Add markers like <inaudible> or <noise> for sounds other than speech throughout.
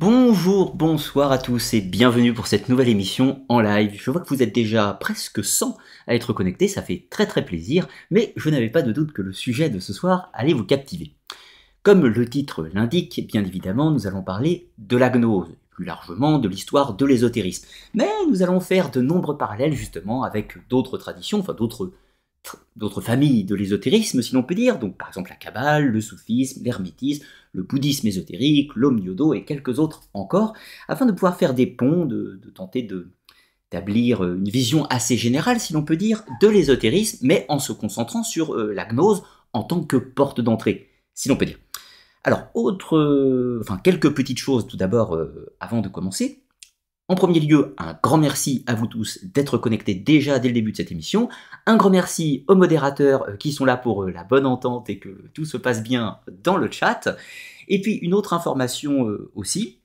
Bonjour, bonsoir à tous et bienvenue pour cette nouvelle émission en live. Je vois que vous êtes déjà presque 100 à être connectés, ça fait très très plaisir, mais je n'avais pas de doute que le sujet de ce soir allait vous captiver. Comme le titre l'indique, bien évidemment, nous allons parler de la gnose, plus largement de l'histoire de l'ésotérisme. Mais nous allons faire de nombreux parallèles justement avec d'autres traditions, enfin d'autres d'autres familles de l'ésotérisme, si l'on peut dire, donc par exemple la Kabbale, le soufisme, l'hermétisme, le bouddhisme ésotérique, l'homme yodo et quelques autres encore, afin de pouvoir faire des ponts, de, tenter de d'établir euh, une vision assez générale, si l'on peut dire, de l'ésotérisme, mais en se concentrant sur euh, la gnose en tant que porte d'entrée, si l'on peut dire. Alors, autre, euh, enfin, quelques petites choses tout d'abord avant de commencer. En premier lieu, un grand merci à vous tous d'être connectés déjà dès le début de cette émission. Un grand merci aux modérateurs euh, qui sont là pour euh, la bonne entente et que tout se passe bien dans le chat. Et puis une autre information euh, aussi,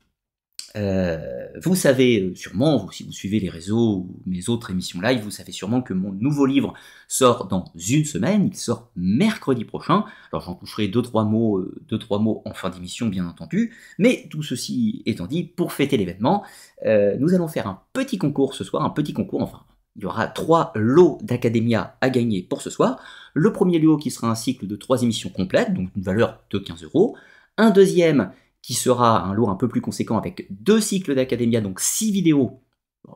euh, vous savez euh, sûrement, si vous suivez les réseaux mes autres émissions live, vous savez sûrement que mon nouveau livre sort dans une semaine, il sort mercredi prochain. Alors j'en toucherai deux trois mots, euh, deux trois mots en fin d'émission bien entendu. Mais tout ceci étant dit, pour fêter l'événement, nous allons faire un petit concours ce soir, un petit concours enfin. Il y aura trois lots d'Academia à gagner pour ce soir. Le premier lot qui sera un cycle de trois émissions complètes, donc une valeur de 15 euros. Un deuxième qui sera un lot un peu plus conséquent avec deux cycles d'Academia, donc six vidéos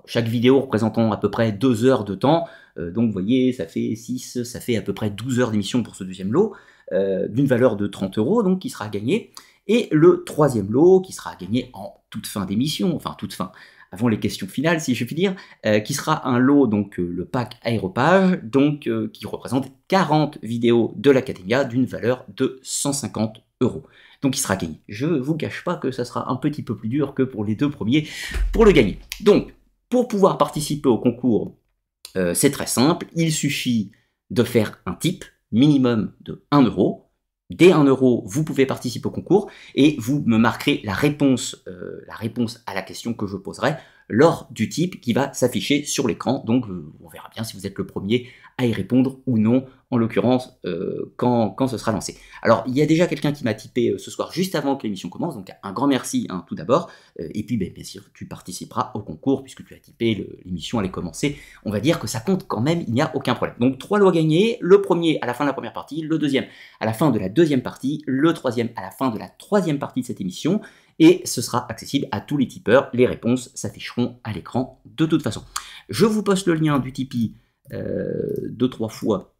chaque vidéo représentant à peu près deux heures de temps, euh, donc vous voyez, ça fait 6, ça fait à peu près 12 heures d'émission pour ce deuxième lot, euh, d'une valeur de 30 euros, donc qui sera gagné. Et le troisième lot, qui sera gagné en toute fin d'émission, enfin toute fin, avant les questions finales, si je puis dire, euh, qui sera un lot, donc le pack aéropage, donc qui représente 40 vidéos de l'Academia d'une valeur de 150 euros donc il sera gagné. Je ne vous cache pas que ça sera un petit peu plus dur que pour les deux premiers pour le gagner. Donc, pour pouvoir participer au concours, euh, c'est très simple, il suffit de faire un type minimum de 1 euro. Dès 1 euro, vous pouvez participer au concours et vous me marquerez la réponse, euh, la réponse à la question que je poserai lors du type qui va s'afficher sur l'écran. Donc euh, on verra bien si vous êtes le premier à y répondre ou non, en l'occurrence, euh, quand, ce sera lancé. Alors, il y a déjà quelqu'un qui m'a typé euh, ce soir juste avant que l'émission commence, donc un grand merci hein, tout d'abord. et puis, ben, bien sûr, tu participeras au concours puisque tu as typé, l'émission allait commencer. On va dire que ça compte quand même, il n'y a aucun problème. Donc, trois lois gagnées, le premier à la fin de la première partie, le deuxième à la fin de la deuxième partie, le troisième à la fin de la troisième partie de cette émission et ce sera accessible à tous les tipeurs. Les réponses s'afficheront à l'écran de toute façon. Je vous poste le lien du Tipeee euh, deux, trois fois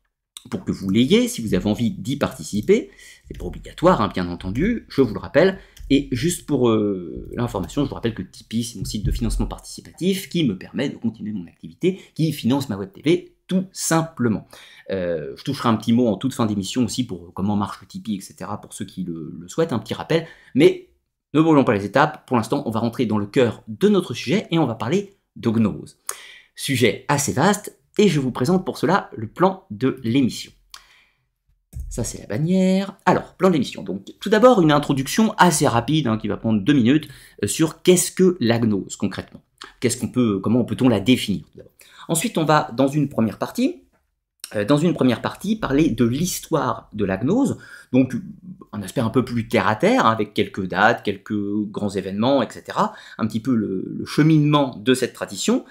pour que vous l'ayez, si vous avez envie d'y participer. C'est pas obligatoire, hein, bien entendu, je vous le rappelle. Et juste pour euh, l'information, je vous rappelle que Tipeee, c'est mon site de financement participatif qui me permet de continuer mon activité, qui finance ma web TV tout simplement. Euh, je toucherai un petit mot en toute fin d'émission aussi pour comment marche le Tipeee, etc., pour ceux qui le, le souhaitent, un petit rappel. Mais ne brûlons pas les étapes, pour l'instant on va rentrer dans le cœur de notre sujet et on va parler de gnose. Sujet assez vaste et je vous présente pour cela le plan de l'émission. Ça c'est la bannière. Alors, plan l'émission. Donc, tout d'abord une introduction assez rapide hein, qui va prendre deux minutes euh, sur qu'est-ce que la gnose concrètement. Qu'est-ce qu'on peut, comment peut-on la définir Ensuite, on va dans une première partie euh, dans une première partie, parler de l'histoire de la gnose, donc un aspect un peu plus terre à terre, hein, avec quelques dates, quelques grands événements, etc. Un petit peu le, cheminement de cette tradition.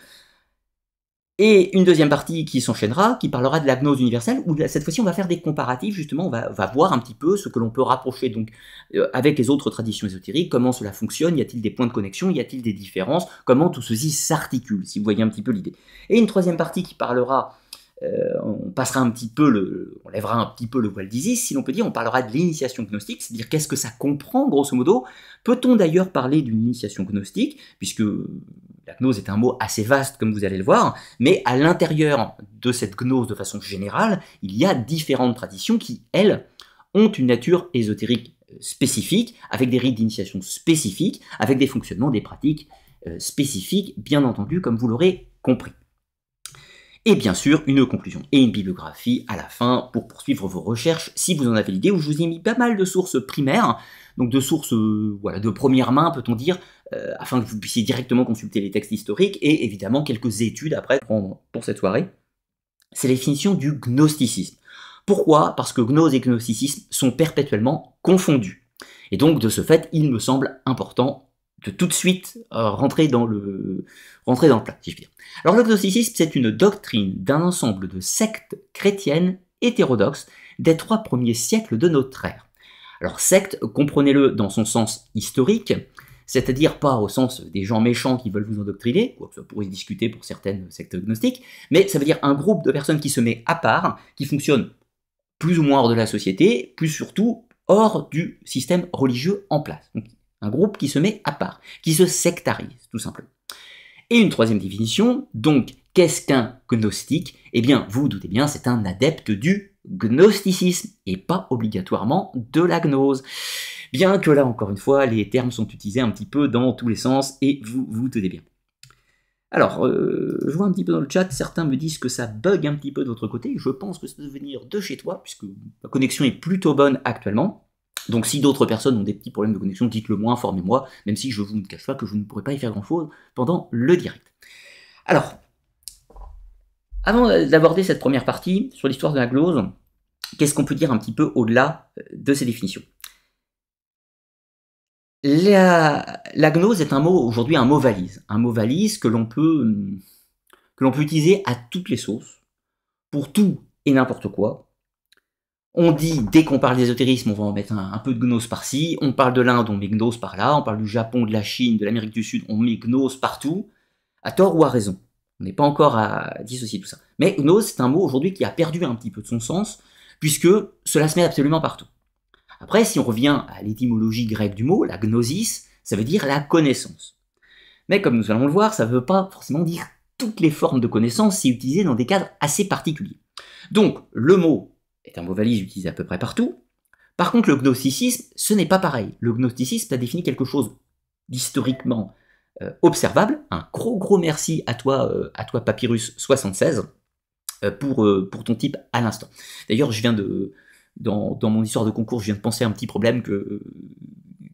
Et une deuxième partie qui s'enchaînera, qui parlera de la gnose universelle, où cette fois-ci on va faire des comparatifs, justement, on va, voir un petit peu ce que l'on peut rapprocher donc euh, avec les autres traditions ésotériques, comment cela fonctionne, y a-t-il des points de connexion, y a-t-il des différences, comment tout ceci s'articule, si vous voyez un petit peu l'idée. Et une troisième partie qui parlera euh, on passera un petit peu le, on lèvera un petit peu le voile d'Isis, si l'on peut dire, on parlera de l'initiation gnostique, c'est-à-dire qu'est-ce que ça comprend, grosso modo. Peut-on d'ailleurs parler d'une initiation gnostique, puisque la gnose est un mot assez vaste, comme vous allez le voir, mais à l'intérieur de cette gnose, de façon générale, il y a différentes traditions qui, elles, ont une nature ésotérique euh, spécifique, avec des rites d'initiation spécifiques, avec des fonctionnements, des pratiques euh, spécifiques, bien entendu, comme vous l'aurez compris et bien sûr une conclusion et une bibliographie à la fin pour poursuivre vos recherches si vous en avez l'idée, où je vous ai mis pas mal de sources primaires, donc de sources euh, voilà, de première main peut-on dire, euh, afin que vous puissiez directement consulter les textes historiques et évidemment quelques études après pour, pour cette soirée. C'est la définition du gnosticisme. Pourquoi Parce que gnose et gnosticisme sont perpétuellement confondus. Et donc de ce fait, il me semble important de tout de suite euh, rentrer dans le rentrer dans plat, si je puis dire. Alors l'agnosticisme, c'est une doctrine d'un ensemble de sectes chrétiennes hétérodoxes des trois premiers siècles de notre ère. Alors secte, comprenez-le dans son sens historique, c'est-à-dire pas au sens des gens méchants qui veulent vous endoctriner, quoi que ça pourrait se discuter pour certaines sectes agnostiques, mais ça veut dire un groupe de personnes qui se met à part, qui fonctionne plus ou moins hors de la société, plus surtout hors du système religieux en place. Un groupe qui se met à part, qui se sectarise, tout simplement. Et une troisième définition, donc, qu'est-ce qu'un gnostique Eh bien, vous, vous doutez bien, c'est un adepte du gnosticisme, et pas obligatoirement de la gnose. Bien que là, encore une fois, les termes sont utilisés un petit peu dans tous les sens, et vous vous doutez bien. Alors, euh, je vois un petit peu dans le chat, certains me disent que ça bug un petit peu de votre côté, je pense que ça doit venir de chez toi, puisque la connexion est plutôt bonne actuellement. Donc si d'autres personnes ont des petits problèmes de connexion, dites-le moi, informez-moi, même si je vous ne cache pas que je ne pourrai pas y faire grand-chose pendant le direct. Alors, avant d'aborder cette première partie sur l'histoire de la gnose, qu'est-ce qu'on peut dire un petit peu au-delà euh, de ces définitions la, la, gnose est un mot aujourd'hui un mot valise, un mot valise que l'on peut que l'on peut utiliser à toutes les sauces pour tout et n'importe quoi. On dit, dès qu'on parle d'ésotérisme, on va en mettre un, peu de gnose par-ci, on parle de l'Inde, on met gnose par-là, on parle du Japon, de la Chine, de l'Amérique du Sud, on met gnose partout, à tort ou à raison. On n'est pas encore à dissocier tout ça. Mais gnose, c'est un mot aujourd'hui qui a perdu un petit peu de son sens, puisque cela se met absolument partout. Après, si on revient à l'étymologie grecque du mot, la gnosis, ça veut dire la connaissance. Mais comme nous allons le voir, ça ne veut pas forcément dire toutes les formes de connaissance, c'est utilisé dans des cadres assez particuliers. Donc, le mot est un mot valise utilisé à peu près partout. Par contre, le gnosticisme, ce n'est pas pareil. Le gnosticisme, a défini quelque chose d'historiquement euh, observable. Un gros gros merci à toi, euh, à toi Papyrus76, euh, pour, pour ton type à l'instant. D'ailleurs, je viens de. Dans, mon histoire de concours, je viens de penser à un petit problème que,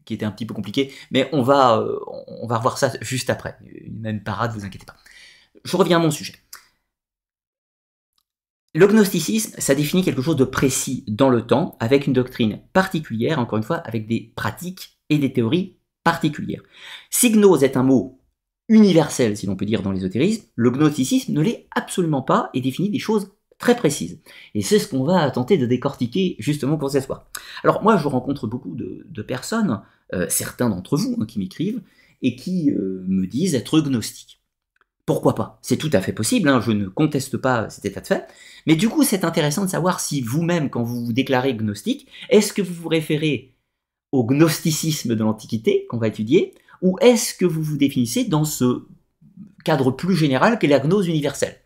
qui était un petit peu compliqué, mais on va, on va revoir ça juste après. Une même parade, vous inquiétez pas. Je reviens à mon sujet. Le gnosticisme, ça définit quelque chose de précis dans le temps, avec une doctrine particulière, encore une fois, avec des pratiques et des théories particulières. Si est un mot universel, si l'on peut dire, dans l'ésotérisme, le gnosticisme ne l'est absolument pas et définit des choses très précises. Et c'est ce qu'on va tenter de décortiquer justement pour cette soir. Alors moi, je rencontre beaucoup de, personnes, euh, certains d'entre vous hein, qui m'écrivent, et qui euh, me disent être gnostiques. Pourquoi pas C'est tout à fait possible, hein, je ne conteste pas euh, cet état de fait. Mais du coup, c'est intéressant de savoir si vous-même, quand vous vous déclarez gnostique, est-ce que vous vous référez au gnosticisme de l'Antiquité qu'on va étudier, ou est-ce que vous vous définissez dans ce cadre plus général qu'est la gnose universelle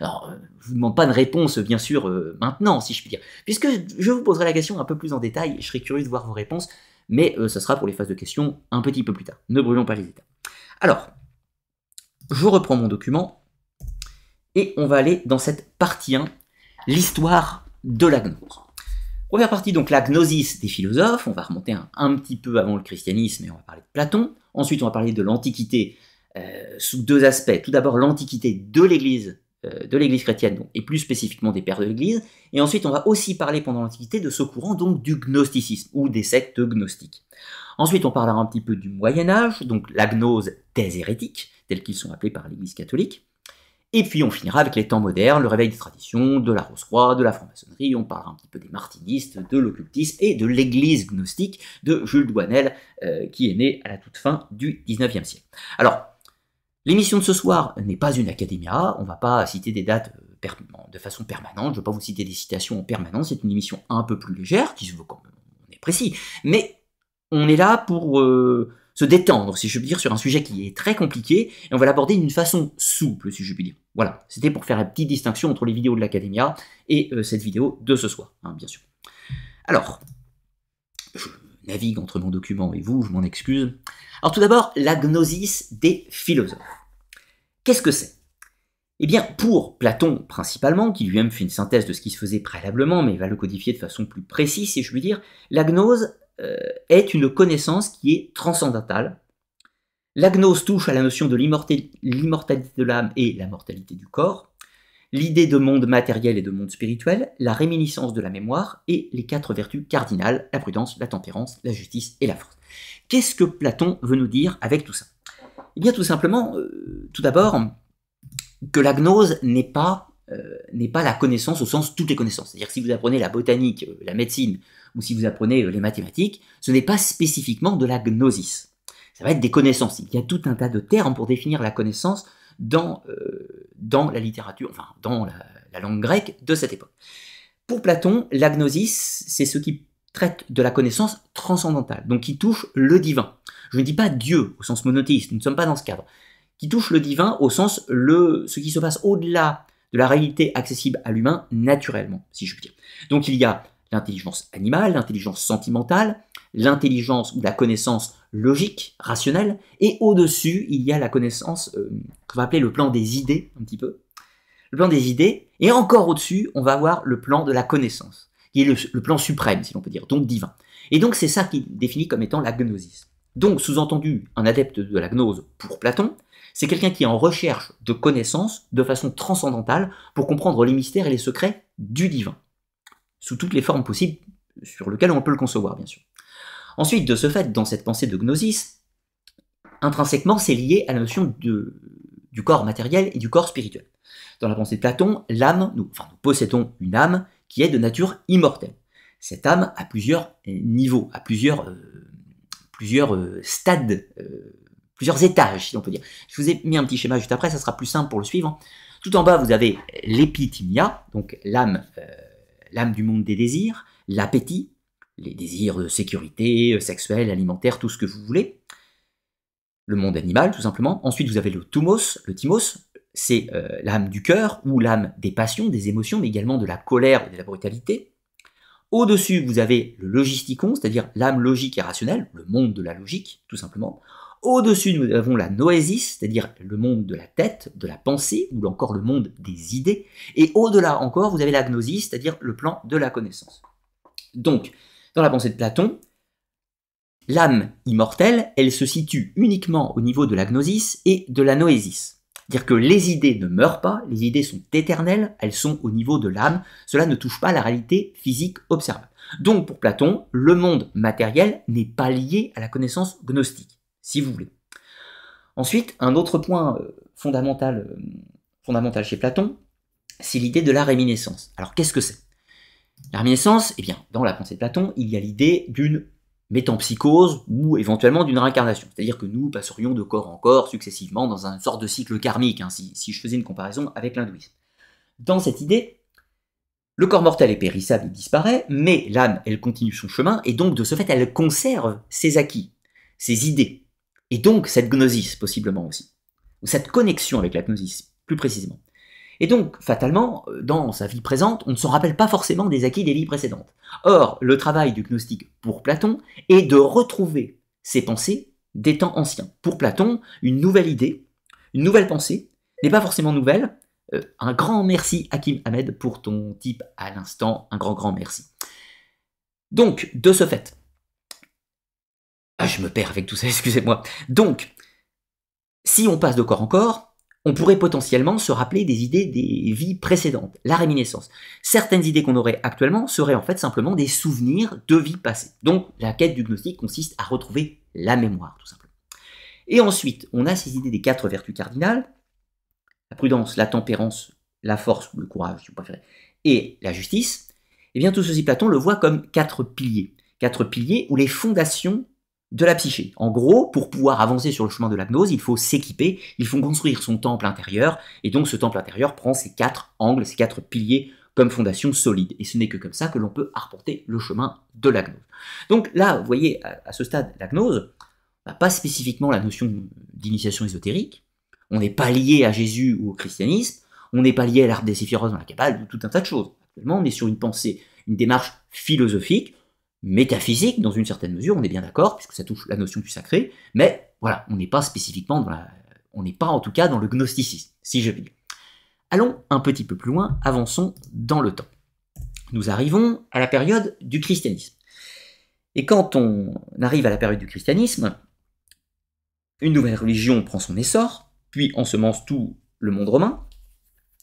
alors, euh, je ne vous demande pas de réponse, bien sûr, euh, maintenant, si je puis dire, puisque je vous poserai la question un peu plus en détail, je serai curieux de voir vos réponses, mais ce sera pour les phases de questions un petit peu plus tard. Ne brûlons pas les états. Alors, je reprends mon document et on va aller dans cette partie 1, l'histoire de la gnose. Première partie, donc la gnosis des philosophes, on va remonter un, petit peu avant le christianisme et on va parler de Platon. Ensuite, on va parler de l'Antiquité euh, sous deux aspects. Tout d'abord, l'Antiquité de l'Église euh, de l'Église chrétienne, donc, et plus spécifiquement des pères de l'Église. Et ensuite, on va aussi parler pendant l'Antiquité de ce courant donc du gnosticisme ou des sectes gnostiques. Ensuite, on parlera un petit peu du Moyen Âge, donc la gnose des hérétiques tels qu'ils sont appelés par l'Église catholique. Et puis on finira avec les temps modernes, le réveil des traditions, de la Rose-Croix, de la franc-maçonnerie, on parlera un petit peu des martinistes, de l'occultisme et de l'église gnostique de Jules Douanel, euh, qui est né à la toute fin du 19e siècle. Alors, l'émission de ce soir n'est pas une académia, on ne va pas citer des dates euh, de façon permanente, je ne vais pas vous citer des citations en permanence, c'est une émission un peu plus légère, qui se veut quand est précis, mais on est là pour... Euh, se détendre, si je puis dire, sur un sujet qui est très compliqué, et on va l'aborder d'une façon souple, si je puis dire. Voilà, c'était pour faire la petite distinction entre les vidéos de l'Academia et euh, cette vidéo de ce soir, hein, bien sûr. Alors, je navigue entre mon document et vous, je m'en excuse. Alors tout d'abord, la gnosis des philosophes. Qu'est-ce que c'est eh bien, pour Platon principalement, qui lui-même fait une synthèse de ce qui se faisait préalablement, mais va le codifier de façon plus précise, si je puis dire, la gnose euh, est une connaissance qui est transcendantale. La gnose touche à la notion de l'immortalité de l'âme et la mortalité du corps, l'idée de monde matériel et de monde spirituel, la réminiscence de la mémoire et les quatre vertus cardinales, la prudence, la tempérance, la justice et la force. Qu'est-ce que Platon veut nous dire avec tout ça Eh bien, tout simplement, euh, tout d'abord, que la gnose euh, n'est pas la connaissance au sens de toutes les connaissances. C'est-à-dire si vous apprenez la botanique, euh, la médecine, ou si vous apprenez euh, les mathématiques, ce n'est pas spécifiquement de la gnosis. Ça va être des connaissances. Il y a tout un tas de termes pour définir la connaissance dans, dans la littérature, enfin dans la, langue grecque de cette époque. Pour Platon, la gnosis, c'est ce qui traite de la connaissance transcendantale, donc qui touche le divin. Je ne dis pas Dieu au sens monothéiste, nous ne sommes pas dans ce cadre qui touche le divin au sens le, ce qui se passe au-delà de la réalité accessible à l'humain naturellement, si je puis dire. Donc il y a l'intelligence animale, l'intelligence sentimentale, l'intelligence ou la connaissance logique, rationnelle, et au-dessus, il y a la connaissance euh, qu'on va appeler le plan des idées, un petit peu. Le plan des idées, et encore au-dessus, on va avoir le plan de la connaissance, qui est le, plan suprême, si l'on peut dire, donc divin. Et donc c'est ça qui définit comme étant la gnosis. Donc, sous-entendu, un adepte de la gnose pour Platon, c'est quelqu'un qui est en recherche de connaissances de façon transcendantale pour comprendre les mystères et les secrets du divin, sous toutes les formes possibles sur lesquelles on peut le concevoir, bien sûr. Ensuite, de ce fait, dans cette pensée de gnosis, intrinsèquement, c'est lié à la notion de, du corps matériel et du corps spirituel. Dans la pensée de Platon, l'âme, nous, enfin, nous possédons une âme qui est de nature immortelle. Cette âme a plusieurs niveaux, à plusieurs, euh, plusieurs euh, stades. Euh, plusieurs étages, si on peut dire. Je vous ai mis un petit schéma juste après, ça sera plus simple pour le suivre. Tout en bas, vous avez l'épithymia, donc l'âme, euh, l'âme du monde des désirs, l'appétit, les désirs de sécurité, sexuelle, alimentaire, tout ce que vous voulez. Le monde animal, tout simplement. Ensuite, vous avez le thumos, le thymos, c'est euh, l'âme du cœur ou l'âme des passions, des émotions, mais également de la colère et de la brutalité. Au-dessus, vous avez le logisticon, c'est-à-dire l'âme logique et rationnelle, le monde de la logique, tout simplement. Au-dessus, nous avons la noésis, c'est-à-dire le monde de la tête, de la pensée, ou encore le monde des idées. Et au-delà encore, vous avez la gnosis, c'est-à-dire le plan de la connaissance. Donc, dans la pensée de Platon, l'âme immortelle, elle se situe uniquement au niveau de la gnosis et de la noésis. Dire que les idées ne meurent pas, les idées sont éternelles, elles sont au niveau de l'âme, cela ne touche pas la réalité physique observable. Donc pour Platon, le monde matériel n'est pas lié à la connaissance gnostique si vous voulez. Ensuite, un autre point euh, fondamental, euh, fondamental chez Platon, c'est l'idée de la réminiscence. Alors qu'est-ce que c'est La réminiscence, eh bien, dans la pensée de Platon, il y a l'idée d'une métampsychose ou éventuellement d'une réincarnation. C'est-à-dire que nous passerions de corps en corps successivement dans un sorte de cycle karmique, hein, si, je faisais une comparaison avec l'hindouisme. Dans cette idée, le corps mortel est périssable, et disparaît, mais l'âme, elle continue son chemin, et donc de ce fait, elle conserve ses acquis, ses idées, et donc cette gnosis possiblement aussi, ou cette connexion avec la gnosis plus précisément. Et donc, fatalement, euh, dans sa vie présente, on ne se rappelle pas forcément des acquis des vies précédentes. Or, le travail du gnostique pour Platon est de retrouver ses pensées des temps anciens. Pour Platon, une nouvelle idée, une nouvelle pensée, n'est pas forcément nouvelle. Euh, un grand merci, Hakim Ahmed, pour ton type à l'instant, un grand grand merci. Donc, de ce fait, ah, je me perds avec tout ça, <laughs> excusez-moi. Donc, si on passe de corps en corps, on pourrait potentiellement se rappeler des idées des vies précédentes, la réminiscence. Certaines idées qu'on aurait actuellement seraient en fait simplement des souvenirs de vies passées. Donc la quête du gnostique consiste à retrouver la mémoire, tout simplement. Et ensuite, on a ces idées des quatre vertus cardinales, la prudence, la tempérance, la force ou le courage, si vous préférez, et la justice. Et eh bien tout ceci, Platon le voit comme quatre piliers. Quatre piliers ou les fondations de la psyché. En gros, pour pouvoir avancer sur le chemin de la gnose, il faut s'équiper, il faut construire son temple intérieur, et donc ce temple intérieur prend ses quatre angles, ses quatre piliers comme fondation solide. Et ce n'est que comme ça que l'on peut arpenter le chemin de la gnose. Donc là, vous voyez, à ce stade, la gnose, n'a bah, pas spécifiquement la notion d'initiation ésotérique, on n'est pas lié à Jésus ou au christianisme, on n'est pas lié à l'art des séphiros dans la ou tout un tas de choses. Actuellement, on est sur une pensée, une démarche philosophique, métaphysique, dans une certaine mesure, on est bien d'accord, puisque ça touche la notion du sacré, mais voilà, on n'est pas spécifiquement dans la... On n'est pas en tout cas dans le gnosticisme, si je puis dire. Allons un petit peu plus loin, avançons dans le temps. Nous arrivons à la période du christianisme. Et quand on arrive à la période du christianisme, une nouvelle religion prend son essor, puis ensemence tout le monde romain,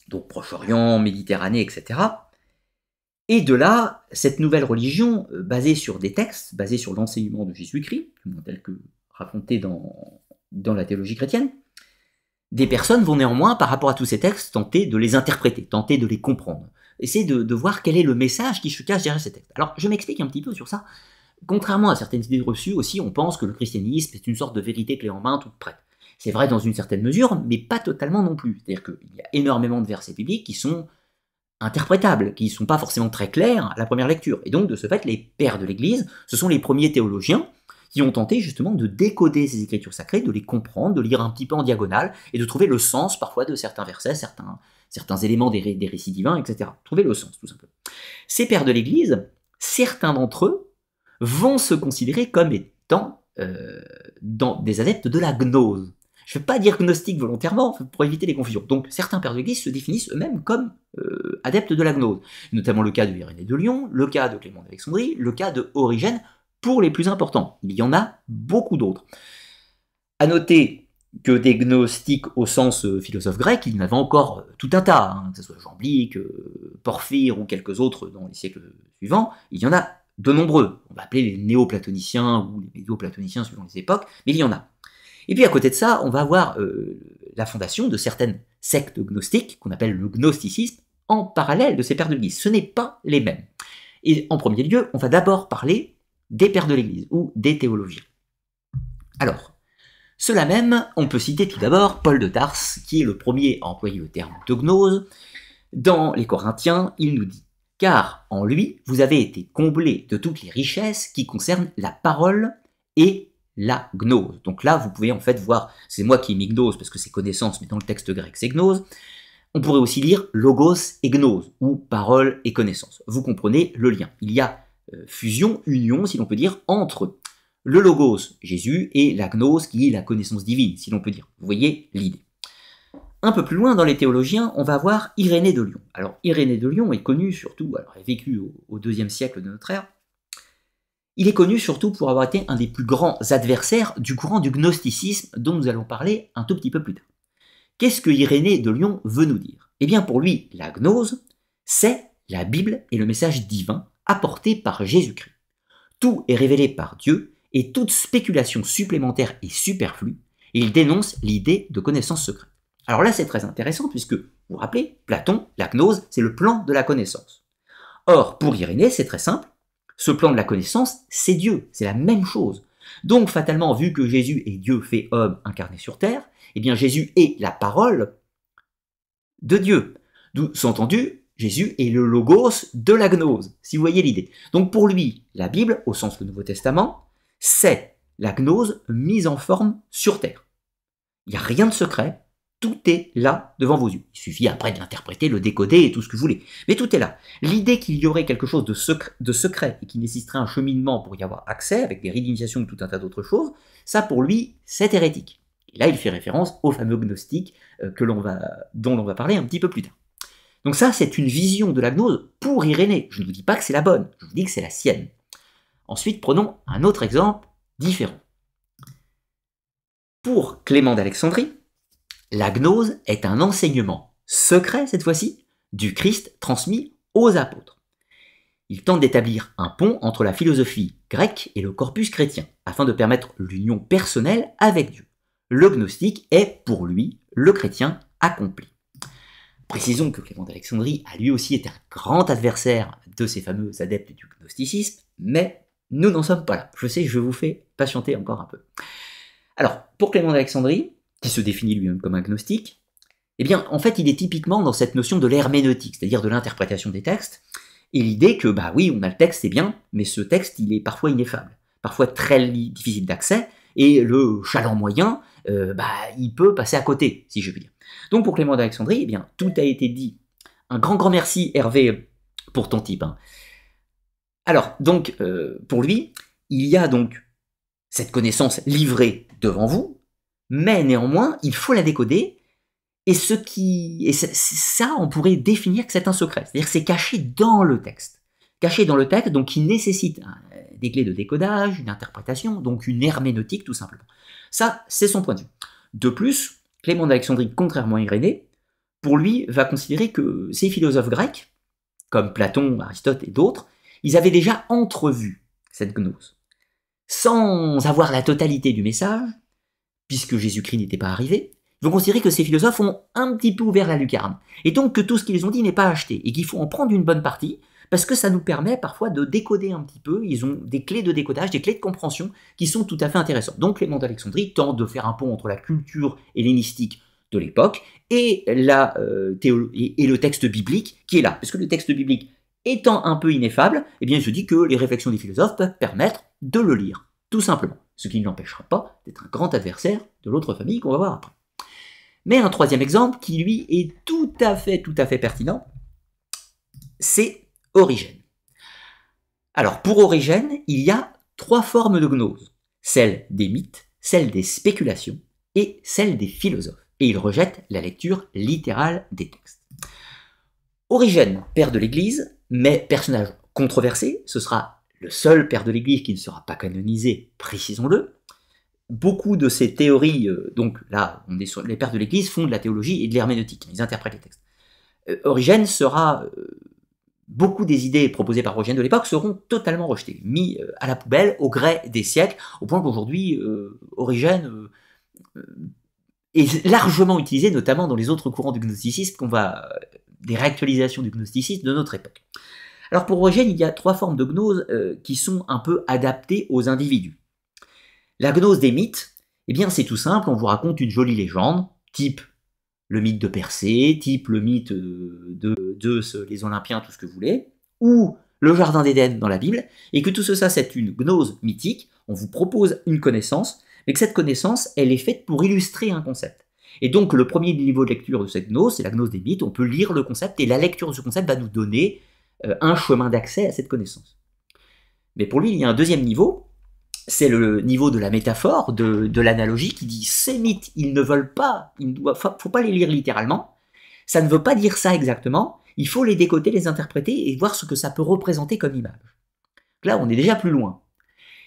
donc Proche-Orient, Méditerranée, etc. Et de là, cette nouvelle religion, euh, basée sur des textes, basée sur l'enseignement de Jésus-Christ, tel que raconté dans, dans la théologie chrétienne, des personnes vont néanmoins, par rapport à tous ces textes, tenter de les interpréter, tenter de les comprendre, essayer de, voir quel est le message qui se cache derrière ces textes. Alors, je m'explique un petit peu sur ça. Contrairement à certaines idées reçues aussi, on pense que le christianisme est une sorte de vérité clé en main, toute prête. C'est vrai dans une certaine mesure, mais pas totalement non plus. C'est-à-dire qu'il y a énormément de versets bibliques qui sont interprétables, qui ne sont pas forcément très clairs à la première lecture. Et donc, de ce fait, les pères de l'Église, ce sont les premiers théologiens qui ont tenté justement de décoder ces écritures sacrées, de les comprendre, de lire un petit peu en diagonale, et de trouver le sens parfois de certains versets, certains, certains éléments des, récits divins, etc. Trouver le sens, tout simplement. Ces pères de l'Église, certains d'entre eux, vont se considérer comme étant euh, dans des adeptes de la gnose. Je ne vais pas dire gnostique volontairement pour éviter les confusions. Donc certains pères de l'Église se définissent eux-mêmes comme euh, adeptes de la gnose, notamment le cas de Irénée de Lyon, le cas de Clément d'Alexandrie, le cas de Origène, pour les plus importants. Il y en a beaucoup d'autres. À noter que des gnostiques au sens euh, philosophe grec, il y en avait encore euh, tout un tas, hein, que ce soit Jamblique, Porphyre ou quelques autres dans les siècles suivants, il y en a de nombreux. On va appeler les néo-platoniciens ou les néo platoniciens selon les époques, mais il y en a. Et puis à côté de ça, on va avoir euh, la fondation de certaines sectes gnostiques qu'on appelle le gnosticisme en parallèle de ces pères de l'Église. Ce n'est pas les mêmes. Et en premier lieu, on va d'abord parler des pères de l'Église ou des théologiens. Alors, cela même, on peut citer tout d'abord Paul de Tarse, qui est le premier à employer le terme de gnose. Dans les Corinthiens, il nous dit Car en lui, vous avez été comblés de toutes les richesses qui concernent la parole et la gnose. Donc là, vous pouvez en fait voir, c'est moi qui ai mis gnose parce que c'est connaissance, mais dans le texte grec, c'est gnose. On pourrait aussi lire logos et gnose, ou parole et connaissance. Vous comprenez le lien. Il y a euh, fusion, union, si l'on peut dire, entre le logos, Jésus, et la gnose, qui est la connaissance divine, si l'on peut dire. Vous voyez l'idée. Un peu plus loin dans les théologiens, on va voir Irénée de Lyon. Alors Irénée de Lyon est connu surtout, alors elle a vécu au deuxième siècle de notre ère, il est connu surtout pour avoir été un des plus grands adversaires du courant du gnosticisme dont nous allons parler un tout petit peu plus tard. Qu'est-ce que Irénée de Lyon veut nous dire Eh bien pour lui, la gnose, c'est la Bible et le message divin apporté par Jésus-Christ. Tout est révélé par Dieu et toute spéculation supplémentaire est superflue, et il dénonce l'idée de connaissance secrète. Alors là, c'est très intéressant puisque, vous vous rappelez, Platon, la gnose, c'est le plan de la connaissance. Or, pour Irénée, c'est très simple, ce plan de la connaissance, c'est Dieu, c'est la même chose. Donc fatalement, vu que Jésus est Dieu fait homme incarné sur terre, eh bien Jésus est la parole de Dieu. D'où, entendu, Jésus est le logos de la gnose, si vous voyez l'idée. Donc pour lui, la Bible, au sens du Nouveau Testament, c'est la gnose mise en forme sur terre. Il n'y a rien de secret, tout est là devant vos yeux. Il suffit après de l'interpréter, le décoder et tout ce que vous voulez. Mais tout est là. L'idée qu'il y aurait quelque chose de, secret et qu'il nécessiterait un cheminement pour y avoir accès, avec des rites d'initiation et tout un tas d'autres choses, ça pour lui, c'est hérétique. Et là, il fait référence au fameux gnostique euh, va, dont l'on va parler un petit peu plus tard. Donc ça, c'est une vision de la gnose pour Irénée. Je ne vous dis pas que c'est la bonne, je vous dis que c'est la sienne. Ensuite, prenons un autre exemple différent. Pour Clément d'Alexandrie, la gnose est un enseignement secret, cette fois-ci, du Christ transmis aux apôtres. Il tente d'établir un pont entre la philosophie grecque et le corpus chrétien, afin de permettre l'union personnelle avec Dieu. Le gnostique est, pour lui, le chrétien accompli. Précisons que Clément d'Alexandrie a lui aussi été un grand adversaire de ces fameux adeptes du gnosticisme, mais nous n'en sommes pas là. Je sais, je vous fais patienter encore un peu. Alors, pour Clément d'Alexandrie, qui se définit lui-même comme agnostique, eh bien, en fait, il est typiquement dans cette notion de l'herméneutique, c'est-à-dire de l'interprétation des textes, et l'idée que, bah oui, on a le texte, c'est bien, mais ce texte, il est parfois ineffable, parfois très difficile d'accès, et le chaland moyen, euh, bah, il peut passer à côté, si je puis dire. Donc, pour Clément d'Alexandrie, eh bien, tout a été dit. Un grand, grand merci, Hervé, pour ton type. Hein. Alors, donc, euh, pour lui, il y a donc cette connaissance livrée devant vous, mais néanmoins, il faut la décoder. Et ce qui, et ça, on pourrait définir que c'est un secret. C'est-à-dire que c'est caché dans le texte. Caché dans le texte, donc qui nécessite des clés de décodage, une interprétation, donc une herméneutique tout simplement. Ça, c'est son point de vue. De plus, Clément d'Alexandrie, contrairement à Irénée, pour lui, va considérer que ces philosophes grecs, comme Platon, Aristote et d'autres, ils avaient déjà entrevu cette gnose. Sans avoir la totalité du message, puisque Jésus-Christ n'était pas arrivé, vous considérez que ces philosophes ont un petit peu ouvert la lucarne, et donc que tout ce qu'ils ont dit n'est pas acheté, et qu'il faut en prendre une bonne partie, parce que ça nous permet parfois de décoder un petit peu, ils ont des clés de décodage, des clés de compréhension qui sont tout à fait intéressantes. Donc Clément d'Alexandrie tente de faire un pont entre la culture hellénistique de l'époque et, la, euh, et, le texte biblique qui est là, parce que le texte biblique étant un peu ineffable, eh bien il se dit que les réflexions des philosophes peuvent permettre de le lire, tout simplement ce qui ne l'empêchera pas d'être un grand adversaire de l'autre famille qu'on va voir après. Mais un troisième exemple qui, lui, est tout à fait, tout à fait pertinent, c'est Origène. Alors, pour Origène, il y a trois formes de gnose, celle des mythes, celle des spéculations et celle des philosophes. Et il rejette la lecture littérale des textes. Origène, père de l'Église, mais personnage controversé, ce sera le seul père de l'Église qui ne sera pas canonisé, précisons-le, beaucoup de ces théories, euh, donc là, on est les pères de l'Église font de la théologie et de l'herméneutique, ils interprètent les textes. Euh, Origène sera, euh, beaucoup des idées proposées par Origène de l'époque seront totalement rejetées, mis à la poubelle au gré des siècles, au point qu'aujourd'hui, Origène est largement utilisé, notamment dans les autres courants du gnosticisme, qu'on va, des réactualisations du gnosticisme de notre époque. Alors pour Eugène, il y a trois formes de gnose euh, qui sont un peu adaptées aux individus. La gnose des mythes, eh bien c'est tout simple, on vous raconte une jolie légende, type le mythe de Persée, type le mythe de les Olympiens, tout ce que vous voulez, ou le jardin d'Éden dans la Bible, et que tout ça c'est une gnose mythique, on vous propose une connaissance, mais que cette connaissance, elle est faite pour illustrer un concept. Et donc, le premier niveau de lecture de cette gnose, c'est la gnose des mythes. On peut lire le concept et la lecture de ce concept va nous donner euh, un chemin d'accès à cette connaissance. Mais pour lui, il y a un deuxième niveau, c'est le niveau de la métaphore, de, l'analogie, qui dit ces mythes, ils ne veulent pas, il ne faut pas les lire littéralement, ça ne veut pas dire ça exactement, il faut les décoder, les interpréter et voir ce que ça peut représenter comme image. là, on est déjà plus loin.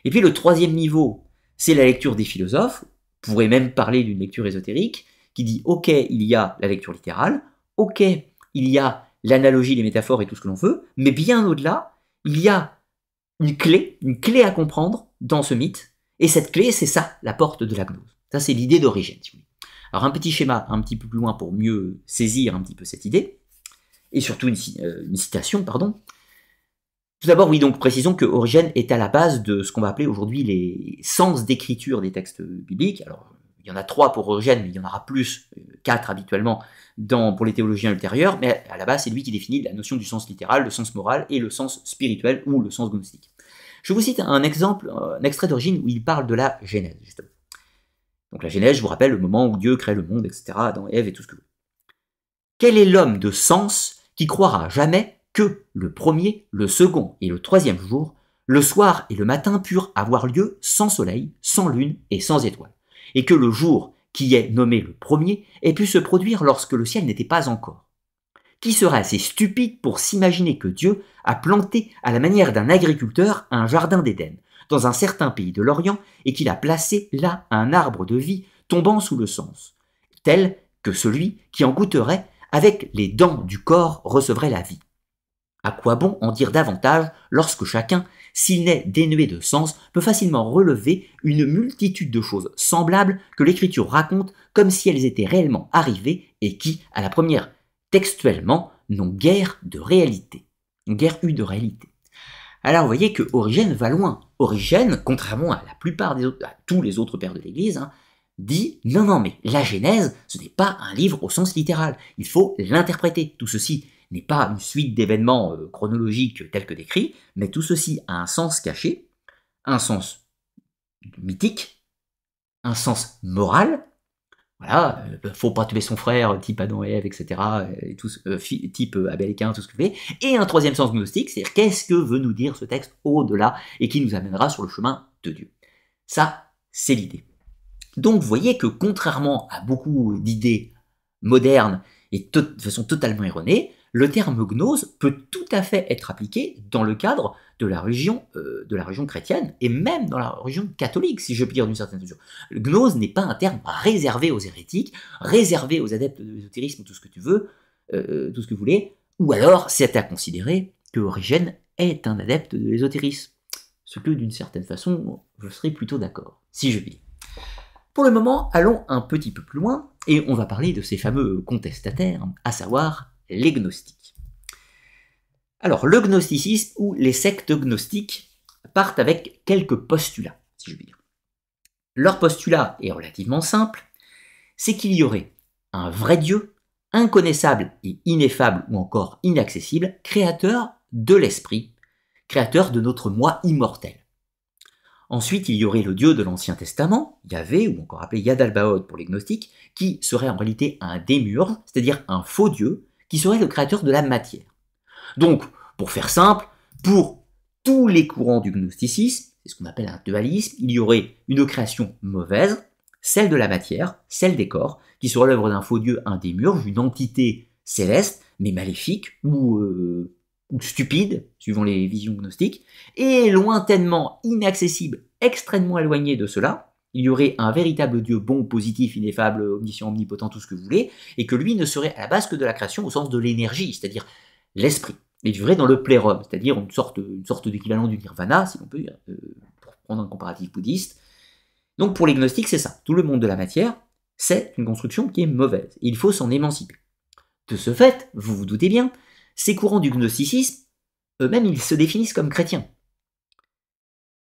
Et puis le troisième niveau, c'est la lecture des philosophes, on pourrait même parler d'une lecture ésotérique, qui dit, ok, il y a la lecture littérale, ok, il y a l'analogie, les métaphores et tout ce que l'on veut, mais bien au-delà, il y a une clé, une clé à comprendre dans ce mythe, et cette clé, c'est ça, la porte de la gnose. Ça, c'est l'idée d'origine. Alors un petit schéma un petit peu plus loin pour mieux saisir un petit peu cette idée, et surtout une, euh, une citation, pardon. Tout d'abord, oui, donc précisons que Origène est à la base de ce qu'on va appeler aujourd'hui les sens d'écriture des textes bibliques. Alors, il y en a trois pour Eugène, mais il y en aura plus, euh, quatre habituellement, pour les théologiens ultérieurs, mais à la base, c'est lui qui définit la notion du sens littéral, le sens moral et le sens spirituel ou le sens gnostique. Je vous cite un exemple, un extrait d'origine où il parle de la Genèse, justement. Donc la Genèse, je vous rappelle, le moment où Dieu crée le monde, etc., dans Ève et tout ce que vous Quel est l'homme de sens qui croira jamais que le premier, le second et le troisième jour, le soir et le matin purent avoir lieu sans soleil, sans lune et sans étoile et que le jour qui est nommé le premier ait pu se produire lorsque le ciel n'était pas encore. Qui serait assez stupide pour s'imaginer que Dieu a planté à la manière d'un agriculteur un jardin d'Éden dans un certain pays de l'Orient et qu'il a placé là un arbre de vie tombant sous le sens, tel que celui qui en goûterait avec les dents du corps recevrait la vie. À quoi bon en dire davantage lorsque chacun s'il n'est dénué de sens, peut facilement relever une multitude de choses semblables que l'Écriture raconte comme si elles étaient réellement arrivées et qui, à la première textuellement, n'ont guère de réalité, eu de réalité. Alors vous voyez que Origène va loin. Origène, contrairement à la plupart des à tous les autres pères de l'Église, hein, dit non non mais la Genèse, ce n'est pas un livre au sens littéral. Il faut l'interpréter. Tout ceci n'est pas une suite d'événements euh, chronologiques tels que décrits, mais tout ceci a un sens caché, un sens mythique, un sens moral. Voilà, euh, faut pas tuer son frère, euh, type Adam et Ève, etc., type Abel et tout ce que vous voulez. Et un troisième sens gnostique, c'est-à-dire qu'est-ce que veut nous dire ce texte au-delà et qui nous amènera sur le chemin de Dieu. Ça, c'est l'idée. Donc vous voyez que contrairement à beaucoup d'idées modernes et de façon totalement erronée, le terme gnose peut tout à fait être appliqué dans le cadre de la religion, euh, de la chrétienne et même dans la religion catholique, si je puis dire d'une certaine mesure. Le gnose n'est pas un terme réservé aux hérétiques, réservé aux adeptes de l'ésotérisme, tout ce que tu veux, euh, euh, tout ce que vous voulez, ou alors c'est à considérer que Origène est un adepte de l'ésotérisme. Ce que d'une certaine façon, je serais plutôt d'accord, si je puis. Pour le moment, allons un petit peu plus loin et on va parler de ces fameux contestataires, à savoir les gnostiques. Alors, le gnosticisme ou les sectes gnostiques partent avec quelques postulats, si je puis dire. Leur postulat est relativement simple, c'est qu'il y aurait un vrai Dieu, inconnaissable et ineffable ou encore inaccessible, créateur de l'esprit, créateur de notre moi immortel. Ensuite, il y aurait le dieu de l'Ancien Testament, Yahvé, ou encore appelé Yad al pour les gnostiques, qui serait en réalité un démur, c'est-à-dire un faux dieu, qui serait le créateur de la matière. Donc, pour faire simple, pour tous les courants du gnosticisme, c'est ce qu'on appelle un dualisme, il y aurait une création mauvaise, celle de la matière, celle des corps, qui serait l'œuvre d'un faux dieu, un démiurge, une entité céleste, mais maléfique ou, euh, ou stupide, suivant les visions gnostiques, et lointainement inaccessible, extrêmement éloignée de cela, il y aurait un véritable Dieu bon, positif, ineffable, omniscient, omnipotent, tout ce que vous voulez, et que lui ne serait à la base que de la création au sens de l'énergie, c'est-à-dire l'esprit. Il vivrait dans le plérum, c'est-à-dire une sorte, d'équivalent du nirvana, si l'on peut dire, euh, pour prendre un comparatif bouddhiste. Donc pour les gnostiques, c'est ça. Tout le monde de la matière, c'est une construction qui est mauvaise. Il faut s'en émanciper. De ce fait, vous vous doutez bien, ces courants du gnosticisme, eux-mêmes, ils se définissent comme chrétiens.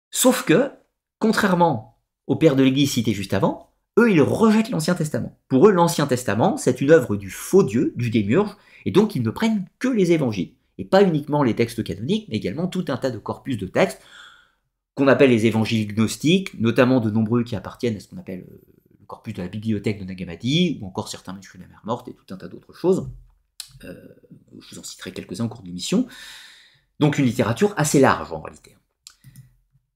Sauf que, contrairement au père de l'Église cité juste avant, eux, ils rejettent l'Ancien Testament. Pour eux, l'Ancien Testament, c'est une œuvre du faux Dieu, du démiurge, et donc ils ne prennent que les évangiles, et pas uniquement les textes canoniques, mais également tout un tas de corpus de textes qu'on appelle les évangiles gnostiques, notamment de nombreux qui appartiennent à ce qu'on appelle euh, le corpus de la bibliothèque de Nagamadi, ou encore certains manuscrits de la Mère morte, et tout un tas d'autres choses. Euh, je vous en citerai quelques-uns au cours de l'émission. Donc une littérature assez large en réalité.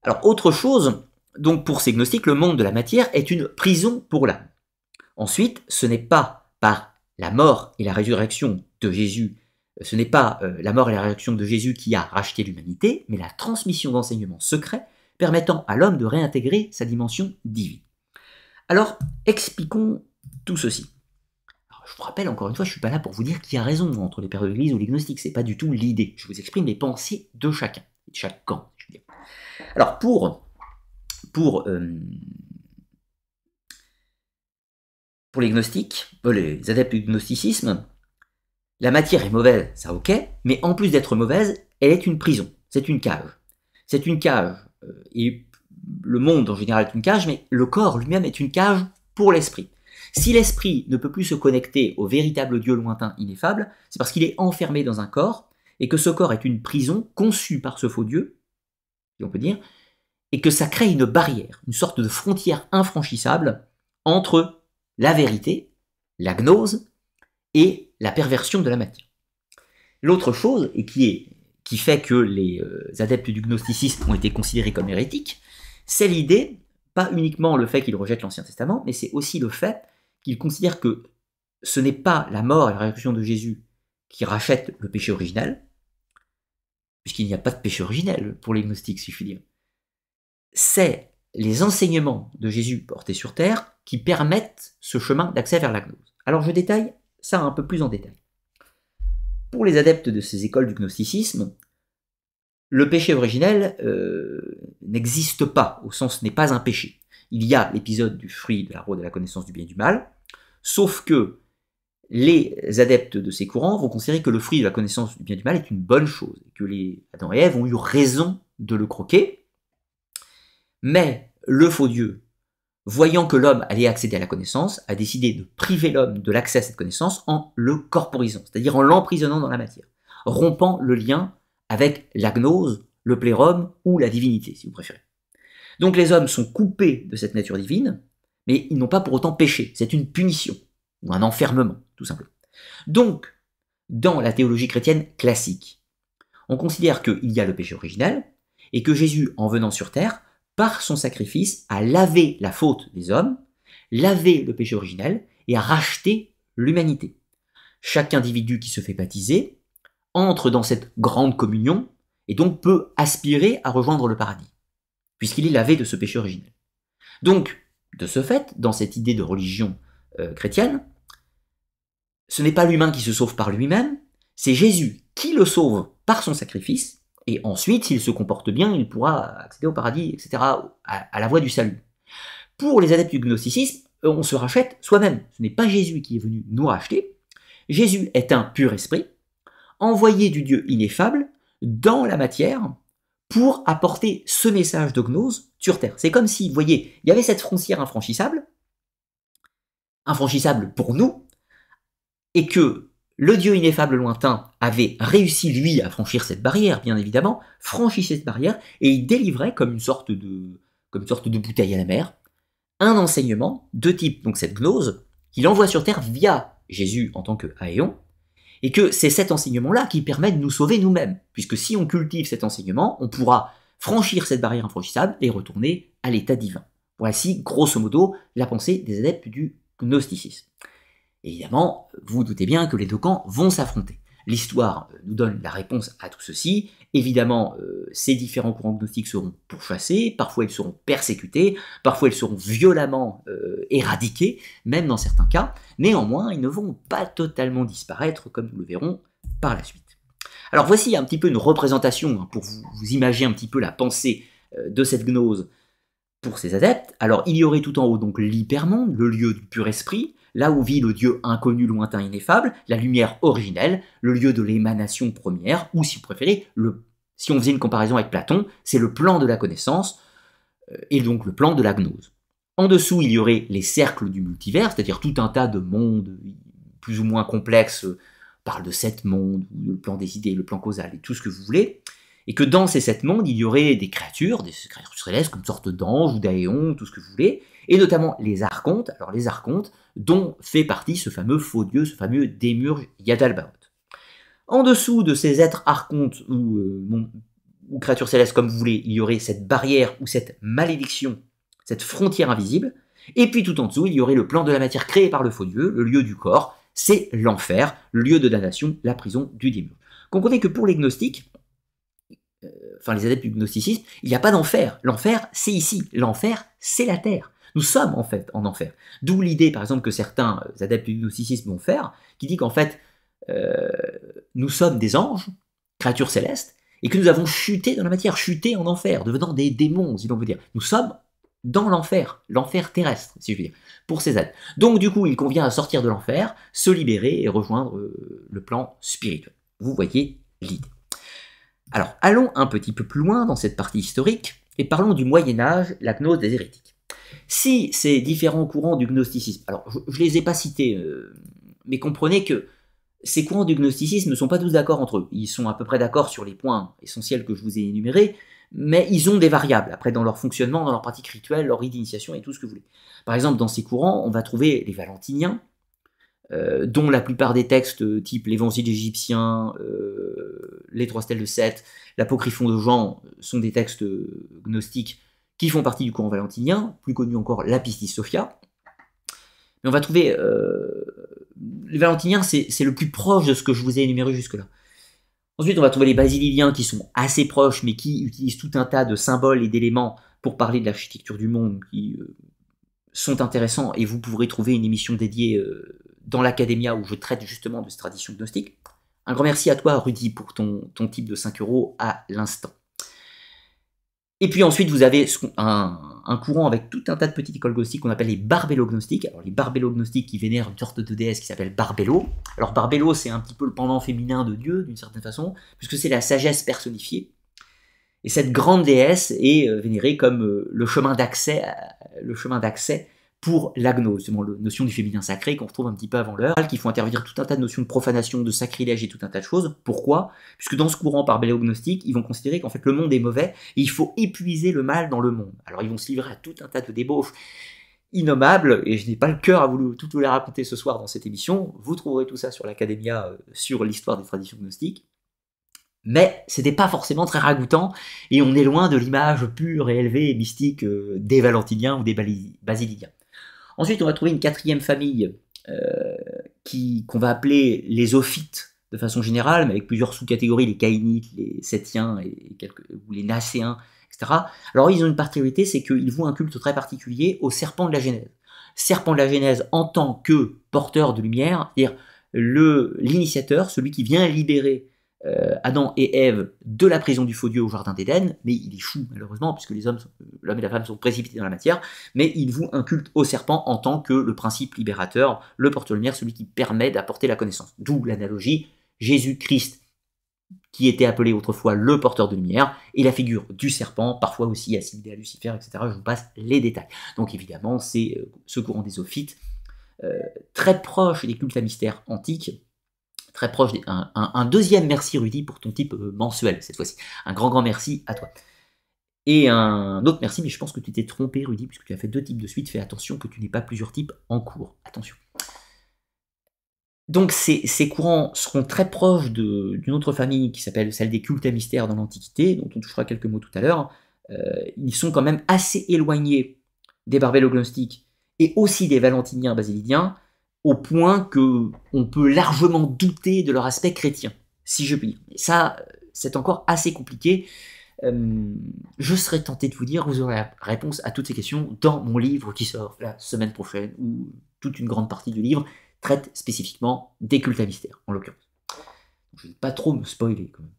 Alors autre chose, donc pour ces gnostiques, le monde de la matière est une prison pour l'âme. Ensuite, ce n'est pas par la mort et la résurrection de Jésus, euh, ce n'est pas euh, la mort et la résurrection de Jésus qui a racheté l'humanité, mais la transmission d'enseignements secrets permettant à l'homme de réintégrer sa dimension divine. Alors, expliquons tout ceci. je vous rappelle encore une fois, je ne suis pas là pour vous dire qui a raison entre les pères de l'Église ou les gnostiques, ce n'est pas du tout l'idée. Je vous exprime les pensées de chacun, de chaque camp. Alors, pour euh, pour, les gnostiques, euh, les adeptes du gnosticisme, la matière est mauvaise, ça ok, mais en plus d'être mauvaise, elle est une prison, c'est une cage. C'est une cage, euh, et le monde en général est une cage, mais le corps lui-même est une cage pour l'esprit. Si l'esprit ne peut plus se connecter au véritable Dieu lointain ineffable, c'est parce qu'il est enfermé dans un corps, et que ce corps est une prison conçue par ce faux Dieu, si on peut dire, et que ça crée une barrière, une sorte de frontière infranchissable entre la vérité, la gnose et la perversion de la matière. L'autre chose, et qui, est, qui fait que les euh, adeptes du gnosticisme ont été considérés comme hérétiques, c'est l'idée, pas uniquement le fait qu'ils rejettent l'Ancien Testament, mais c'est aussi le fait qu'ils considèrent que ce n'est pas la mort et la résurrection de Jésus qui rachètent le péché originel, puisqu'il n'y a pas de péché originel pour les gnostiques, si je dire c'est les enseignements de Jésus portés sur terre qui permettent ce chemin d'accès vers la gnose. Alors je détaille ça un peu plus en détail. Pour les adeptes de ces écoles du gnosticisme, le péché originel euh, n'existe pas, au sens n'est pas un péché. Il y a l'épisode du fruit de la roue de la connaissance du bien et du mal, sauf que les adeptes de ces courants vont considérer que le fruit de la connaissance du bien et du mal est une bonne chose, que les Adam et Ève ont eu raison de le croquer, mais le faux Dieu, voyant que l'homme allait accéder à la connaissance, a décidé de priver l'homme de l'accès à cette connaissance en le corporisant, c'est-à-dire en l'emprisonnant dans la matière, rompant le lien avec la gnose, le plérum ou la divinité, si vous préférez. Donc les hommes sont coupés de cette nature divine, mais ils n'ont pas pour autant péché. C'est une punition, ou un enfermement, tout simplement. Donc, dans la théologie chrétienne classique, on considère qu'il y a le péché originel, et que Jésus, en venant sur terre, par son sacrifice, à laver la faute des hommes, laver le péché originel et à racheter l'humanité. Chaque individu qui se fait baptiser entre dans cette grande communion et donc peut aspirer à rejoindre le paradis, puisqu'il est lavé de ce péché originel. Donc, de ce fait, dans cette idée de religion euh, chrétienne, ce n'est pas l'humain qui se sauve par lui-même, c'est Jésus qui le sauve par son sacrifice et ensuite, s'il se comporte bien, il pourra accéder au paradis, etc., à, la voie du salut. Pour les adeptes du gnosticisme, euh, on se rachète soi-même. Ce n'est pas Jésus qui est venu nous racheter. Jésus est un pur esprit, envoyé du Dieu ineffable dans la matière pour apporter ce message de gnose sur Terre. C'est comme si, vous voyez, il y avait cette frontière infranchissable, infranchissable pour nous, et que le dieu ineffable lointain avait réussi, lui, à franchir cette barrière, bien évidemment, franchissait cette barrière, et il délivrait comme une sorte de, comme sorte de bouteille à la mer, un enseignement de type, donc cette gnose, qu'il envoie sur Terre via Jésus en tant que Aéon, et que c'est cet enseignement-là qui permet de nous sauver nous-mêmes, puisque si on cultive cet enseignement, on pourra franchir cette barrière infranchissable et retourner à l'état divin. Voici, grosso modo, la pensée des adeptes du gnosticisme. Évidemment, vous, vous doutez bien que les deux camps vont s'affronter. L'histoire euh, nous donne la réponse à tout ceci. Évidemment, euh, ces différents courants gnostiques seront pourchassés, parfois ils seront persécutés, parfois ils seront violemment euh, éradiqués, même dans certains cas. Néanmoins, ils ne vont pas totalement disparaître, comme nous le verrons par la suite. Alors voici un petit peu une représentation hein, pour vous, imaginer un petit peu la pensée de cette gnose pour ses adeptes. Alors il y aurait tout en haut donc l'hypermonde, le lieu du pur esprit, là où vit le Dieu inconnu, lointain, ineffable, la lumière originelle, le lieu de l'émanation première, ou si vous préférez, si on faisait une comparaison avec Platon, c'est le plan de la connaissance, euh, et donc le plan de la gnose. En dessous, il y aurait les cercles du multivers, c'est-à-dire tout un tas de mondes plus ou moins complexes, euh, parle de sept mondes, le plan des idées, le plan causal, et tout ce que vous voulez et que dans ces sept mondes, il y aurait des créatures, des créatures célestes comme sorte d'anges ou d'aéons, tout ce que vous voulez, et notamment les archontes, alors les archontes dont fait partie ce fameux faux dieu, ce fameux démurge Yadalbaot. En dessous de ces êtres archontes euh, ou, créatures célestes comme vous voulez, il y aurait cette barrière ou cette malédiction, cette frontière invisible, et puis tout en dessous, il y aurait le plan de la matière créé par le faux dieu, le lieu du corps, c'est l'enfer, le lieu de damnation, la prison du démon. connaît que pour les gnostiques, enfin les adeptes du gnosticisme, il n'y a pas d'enfer. L'enfer, c'est ici. L'enfer, c'est la terre. Nous sommes en fait en enfer. D'où l'idée, par exemple, que certains adeptes du gnosticisme vont faire, qui dit qu'en fait, euh, nous sommes des anges, créatures célestes, et que nous avons chuté dans la matière, chuté en enfer, devenant des démons, si l'on veut dire. Nous sommes dans l'enfer, l'enfer terrestre, si je veux dire, pour ces êtres. Donc du coup, il convient à sortir de l'enfer, se libérer et rejoindre euh, le plan spirituel. Vous voyez l'idée. Alors allons un petit peu plus loin dans cette partie historique et parlons du Moyen Âge, la gnose des hérétiques. Si ces différents courants du gnosticisme, alors je, ne les ai pas cités, euh, mais comprenez que ces courants du gnosticisme ne sont pas tous d'accord entre eux. Ils sont à peu près d'accord sur les points essentiels que je vous ai énumérés, mais ils ont des variables, après, dans leur fonctionnement, dans leur pratique rituelle, leur rite d'initiation et tout ce que vous voulez. Par exemple, dans ces courants, on va trouver les valentiniens, euh, dont la plupart des textes euh, type l'Évangile égyptien, euh, les trois stèles de Seth, l'Apocryphon de Jean sont des textes gnostiques qui font partie du courant valentinien, plus connu encore l'Apistis Sophia. Mais on va trouver... Le valentinien, c'est le plus proche de ce que je vous ai énuméré jusque-là. Ensuite, on va trouver les basililiens qui sont assez proches, mais qui utilisent tout un tas de symboles et d'éléments pour parler de l'architecture du monde, qui sont intéressants, et vous pourrez trouver une émission dédiée dans l'académia où je traite justement de cette tradition gnostique. Un grand merci à toi, Rudy, pour ton, type de 5 euros à l'instant. Et puis ensuite, vous avez un, courant avec tout un tas de petites écoles gnostiques qu'on appelle les barbélognostiques. Alors, les barbellognostiques qui vénèrent une sorte de déesse qui s'appelle Barbelo. Alors, Barbello, c'est un petit peu le pendant féminin de Dieu, d'une certaine façon, puisque c'est la sagesse personnifiée. Et cette grande déesse est euh, vénérée comme euh, le chemin d'accès, le chemin d'accès pour l'agnose, justement, la notion du féminin sacré qu'on retrouve un petit peu avant l'heure, qui font intervenir tout un tas de notions de profanation, de sacrilège et tout un tas de choses. Pourquoi Puisque dans ce courant par gnostique ils vont considérer qu'en fait le monde est mauvais et il faut épuiser le mal dans le monde. Alors ils vont se livrer à tout un tas de débauches innommables, et je n'ai pas le cœur à vous tout vous les raconter ce soir dans cette émission, vous trouverez tout ça sur l'Academia, euh, sur l'histoire des traditions gnostiques, mais c'était pas forcément très ragoûtant, et on est loin de l'image pure et élevée et mystique euh, des Valentiniens ou des Basilidiens. Ensuite, on va trouver une quatrième famille euh, qu'on va appeler les ophites de façon générale, mais avec plusieurs sous-catégories, les caïnites, les sétiens, et quelques, les Nacéens, etc. Alors ils ont une particularité, c'est qu'ils vouent un culte très particulier au serpent de la Genèse. Serpent de la Genèse en tant que porteur de lumière, c'est-à-dire l'initiateur, celui qui vient libérer euh, Adam et Ève de la prison du faux Dieu au jardin d'Éden, mais il est fou malheureusement, puisque les hommes, euh, l'homme et la femme sont précipités dans la matière, mais il voue un culte au serpent en tant que le principe libérateur, le porteur de lumière celui qui permet d'apporter la connaissance. D'où l'analogie Jésus-Christ, qui était appelé autrefois le porteur de lumière, et la figure du serpent, parfois aussi assimilée à Lucifer, etc. Je vous passe les détails. Donc évidemment, c'est euh, ce courant des ophites, très proche des cultes à mystère antiques, très proche. un, deuxième merci Rudy pour ton type euh, mensuel cette fois-ci. Un grand grand merci à toi. Et un autre merci, mais je pense que tu t'es trompé Rudy, puisque tu as fait deux types de suite. Fais attention que tu n'aies pas plusieurs types en cours. Attention. Donc ces, ces courants seront très proches d'une autre famille qui s'appelle celle des cultes à mystère dans l'Antiquité, dont on touchera quelques mots tout à l'heure. Euh, ils sont quand même assez éloignés des barbellognostiques et aussi des valentiniens basilidiens, au point que on peut largement douter de leur aspect chrétien, si je puis dire. Et ça, c'est encore assez compliqué. Euh, je serais tenté de vous dire, vous aurez la réponse à toutes ces questions dans mon livre qui sort la semaine prochaine, où toute une grande partie du livre traite spécifiquement des cultes à mystère, en l'occurrence. Je ne vais pas trop me spoiler quand même.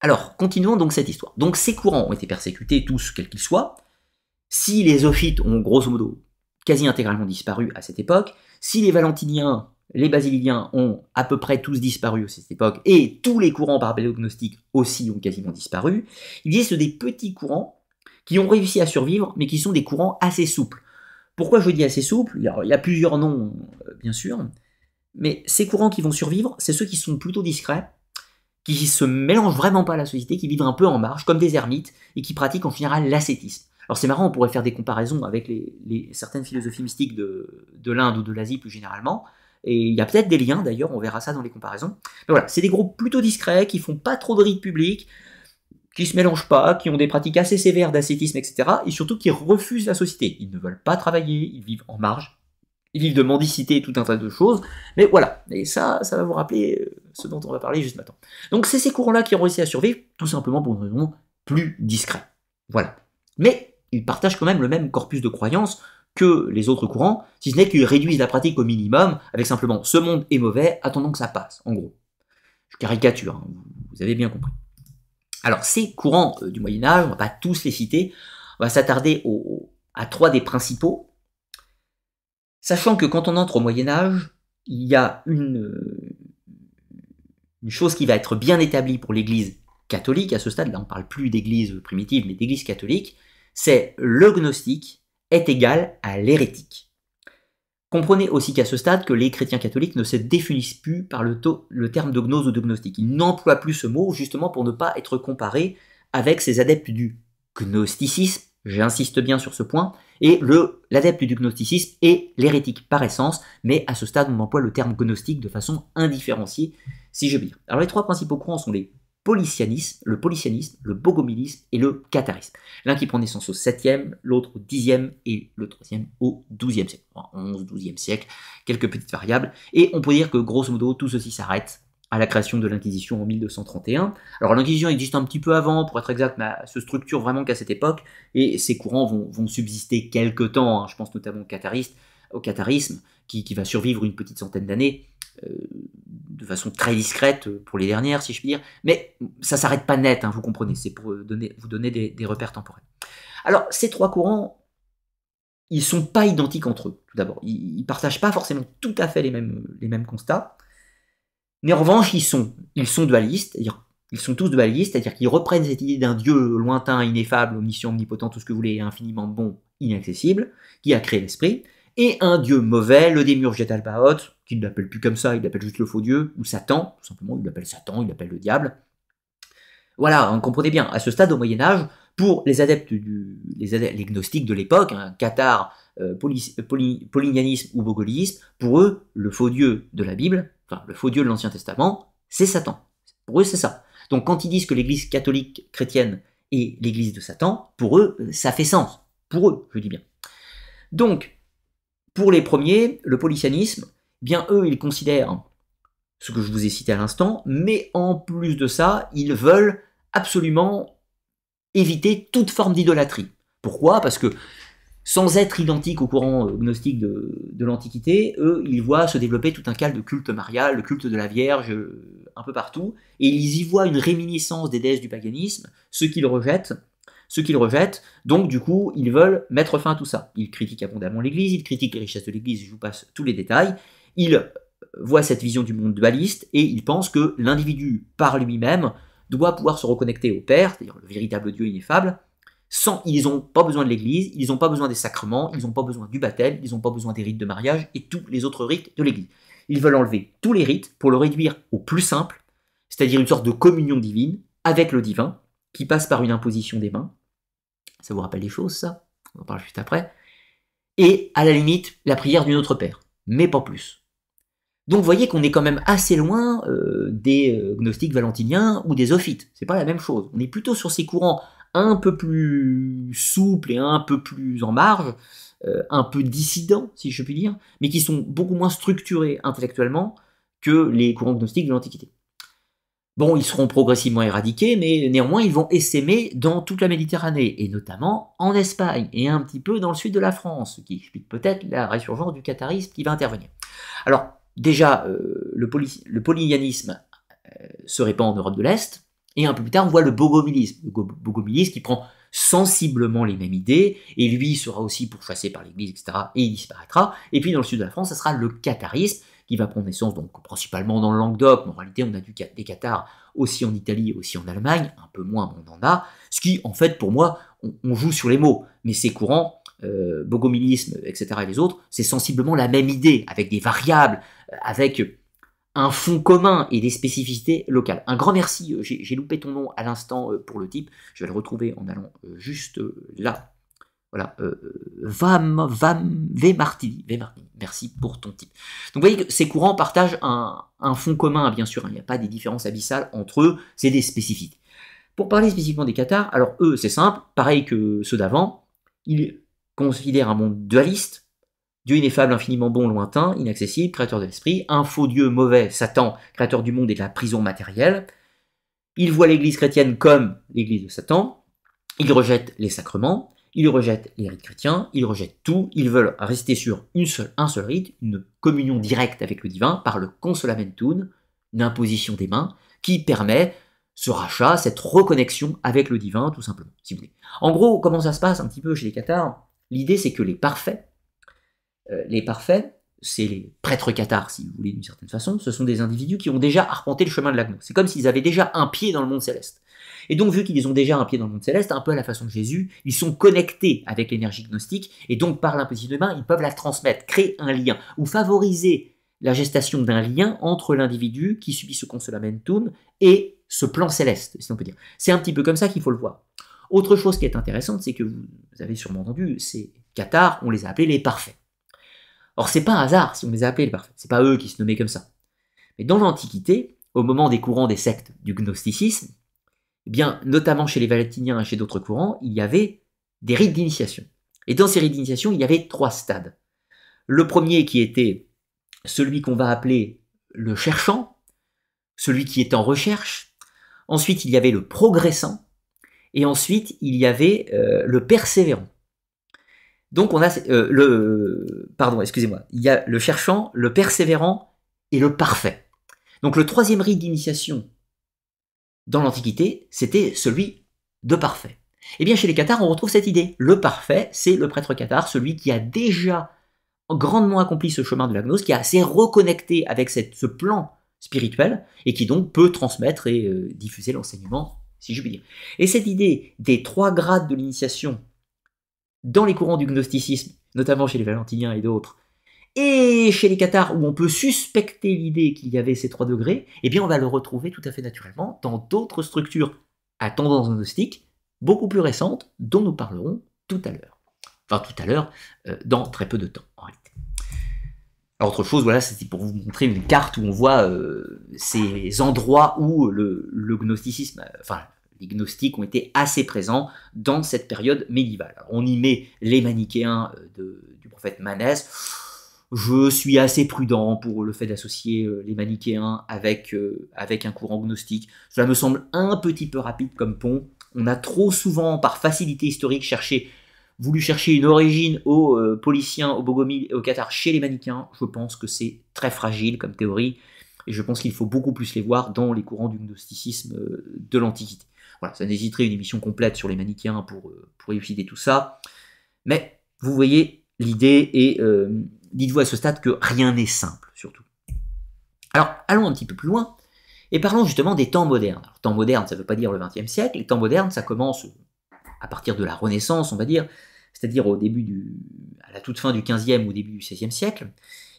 Alors, continuons donc cette histoire. Donc ces courants ont été persécutés, tous quels qu'ils soient. Si les ophites ont grosso modo quasi intégralement disparu à cette époque, si les Valentiniens, les Basiliens ont à peu près tous disparu à cette époque, et tous les courants parbelognostiques aussi ont quasiment disparu, il existe des petits courants qui ont réussi à survivre, mais qui sont des courants assez souples. Pourquoi je dis assez souples Il y a plusieurs noms, euh, bien sûr, mais ces courants qui vont survivre, c'est ceux qui sont plutôt discrets, qui se mélangent vraiment pas à la société, qui vivent un peu en marge, comme des ermites, et qui pratiquent en général l'ascétisme. Alors c'est marrant, on pourrait faire des comparaisons avec les, certaines philosophies mystiques de, l'Inde ou de l'Asie plus généralement. Et il y a peut-être des liens d'ailleurs, on verra ça dans les comparaisons. Mais voilà, c'est des groupes plutôt discrets, qui font pas trop de rites publics, qui se mélangent pas, qui ont des pratiques assez sévères d'ascétisme, etc. Et surtout qui refusent la société. Ils ne veulent pas travailler, ils vivent en marge, ils vivent de mendicité et tout un tas de choses. Mais voilà, et ça, ça va vous rappeler euh, ce dont on va parler juste maintenant. Donc c'est ces courants-là qui ont réussi à survivre, tout simplement pour une raison plus discrète. Voilà. Mais ils partagent quand même le même corpus de croyances que les autres courants, si ce n'est qu'ils réduisent la pratique au minimum avec simplement ce monde est mauvais, attendons que ça passe, en gros. Je caricature, hein, vous avez bien compris. Alors ces courants euh, du Moyen Âge, on va pas tous les citer, on va s'attarder à trois des principaux, sachant que quand on entre au Moyen Âge, il y a une, une chose qui va être bien établie pour l'Église catholique, à ce stade, là on ne parle plus d'Église primitive, mais d'Église catholique, c'est le gnostique est égal à l'hérétique. Comprenez aussi qu'à ce stade que les chrétiens catholiques ne se définissent plus par le, terme de gnose ou de gnostique. Ils n'emploient plus ce mot justement pour ne pas être comparés avec ces adeptes du gnosticisme, j'insiste bien sur ce point, et l'adepte du gnosticisme est l'hérétique par essence, mais à ce stade on emploie le terme gnostique de façon indifférenciée, si je veux dire. Alors les trois principaux courants sont les policianisme, le policianisme, le bogomilisme et le catharisme. L'un qui prend naissance au 7e, l'autre au 10e et le troisième au 12e siècle. 11, 12e siècle, quelques petites variables. Et on peut dire que grosso modo, tout ceci s'arrête à la création de l'Inquisition en 1231. Alors l'Inquisition existe un petit peu avant, pour être exact, mais se structure vraiment qu'à cette époque, et ces courants vont, subsister quelques temps, hein. je pense notamment au, catharisme, au catharisme qui, va survivre une petite centaine d'années, euh, de façon très discrète euh, pour les dernières, si je puis dire. Mais ça s'arrête pas net, hein, vous comprenez, c'est pour euh, donner, vous donner des, repères temporels. Alors, ces trois courants, ils sont pas identiques entre eux, tout d'abord. Ils, ne partagent pas forcément tout à fait les mêmes, les mêmes constats. Mais en revanche, ils sont, ils sont dualistes, c'est-à-dire ils sont tous dualistes, c'est-à-dire qu'ils reprennent cette idée d'un Dieu lointain, ineffable, omniscient, omnipotent, tout ce que vous voulez, infiniment bon, inaccessible, qui a créé l'esprit, et un Dieu mauvais, le démurge Baot, qui ne l'appelle plus comme ça, il l'appelle juste le faux Dieu, ou Satan, tout simplement, il l'appelle Satan, il l'appelle le diable. Voilà, on hein, comprenez bien, à ce stade au Moyen Âge, pour les adeptes du, les, de l'époque, hein, cathare, euh, ou bogolisme, pour eux, le faux Dieu de la Bible, enfin le faux Dieu de l'Ancien Testament, c'est Satan. Pour eux, c'est ça. Donc quand ils disent que l'Église catholique chrétienne est l'Église de Satan, pour eux, euh, ça fait sens. Pour eux, je dis bien. Donc, pour les premiers, le polythéisme, bien eux, ils considèrent ce que je vous ai cité à l'instant, mais en plus de ça, ils veulent absolument éviter toute forme d'idolâtrie. Pourquoi Parce que sans être identiques au courant euh, gnostique de, l'Antiquité, eux, ils voient se développer tout un calme de culte marial, le culte de la Vierge, euh, un peu partout, et ils y voient une réminiscence des déesses du paganisme, ce qu'ils rejettent, ce qu'ils rejettent, donc du coup, ils veulent mettre fin à tout ça. Ils critiquent abondamment l'Église, ils critiquent les richesses de l'Église, je vous passe tous les détails, il voit cette vision du monde dualiste et il pense que l'individu par lui-même doit pouvoir se reconnecter au Père, c'est-à-dire le véritable Dieu ineffable, sans, ils n'ont pas besoin de l'Église, ils n'ont pas besoin des sacrements, ils n'ont pas besoin du baptême, ils n'ont pas besoin des rites de mariage et tous les autres rites de l'Église. Ils veulent enlever tous les rites pour le réduire au plus simple, c'est-à-dire une sorte de communion divine avec le divin, qui passe par une imposition des mains. Ça vous rappelle des choses, ça On en parle juste après. Et à la limite, la prière d'une autre Père, mais pas plus. Donc vous voyez qu'on est quand même assez loin euh, des euh, gnostiques valentiniens ou des ophites. C'est pas la même chose. On est plutôt sur ces courants un peu plus souples et un peu plus en marge, euh, un peu dissidents, si je puis dire, mais qui sont beaucoup moins structurés intellectuellement que les courants gnostiques de l'Antiquité. Bon, ils seront progressivement éradiqués, mais néanmoins ils vont essaimer dans toute la Méditerranée, et notamment en Espagne, et un petit peu dans le sud de la France, ce qui explique peut-être la résurgence du catharisme qui va intervenir. Alors, déjà euh, le, poly, euh, se répand en Europe de l'Est, et un peu plus tard on voit le bogomilisme, le bogomilisme qui prend sensiblement les mêmes idées, et lui sera aussi pourchassé par l'Église, etc., et il disparaîtra, et puis dans le sud de la France, ça sera le catharisme, qui va prendre naissance donc principalement dans le Languedoc, en réalité on a des cathares aussi en Italie, aussi en Allemagne, un peu moins mais on en a, ce qui en fait pour moi, on joue sur les mots, mais c'est courant, euh, bogomilisme, etc. et les autres, c'est sensiblement la même idée, avec des variables, euh, avec un fond commun et des spécificités locales. Un grand merci, euh, j'ai loupé ton nom à l'instant pour le type, je vais le retrouver en allant juste là. Voilà, Vam, Vam, v Vemartini. merci pour ton type. Donc vous voyez que ces courants partagent un, fond commun, bien sûr, hein. il n'y a pas des différences abyssales entre eux, c'est des spécificités. Pour parler spécifiquement des cathares, alors eux, c'est simple, pareil que ceux d'avant, ils considère un monde dualiste, Dieu ineffable, infiniment bon, lointain, inaccessible, créateur de l'esprit, un faux Dieu mauvais, Satan, créateur du monde et de la prison matérielle. Il voit l'Église chrétienne comme l'Église de Satan, il rejette les sacrements, ils rejette les rites chrétiens, ils rejettent tout, ils veulent rester sur un seul rite, une communion directe avec le divin par le consolamentum, une imposition des mains, qui permet ce rachat, cette reconnexion avec le divin, tout simplement, si voulez. En gros, comment ça se passe un petit peu chez les cathares L'idée, c'est que les parfaits, euh, les parfaits, c'est les prêtres cathares, si vous voulez, d'une certaine façon, ce sont des individus qui ont déjà arpenté le chemin de l'agneau. C'est comme s'ils avaient déjà un pied dans le monde céleste. Et donc, vu qu'ils ont déjà un pied dans le monde céleste, un peu à la façon de Jésus, ils sont connectés avec l'énergie gnostique, et donc par l'imposition de main, ils peuvent la transmettre, créer un lien, ou favoriser la gestation d'un lien entre l'individu qui subit ce consolamentum et ce plan céleste, si on peut dire. C'est un petit peu comme ça qu'il faut le voir. Autre chose qui est intéressante, c'est que vous avez sûrement entendu, ces cathares, on les a appelés les parfaits. Or, c'est pas un hasard si on les a appelés les parfaits, c'est pas eux qui se nommaient comme ça. Mais dans l'Antiquité, au moment des courants des sectes du gnosticisme, eh bien, notamment chez les Valentiniens et chez d'autres courants, il y avait des rites d'initiation. Et dans ces rites d'initiation, il y avait trois stades. Le premier qui était celui qu'on va appeler le cherchant, celui qui est en recherche. Ensuite, il y avait le progressant, et ensuite, il y avait euh, le persévérant. Donc on a euh, le pardon, excusez-moi, il y a le cherchant, le persévérant et le parfait. Donc le troisième rite d'initiation dans l'Antiquité, c'était celui de parfait. Eh bien chez les cathares, on retrouve cette idée. Le parfait, c'est le prêtre cathare, celui qui a déjà grandement accompli ce chemin de la gnose, qui a assez reconnecté avec cette, ce plan spirituel et qui donc peut transmettre et euh, diffuser l'enseignement si je puis dire. Et cette idée des trois grades de l'initiation dans les courants du gnosticisme, notamment chez les Valentiniens et d'autres, et chez les cathares où on peut suspecter l'idée qu'il y avait ces trois degrés, eh bien on va le retrouver tout à fait naturellement dans d'autres structures à tendance gnostique, beaucoup plus récentes, dont nous parlerons tout à l'heure. Enfin tout à l'heure, euh, dans très peu de temps en réalité. Alors, autre chose, voilà, c'était pour vous montrer une carte où on voit euh, ces endroits où le, gnosticisme, euh, enfin les gnostiques ont été assez présents dans cette période médiévale. on y met les manichéens euh, du prophète Manès. Je suis assez prudent pour le fait d'associer euh, les manichéens avec, euh, avec un courant gnostique. Cela me semble un petit peu rapide comme pont. On a trop souvent, par facilité historique, cherché, voulu chercher une origine aux Policiens, aux Bogomiles et aux Cathares chez les manichéens. Je pense que c'est très fragile comme théorie et je pense qu'il faut beaucoup plus les voir dans les courants du gnosticisme de l'Antiquité ça nécessiterait une émission complète sur les manichéens pour, euh, pour tout ça. Mais vous voyez l'idée et euh, dites-vous à ce stade que rien n'est simple, surtout. Alors, allons un petit peu plus loin et parlons justement des temps modernes. Alors, temps moderne, ça ne veut pas dire le XXe siècle. Les temps modernes, ça commence à partir de la Renaissance, on va dire, c'est-à-dire au début du, à la toute fin du XVe ou début du XVIe siècle.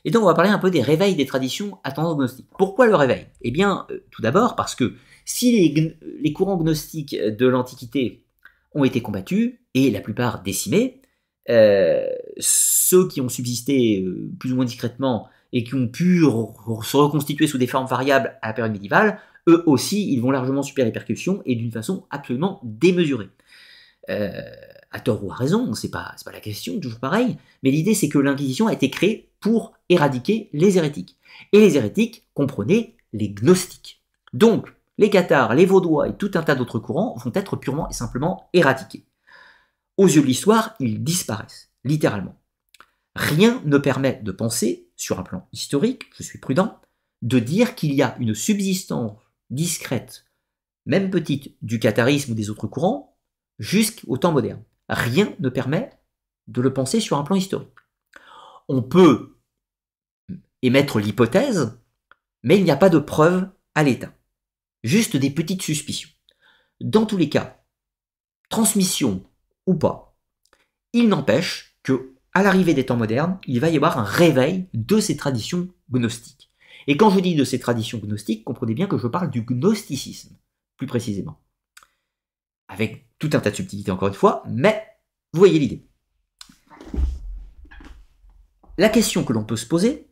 Et donc, on va parler un peu des réveils des traditions à tendance gnostique. Pourquoi le réveil Eh bien, euh, tout d'abord parce que si les, courants gnostiques de l'Antiquité ont été combattus et la plupart décimés, euh, ceux qui ont subsisté euh, plus ou moins discrètement et qui ont pu se reconstituer sous des formes variables à la période médiévale, eux aussi, ils vont largement subir les percussions et d'une façon absolument démesurée. Euh, à tort ou à raison, c'est pas, pas la question, toujours pareil, mais l'idée c'est que l'Inquisition a été créée pour éradiquer les hérétiques. Et les hérétiques comprenaient les gnostiques. Donc, les cathares, les vaudois et tout un tas d'autres courants vont être purement et simplement éradiqués. Aux yeux de l'histoire, ils disparaissent, littéralement. Rien ne permet de penser, sur un plan historique, je suis prudent, de dire qu'il y a une subsistance discrète, même petite, du catharisme ou des autres courants, jusqu'au temps moderne. Rien ne permet de le penser sur un plan historique. On peut émettre l'hypothèse, mais il n'y a pas de preuve à l'état. Juste des petites suspicions. Dans tous les cas, transmission ou pas, il n'empêche que à l'arrivée des temps modernes, il va y avoir un réveil de ces traditions gnostiques. Et quand je dis de ces traditions gnostiques, comprenez bien que je parle du gnosticisme, plus précisément. Avec tout un tas de subtilités encore une fois, mais vous voyez l'idée. La question que l'on peut se poser,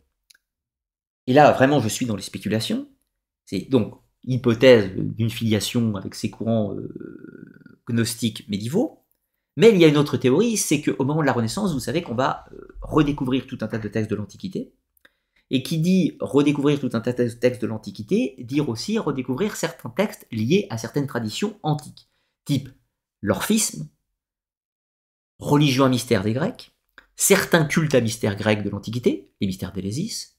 et là vraiment je suis dans les spéculations, c'est donc hypothèse d'une filiation avec ces courants euh, gnostiques médiévaux. Mais il y a une autre théorie, c'est qu'au moment de la Renaissance, vous savez qu'on va euh, redécouvrir tout un tas de textes de l'Antiquité. Et qui dit redécouvrir tout un tas de textes de l'Antiquité, dire aussi redécouvrir certains textes liés à certaines traditions antiques, type l'orphisme, religion à mystère des Grecs, certains cultes à mystère grec de l'Antiquité, les mystères d'Élésis,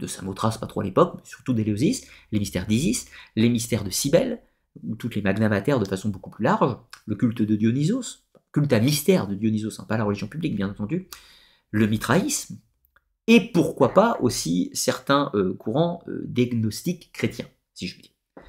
de Samothrace, pas trop à l'époque, mais surtout d'Eleusis, les mystères d'Isis, les mystères de Cybèle, ou toutes les magnamatères de façon beaucoup plus large, le culte de Dionysos, culte à mystère de Dionysos, hein, pas la religion publique bien entendu, le mitraïsme, et pourquoi pas aussi certains euh, courants euh, d'égnostiques chrétiens, si je puis dire.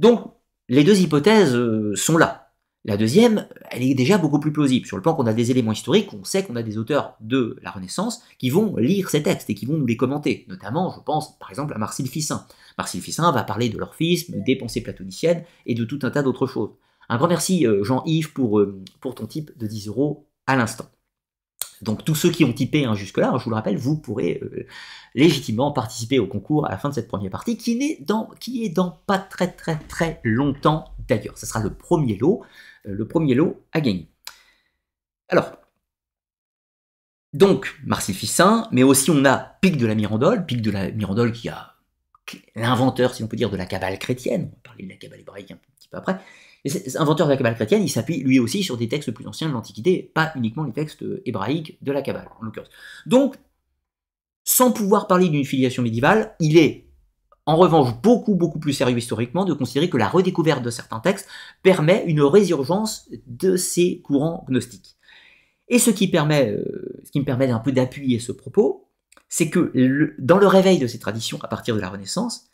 Donc, les deux hypothèses euh, sont là. La deuxième, elle est déjà beaucoup plus plausible, sur le plan qu'on a des éléments historiques, on sait qu'on a des auteurs de la Renaissance qui vont lire ces textes et qui vont nous les commenter, notamment, je pense, par exemple, à Marcille Ficin. Marcille Ficin va parler de l'orphisme, des pensées platoniciennes et de tout un tas d'autres choses. Un grand merci, euh, Jean-Yves, pour, euh, pour ton type de 10 euros à l'instant. Donc tous ceux qui ont typé hein, jusque-là, hein, je vous le rappelle, vous pourrez euh, légitimement participer au concours à la fin de cette première partie, qui, n'est dans, qui est dans pas très très très longtemps d'ailleurs. Ce sera le premier lot. Euh, le premier lot a gagné. Alors, donc, Fissin, mais aussi on a Pic de la Mirandole, Pic de la Mirandole qui a l'inventeur, si on peut dire, de la cabale chrétienne, on va parler de la cabale hébraïque un petit peu après, l'inventeur de la cabale chrétienne, il s'appuie lui aussi sur des textes plus anciens de l'Antiquité, pas uniquement les textes euh, hébraïques de la cabale, en l'occurrence. Donc, sans pouvoir parler d'une filiation médiévale, il est en revanche beaucoup beaucoup plus sérieux historiquement de considérer que la redécouverte de certains textes permet une résurgence de ces courants gnostiques. Et ce qui, permet, euh, ce qui me permet un peu d'appuyer ce propos, c'est que dans le réveil de ces traditions à partir de la Renaissance,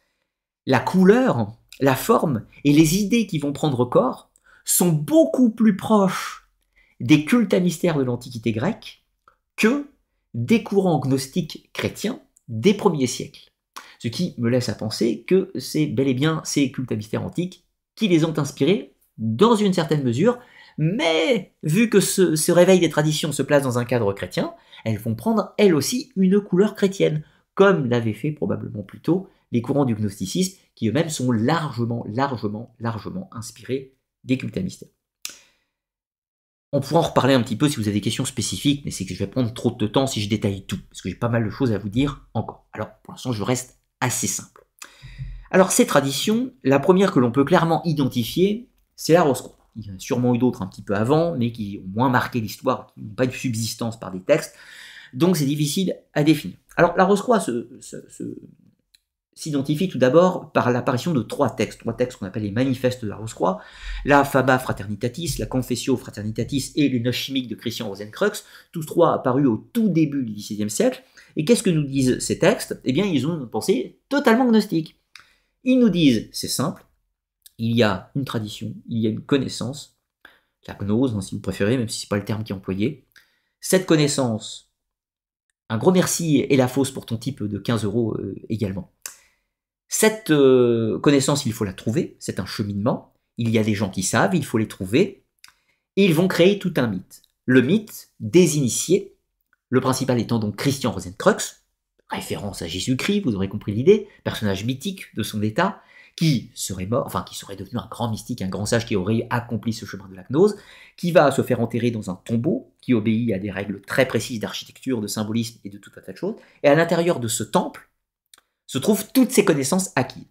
la couleur, la forme et les idées qui vont prendre corps sont beaucoup plus proches des cultes à mystère de l'Antiquité grecque que des courants gnostiques chrétiens des premiers siècles. Ce qui me laisse à penser que c'est bel et bien ces cultes mystères antiques qui les ont inspirés dans une certaine mesure, mais vu que ce, réveil des traditions se place dans un cadre chrétien, elles vont prendre elles aussi une couleur chrétienne, comme l'avaient fait probablement plus tôt les courants du gnosticisme, qui eux-mêmes sont largement, largement, largement inspirés des cultes à On pourra en reparler un petit peu si vous avez des questions spécifiques, mais c'est que je vais prendre trop de temps si je détaille tout, parce que j'ai pas mal de choses à vous dire encore. Alors pour l'instant, je reste assez simple. Alors ces traditions, la première que l'on peut clairement identifier, c'est la Rose-Croix. Il y en a sûrement eu d'autres un petit peu avant, mais qui ont moins marqué l'histoire, qui n'ont pas de subsistance par des textes, donc c'est difficile à définir. Alors la se s'identifie tout d'abord par l'apparition de trois textes, trois textes qu'on appelle les manifestes de la Rose-Croix, la Faba Fraternitatis, la Confessio Fraternitatis et les Noces de Christian Rosenkreuz, tous trois apparus au tout début du XVIe siècle, et qu'est-ce que nous disent ces textes Eh bien, ils ont une pensée totalement gnostique. Ils nous disent, c'est simple, il y a une tradition, il y a une connaissance, la gnose, hein, si vous préférez, même si ce n'est pas le terme qui est employé. Cette connaissance, un gros merci et la fausse pour ton type de 15 euros euh, également. Cette euh, connaissance, il faut la trouver, c'est un cheminement. Il y a des gens qui savent, il faut les trouver. Et ils vont créer tout un mythe. Le mythe des initiés, le principal étant donc Christian Rosenkreuz, référence à Jésus-Christ, vous aurez compris l'idée, personnage mythique de son état, qui serait mort, enfin qui serait devenu un grand mystique, un grand sage qui aurait accompli ce chemin de la gnose, qui va se faire enterrer dans un tombeau qui obéit à des règles très précises d'architecture, de symbolisme et de tout un tas de choses. Et à l'intérieur de ce temple se trouvent toutes ses connaissances acquises.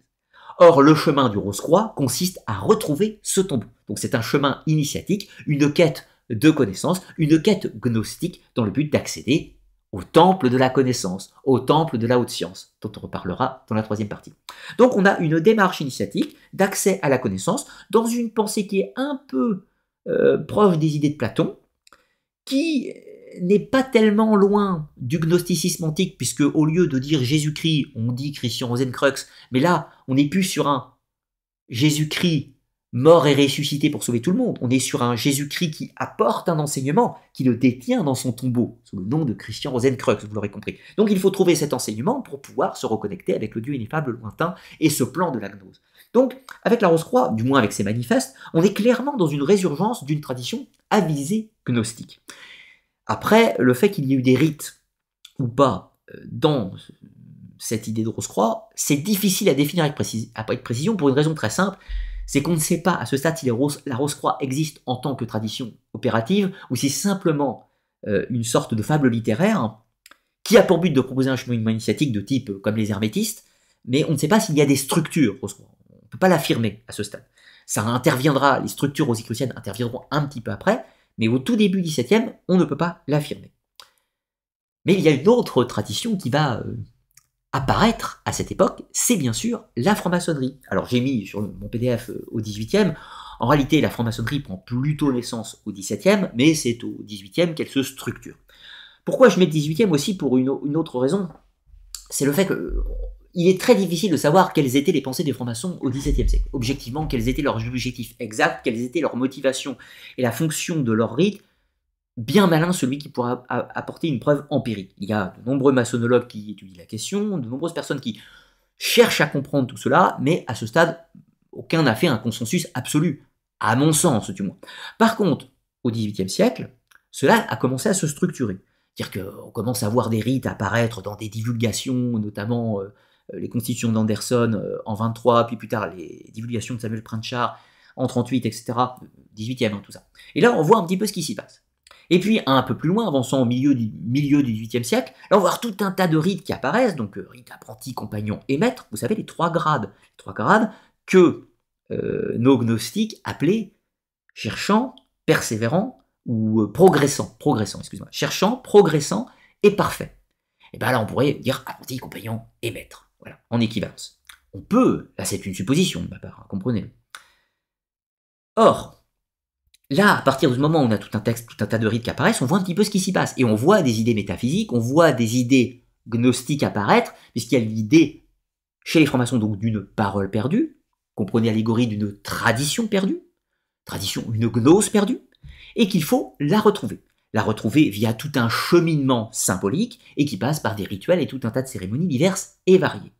Or, le chemin du Rose-Croix consiste à retrouver ce tombeau. Donc c'est un chemin initiatique, une quête de connaissance, une quête gnostique dans le but d'accéder au temple de la connaissance, au temple de la haute science, dont on reparlera dans la troisième partie. Donc on a une démarche initiatique d'accès à la connaissance dans une pensée qui est un peu euh, proche des idées de Platon, qui n'est pas tellement loin du gnosticisme antique, puisque au lieu de dire Jésus-Christ, on dit Christian Rosenkreuz, mais là, on n'est plus sur un Jésus-Christ mort et ressuscité pour sauver tout le monde. On est sur un Jésus-Christ qui apporte un enseignement, qui le détient dans son tombeau, sous le nom de Christian Rosenkreuz, vous l'aurez compris. Donc il faut trouver cet enseignement pour pouvoir se reconnecter avec le Dieu ineffable lointain et ce plan de la gnose. Donc, avec la Rose-Croix, du moins avec ses manifestes, on est clairement dans une résurgence d'une tradition avisée gnostique. Après, le fait qu'il y ait eu des rites ou pas euh, dans cette idée de Rose-Croix, c'est difficile à définir avec, précision pour une raison très simple, c'est qu'on ne sait pas à ce stade si Rose, la Rose-Croix existe en tant que tradition opérative ou si c'est simplement euh, une sorte de fable littéraire qui a pour but de proposer un chemin initiatique de type euh, comme les hermétistes, mais on ne sait pas s'il y a des structures On ne peut pas l'affirmer à ce stade. Ça interviendra, les structures rosicruciennes interviendront un petit peu après, mais au tout début du 17e, on ne peut pas l'affirmer. Mais il y a une autre tradition qui va euh, apparaître à cette époque, c'est bien sûr la franc-maçonnerie. Alors j'ai mis sur mon PDF euh, au 18e, en réalité la franc-maçonnerie prend plutôt naissance au 17e, mais c'est au 18e qu'elle se structure. Pourquoi je mets le 18e aussi pour une, autre raison C'est le fait qu'il est très difficile de savoir quelles étaient les pensées des francs-maçons au XVIIe siècle. Objectivement, quels étaient leurs objectifs exacts, quelles étaient leurs motivations et la fonction de leur rite bien malin celui qui pourra apporter une preuve empirique. Il y a de nombreux maçonologues qui étudient la question, de nombreuses personnes qui cherchent à comprendre tout cela, mais à ce stade, aucun n'a fait un consensus absolu, à mon sens du moins. Par contre, au XVIIIe siècle, cela a commencé à se structurer. C'est-à-dire qu'on commence à voir des rites apparaître dans des divulgations, notamment euh, euh, les constitutions d'Anderson euh, en 23, puis plus tard les divulgations de Samuel Princhard en 38, etc. 18e, tout ça. Et là, on voit un petit peu ce qui s'y passe. Et puis, un peu plus loin, avançant au milieu du, milieu du 18e siècle, là, on va voir tout un tas de rites qui apparaissent, donc euh, rites apprenti, compagnon et maître, vous savez, les trois grades. trois grades que euh, nos gnostiques appelaient cherchant, persévérant ou progressant. Euh, progressant, excuse moi Cherchant, progressant et parfait. Et bien là, on pourrait dire apprenti, compagnon et maître. Voilà, en équivalence. On peut, là c'est une supposition de ma part, hein, comprenez-le. Or, Là, à partir du moment où on a tout un texte, tout un tas de rites qui apparaissent, on voit un petit peu ce qui s'y passe. Et on voit des idées métaphysiques, on voit des idées gnostiques apparaître, puisqu'il y a l'idée chez les francs-maçons donc d'une parole perdue, comprenez allégorie d'une tradition perdue, tradition, une gnose perdue, et qu'il faut la retrouver. La retrouver via tout un cheminement symbolique et qui passe par des rituels et tout un tas de cérémonies diverses et variées.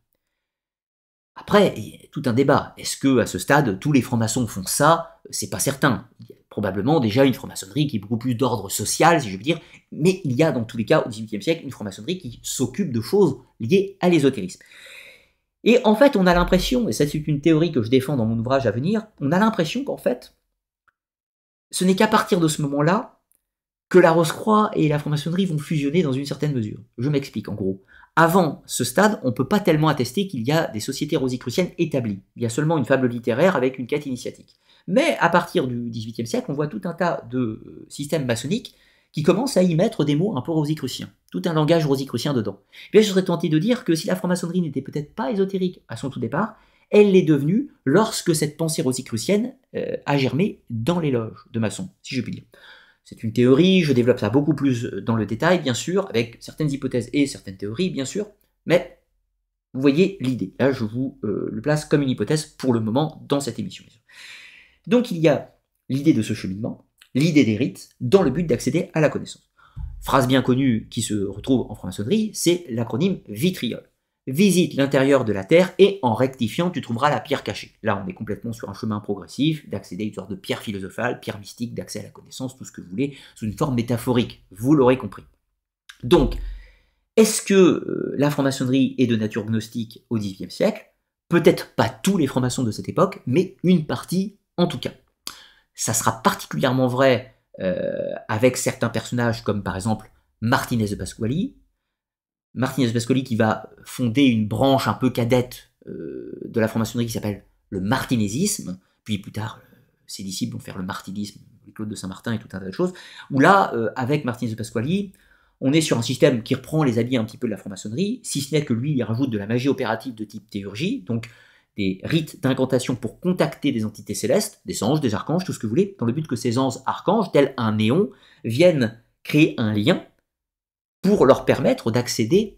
Après, il y a tout un débat. Est-ce que à ce stade, tous les francs-maçons font ça C'est pas certain probablement déjà une franc-maçonnerie qui est beaucoup plus d'ordre social, si je veux dire, mais il y a dans tous les cas au XVIIIe siècle une franc-maçonnerie qui s'occupe de choses liées à l'ésotérisme. Et en fait, on a l'impression, et ça c'est une théorie que je défends dans mon ouvrage à venir, on a l'impression qu'en fait, ce n'est qu'à partir de ce moment-là que la Rose-Croix et la franc-maçonnerie vont fusionner dans une certaine mesure. Je m'explique en gros. Avant ce stade, on ne peut pas tellement attester qu'il y a des sociétés rosicruciennes établies. Il y a seulement une fable littéraire avec une quête initiatique. Mais à partir du XVIIIe siècle, on voit tout un tas de euh, systèmes maçonniques qui commencent à y mettre des mots un peu rosicruciens, tout un langage rosicrucien dedans. Eh je serais tenté de dire que si la franc-maçonnerie n'était peut-être pas ésotérique à son tout départ, elle l'est devenue lorsque cette pensée rosicrucienne euh, a germé dans les loges de maçons, si je puis dire. C'est une théorie, je développe ça beaucoup plus euh, dans le détail, bien sûr, avec certaines hypothèses et certaines théories, bien sûr, mais vous voyez l'idée. Là, je vous euh, le place comme une hypothèse pour le moment dans cette émission. Donc il y a l'idée de ce cheminement, l'idée des rites, dans le but d'accéder à la connaissance. Phrase bien connue qui se retrouve en franc-maçonnerie, c'est l'acronyme vitriol visite l'intérieur de la Terre et en rectifiant, tu trouveras la pierre cachée. Là, on est complètement sur un chemin progressif d'accéder à une sorte de pierre philosophale, pierre mystique, d'accès à la connaissance, tout ce que vous voulez, sous une forme métaphorique. Vous l'aurez compris. Donc, est-ce que euh, la franc-maçonnerie est de nature gnostique au XIXe siècle Peut-être pas tous les francs-maçons de cette époque, mais une partie en tout cas. Ça sera particulièrement vrai euh, avec certains personnages comme par exemple Martinez de Pasquali, Martinez Bascoli qui va fonder une branche un peu cadette euh, de la franc-maçonnerie qui s'appelle le martinésisme, puis plus tard euh, ses disciples vont faire le martinisme, Claude de Saint-Martin et tout un tas de choses, où là, euh, avec Martinez de Pasquali, on est sur un système qui reprend les habits un petit peu de la franc-maçonnerie, si ce n'est que lui, il rajoute de la magie opérative de type théurgie, donc des rites d'incantation pour contacter des entités célestes, des anges, des archanges, tout ce que vous voulez, dans le but que ces anges, archanges, tels un néon, viennent créer un lien pour leur permettre d'accéder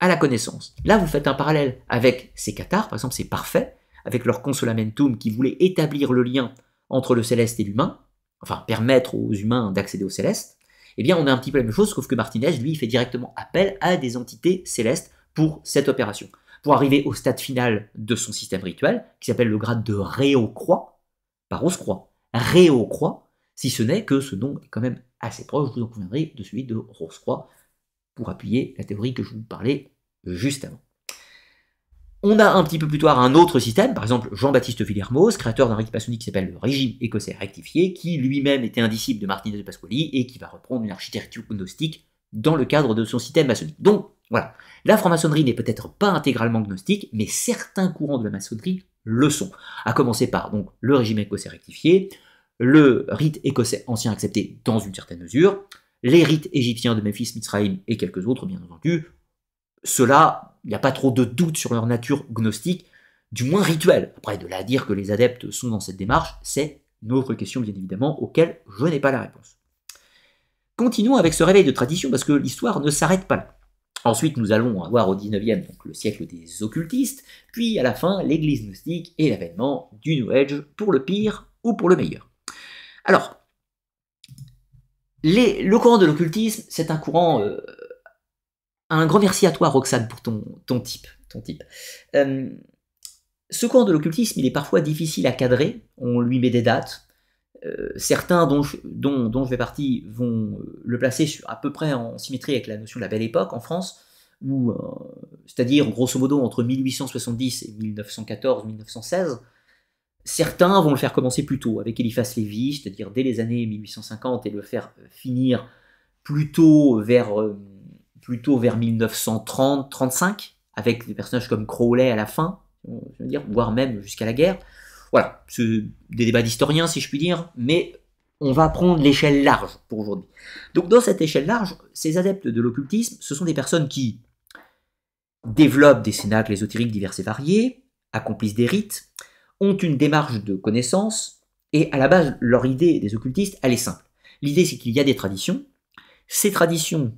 à la connaissance. Là, vous faites un parallèle avec ces cathares, par exemple, c'est parfait, avec leur consolamentum qui voulait établir le lien entre le céleste et l'humain, enfin permettre aux humains d'accéder au céleste. Eh bien, on a un petit peu la même chose, sauf que Martinez, lui, fait directement appel à des entités célestes pour cette opération. Pour arriver au stade final de son système rituel, qui s'appelle le grade de réo-croix, par Rose-Croix. Réo-croix, si ce n'est que ce nom est quand même assez proche, vous en conviendrez, de celui de Rose-Croix, pour appuyer la théorie que je vous parlais juste avant. On a un petit peu plus tard un autre système, par exemple Jean-Baptiste Villermoz, créateur d'un rite maçonnique qui s'appelle le régime écossais rectifié, qui lui-même était un disciple de Martinez de Pasquali et qui va reprendre une architecture gnostique dans le cadre de son système maçonnique. Donc voilà, la franc-maçonnerie n'est peut-être pas intégralement gnostique, mais certains courants de la maçonnerie le sont, à commencer par donc le régime écossais rectifié, le rite écossais ancien accepté dans une certaine mesure, les rites égyptiens de Memphis, Mitzraïm et quelques autres, bien entendu. Cela, il n'y a pas trop de doute sur leur nature gnostique, du moins rituelle. Après, de là dire que les adeptes sont dans cette démarche, c'est une autre question, bien évidemment, auxquelles je n'ai pas la réponse. Continuons avec ce réveil de tradition, parce que l'histoire ne s'arrête pas là. Ensuite, nous allons avoir au 19e, donc le siècle des occultistes, puis à la fin, l'église gnostique et l'avènement du New Age, pour le pire ou pour le meilleur. Alors, le courant de l'occultisme, c'est un courant... Euh, un grand merci à toi, Roxane, pour ton, type. Ton type. Euh, ce courant de l'occultisme, il est parfois difficile à cadrer. On lui met des dates. Euh, certains dont je, dont, dont fais partie vont le placer à peu près en symétrie avec la notion de la Belle Époque en France, c'est-à-dire grosso modo entre 1870 et 1914-1916, Certains vont le faire commencer plus tôt, avec Eliphas Lévy, c'est-à-dire dès les années 1850, et le faire euh, finir plutôt vers, euh, plutôt vers 1930-35, avec des personnages comme Crowley à la fin, euh, dire, voire même jusqu'à la guerre. Voilà, c'est des débats d'historiens, si je puis dire, mais on va prendre l'échelle large pour aujourd'hui. Donc dans cette échelle large, ces adeptes de l'occultisme, ce sont des personnes qui développent des cénacles ésotériques divers et variés, accomplissent des rites, ont une démarche de connaissance, et à la base, leur idée des occultistes, elle est simple. L'idée, c'est qu'il y a des traditions, ces traditions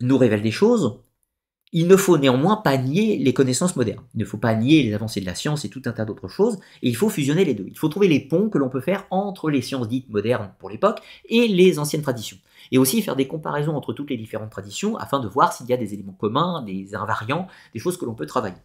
nous révèlent des choses, il ne faut néanmoins pas nier les connaissances modernes, il ne faut pas nier les avancées de la science et tout un tas d'autres choses, et il faut fusionner les deux. Il faut trouver les ponts que l'on peut faire entre les sciences dites modernes pour l'époque et les anciennes traditions. Et aussi faire des comparaisons entre toutes les différentes traditions afin de voir s'il y a des éléments communs, des invariants, des choses que l'on peut travailler.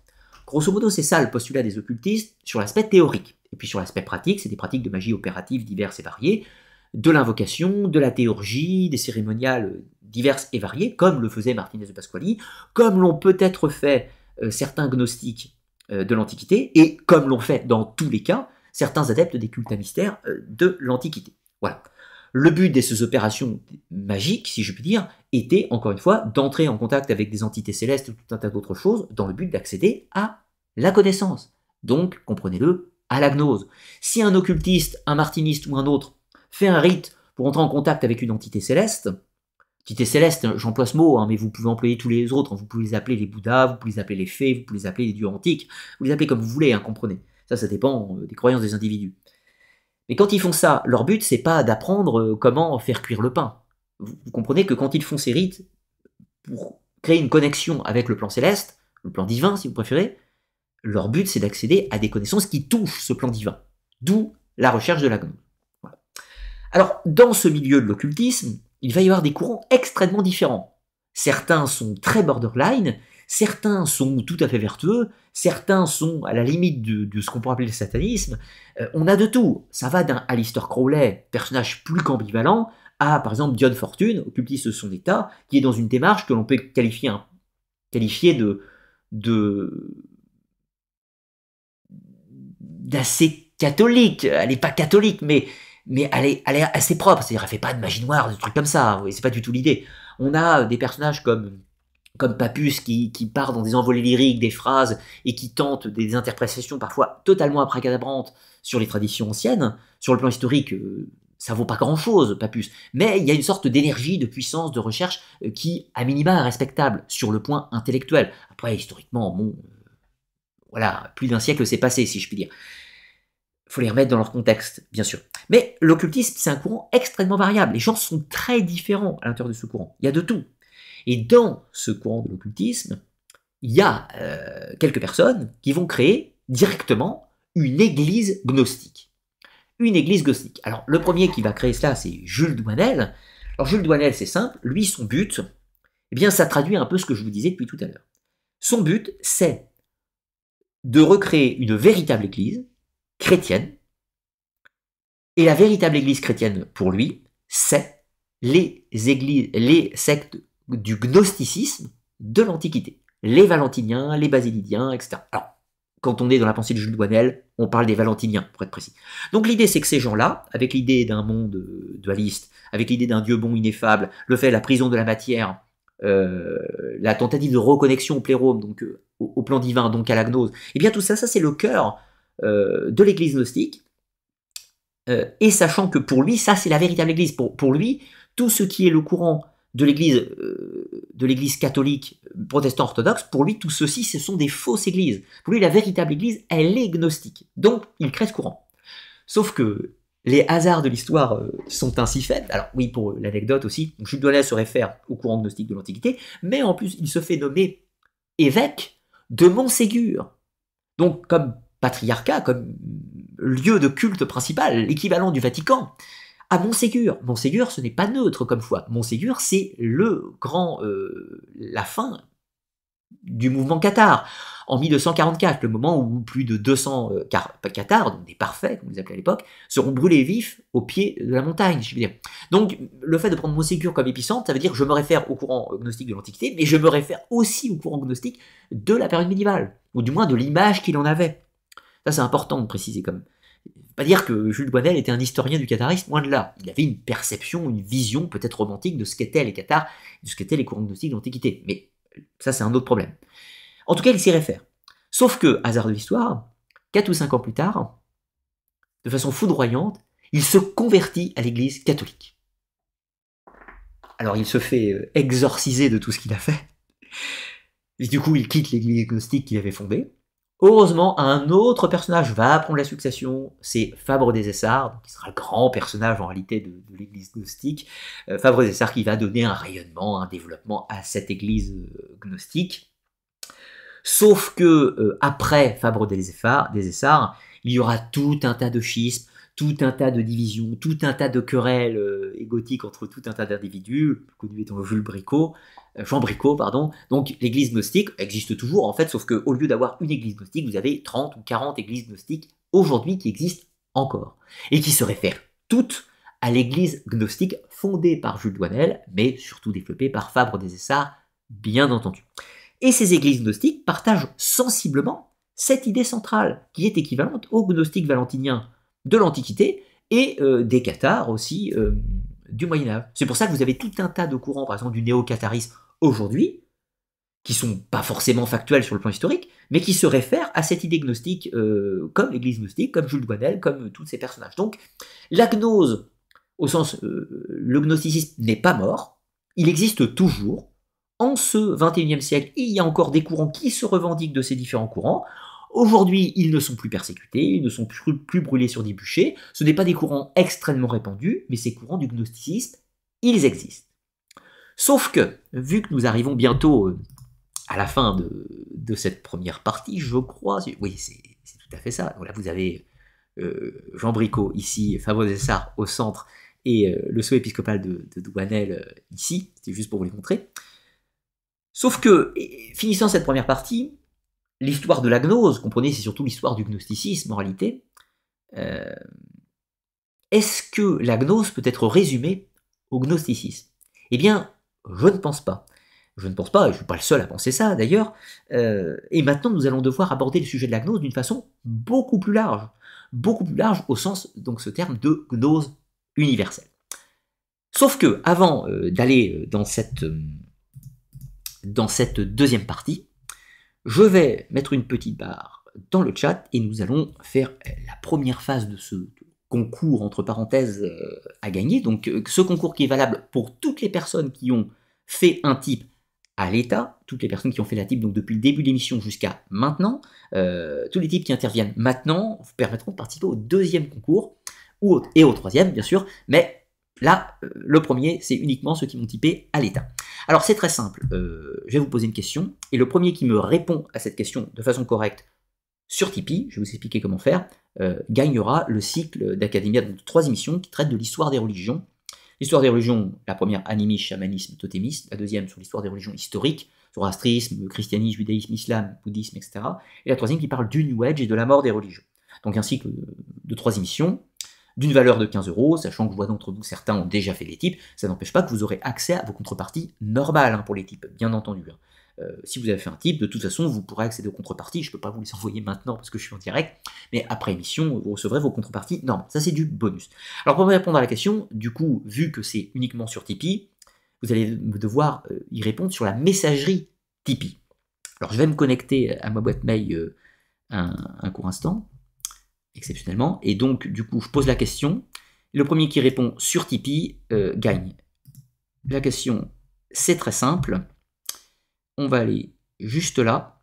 Grosso modo, c'est ça le postulat des occultistes sur l'aspect théorique. Et puis sur l'aspect pratique, c'est des pratiques de magie opérative diverses et variées, de l'invocation, de la théurgie, des cérémoniales diverses et variées, comme le faisait Martinez de Pasquali, comme l'ont peut-être fait euh, certains gnostiques euh, de l'Antiquité, et comme l'ont fait dans tous les cas certains adeptes des cultes à mystère euh, de l'Antiquité. Voilà. Le but de ces opérations magiques, si je puis dire, était, encore une fois, d'entrer en contact avec des entités célestes ou tout un tas d'autres choses, dans le but d'accéder à la connaissance. Donc, comprenez-le, à la gnose. Si un occultiste, un martiniste ou un autre fait un rite pour entrer en contact avec une entité céleste, entité céleste, j'emploie ce mot, hein, mais vous pouvez employer tous les autres, hein. vous pouvez les appeler les Bouddhas, vous pouvez les appeler les fées, vous pouvez les appeler les dieux antiques, vous les appelez comme vous voulez, hein, comprenez. Ça, ça dépend euh, des croyances des individus. Mais quand ils font ça, leur but, c'est pas d'apprendre euh, comment faire cuire le pain. Vous, comprenez que quand ils font ces rites, pour créer une connexion avec le plan céleste, le plan divin si vous préférez, leur but c'est d'accéder à des connaissances qui touchent ce plan divin. D'où la recherche de la gomme. Alors, dans ce milieu de l'occultisme, il va y avoir des courants extrêmement différents. Certains sont très borderline Certains sont tout à fait vertueux, certains sont à la limite de, ce qu'on pourrait appeler le satanisme. Euh, on a de tout. Ça va d'un Alistair Crowley, personnage plus qu'ambivalent, à par exemple John Fortune, occultiste de son état, qui est dans une démarche que l'on peut qualifier, de, de d'assez catholique. Elle n'est pas catholique, mais, elle, est, elle assez propre. C'est-à-dire, elle fait pas de magie noire, de trucs comme ça. C'est pas du tout l'idée. On a des personnages comme comme Papus qui, part dans des envolées lyriques, des phrases, et qui tente des interprétations parfois totalement abracadabrantes sur les traditions anciennes, sur le plan historique, euh, ça vaut pas grand-chose, Papus. Mais il y a une sorte d'énergie, de puissance, de recherche euh, qui, à minima, est respectable sur le point intellectuel. Après, historiquement, bon, euh, voilà, plus d'un siècle s'est passé, si je puis dire. Faut les remettre dans leur contexte, bien sûr. Mais l'occultisme, c'est un courant extrêmement variable. Les gens sont très différents à l'intérieur de ce courant. Il y a de tout. Et dans ce courant de l'occultisme, il y a euh, quelques personnes qui vont créer directement une église gnostique. Une église gnostique. Alors, le premier qui va créer cela, c'est Jules Douanel. Alors, Jules Douanel, c'est simple. Lui, son but, eh bien, ça traduit un peu ce que je vous disais depuis tout à l'heure. Son but, c'est de recréer une véritable église chrétienne. Et la véritable église chrétienne, pour lui, c'est les églises, les sectes du gnosticisme de l'Antiquité. Les Valentiniens, les Basilidiens, etc. Alors, quand on est dans la pensée de Jules Douanel, on parle des Valentiniens, pour être précis. Donc l'idée, c'est que ces gens-là, avec l'idée d'un monde euh, dualiste, avec l'idée d'un Dieu bon ineffable, le fait la prison de la matière, euh, la tentative de reconnexion au plérôme, donc euh, au, plan divin, donc à la gnose, et eh bien tout ça, ça c'est le cœur de l'Église gnostique. et sachant que pour lui, ça c'est la véritable Église. Pour, pour lui, tout ce qui est le courant de l'Église euh, de l'Église catholique, protestant orthodoxe, pour lui tout ceci ce sont des fausses églises. Pour lui la véritable Église elle est gnostique. Donc il crée ce courant. Sauf que les hasards de l'histoire euh, sont ainsi faits. Alors oui, pour l'anecdote aussi, Jules Donnet se réfère au courant gnostique de l'Antiquité, mais en plus il se fait nommer évêque de Montségur. Donc comme patriarcat, comme lieu de culte principal, l'équivalent du Vatican à ah, Monségur, ce n'est pas neutre comme foi. Monségur, c'est le grand, euh, la fin du mouvement cathare, En 1244, le moment où plus de 200 euh, cathares, donc des parfaits, comme vous les à l'époque, seront brûlés vifs au pied de la montagne, Donc, le fait de prendre Montségur comme épicentre, ça veut dire que je me réfère au courant gnostique de l'Antiquité, mais je me réfère aussi au courant gnostique de la période médiévale, ou du moins de l'image qu'il en avait. Ça, c'est important de préciser comme, pas dire que Jules Guadel était un historien du catharisme, moins de là. Il avait une perception, une vision peut-être romantique de ce qu'étaient les Qatars, de ce qu'étaient les courants gnostiques de l'Antiquité. Mais ça, c'est un autre problème. En tout cas, il s'y réfère. Sauf que, hasard de l'histoire, quatre ou cinq ans plus tard, de façon foudroyante, il se convertit à l'Église catholique. Alors, il se fait euh, exorciser de tout ce qu'il a fait. Et du coup, il quitte l'Église gnostique qu'il avait fondée. Heureusement, un autre personnage va prendre la succession, c'est Fabre des Essarts, qui sera le grand personnage en réalité de, l'église gnostique. Euh, Fabre des Essarts qui va donner un rayonnement, un développement à cette église euh, gnostique. Sauf que euh, après Fabre des Essarts, des il y aura tout un tas de schismes, tout un tas de divisions, tout un tas de querelles euh, égotiques entre tout un tas d'individus, connu étant Jules euh, Jean Bricot, pardon. Donc l'église gnostique existe toujours, en fait, sauf qu'au lieu d'avoir une église gnostique, vous avez 30 ou 40 églises gnostiques aujourd'hui qui existent encore, et qui se réfèrent toutes à l'église gnostique fondée par Jules Douanel, mais surtout développée par Fabre des Essarts, bien entendu. Et ces églises gnostiques partagent sensiblement cette idée centrale, qui est équivalente au gnostique valentinien de l'Antiquité et euh, des cathares aussi euh, du Moyen Âge. C'est pour ça que vous avez tout un tas de courants, par exemple du néo-catharisme aujourd'hui, qui sont pas forcément factuels sur le plan historique, mais qui se réfèrent à cette idée gnostique, euh, comme l'Église gnostique, comme Jules Guadel, comme tous ces personnages. Donc la gnose, au sens le gnosticisme n'est pas mort, il existe toujours. En ce 21e siècle, il y a encore des courants qui se revendiquent de ces différents courants. Aujourd'hui, ils ne sont plus persécutés, ils ne sont plus, plus brûlés sur des bûchers. Ce n'est pas des courants extrêmement répandus, mais ces courants du gnosticisme, ils existent. Sauf que, vu que nous arrivons bientôt euh, à la fin de, cette première partie, je crois, oui, c'est tout à fait ça. vous avez euh, Jean Bricot ici, Fabrice Dessart au centre, et euh, le sceau épiscopal de, Douanel ici. c'est juste pour vous les montrer. Sauf que, finissant cette première partie, l'histoire de la gnose, comprenez, c'est surtout l'histoire du gnosticisme en réalité. Euh, est-ce que la gnose peut être résumée au gnosticisme Eh bien, je ne pense pas. Je ne pense pas, je ne suis pas le seul à penser ça d'ailleurs. Euh, et maintenant, nous allons devoir aborder le sujet de la gnose d'une façon beaucoup plus large. Beaucoup plus large au sens, donc ce terme de gnose universelle. Sauf que, avant euh, d'aller dans cette deuxième partie, je vais mettre une petite barre dans le chat et nous allons faire la première phase de ce concours, entre parenthèses, euh, à gagner. Donc euh, ce concours qui est valable pour toutes les personnes qui ont fait un type à l'État, toutes les personnes qui ont fait la type donc depuis le début de l'émission jusqu'à maintenant, euh, tous les types qui interviennent maintenant vous permettront de participer au deuxième concours et au troisième bien sûr, mais Là, euh, le premier, c'est uniquement ceux qui vont typer à l'État. Alors c'est très simple, euh, je vais vous poser une question, et le premier qui me répond à cette question de façon correcte sur Tipeee, je vais vous expliquer comment faire, euh, gagnera le cycle d'Academia, de trois émissions qui traitent de l'histoire des religions. L'histoire des religions, la première animisme, chamanisme, totémisme, la deuxième sur l'histoire des religions historiques, sur astrisme, christianisme, judaïsme, islam, bouddhisme, etc. Et la troisième qui parle du New Age et de la mort des religions. Donc un cycle de trois émissions, d'une valeur de 15 euros, sachant que je vois d'entre vous certains ont déjà fait les types, ça n'empêche pas que vous aurez accès à vos contreparties normales hein, pour les types, bien entendu. Hein. Euh, si vous avez fait un tip, de toute façon, vous pourrez accéder aux contreparties. Je ne peux pas vous les envoyer maintenant parce que je suis en direct, mais après émission, vous recevrez vos contreparties normales. Ça, c'est du bonus. Alors, pour répondre à la question, du coup, vu que c'est uniquement sur Tipeee, vous allez devoir euh, y répondre sur la messagerie Tipeee. Alors, je vais me connecter à ma boîte mail euh, un, un court instant exceptionnellement. Et donc, du coup, je pose la question. Le premier qui répond sur Tipeee euh, gagne. La question, c'est très simple. On va aller juste là.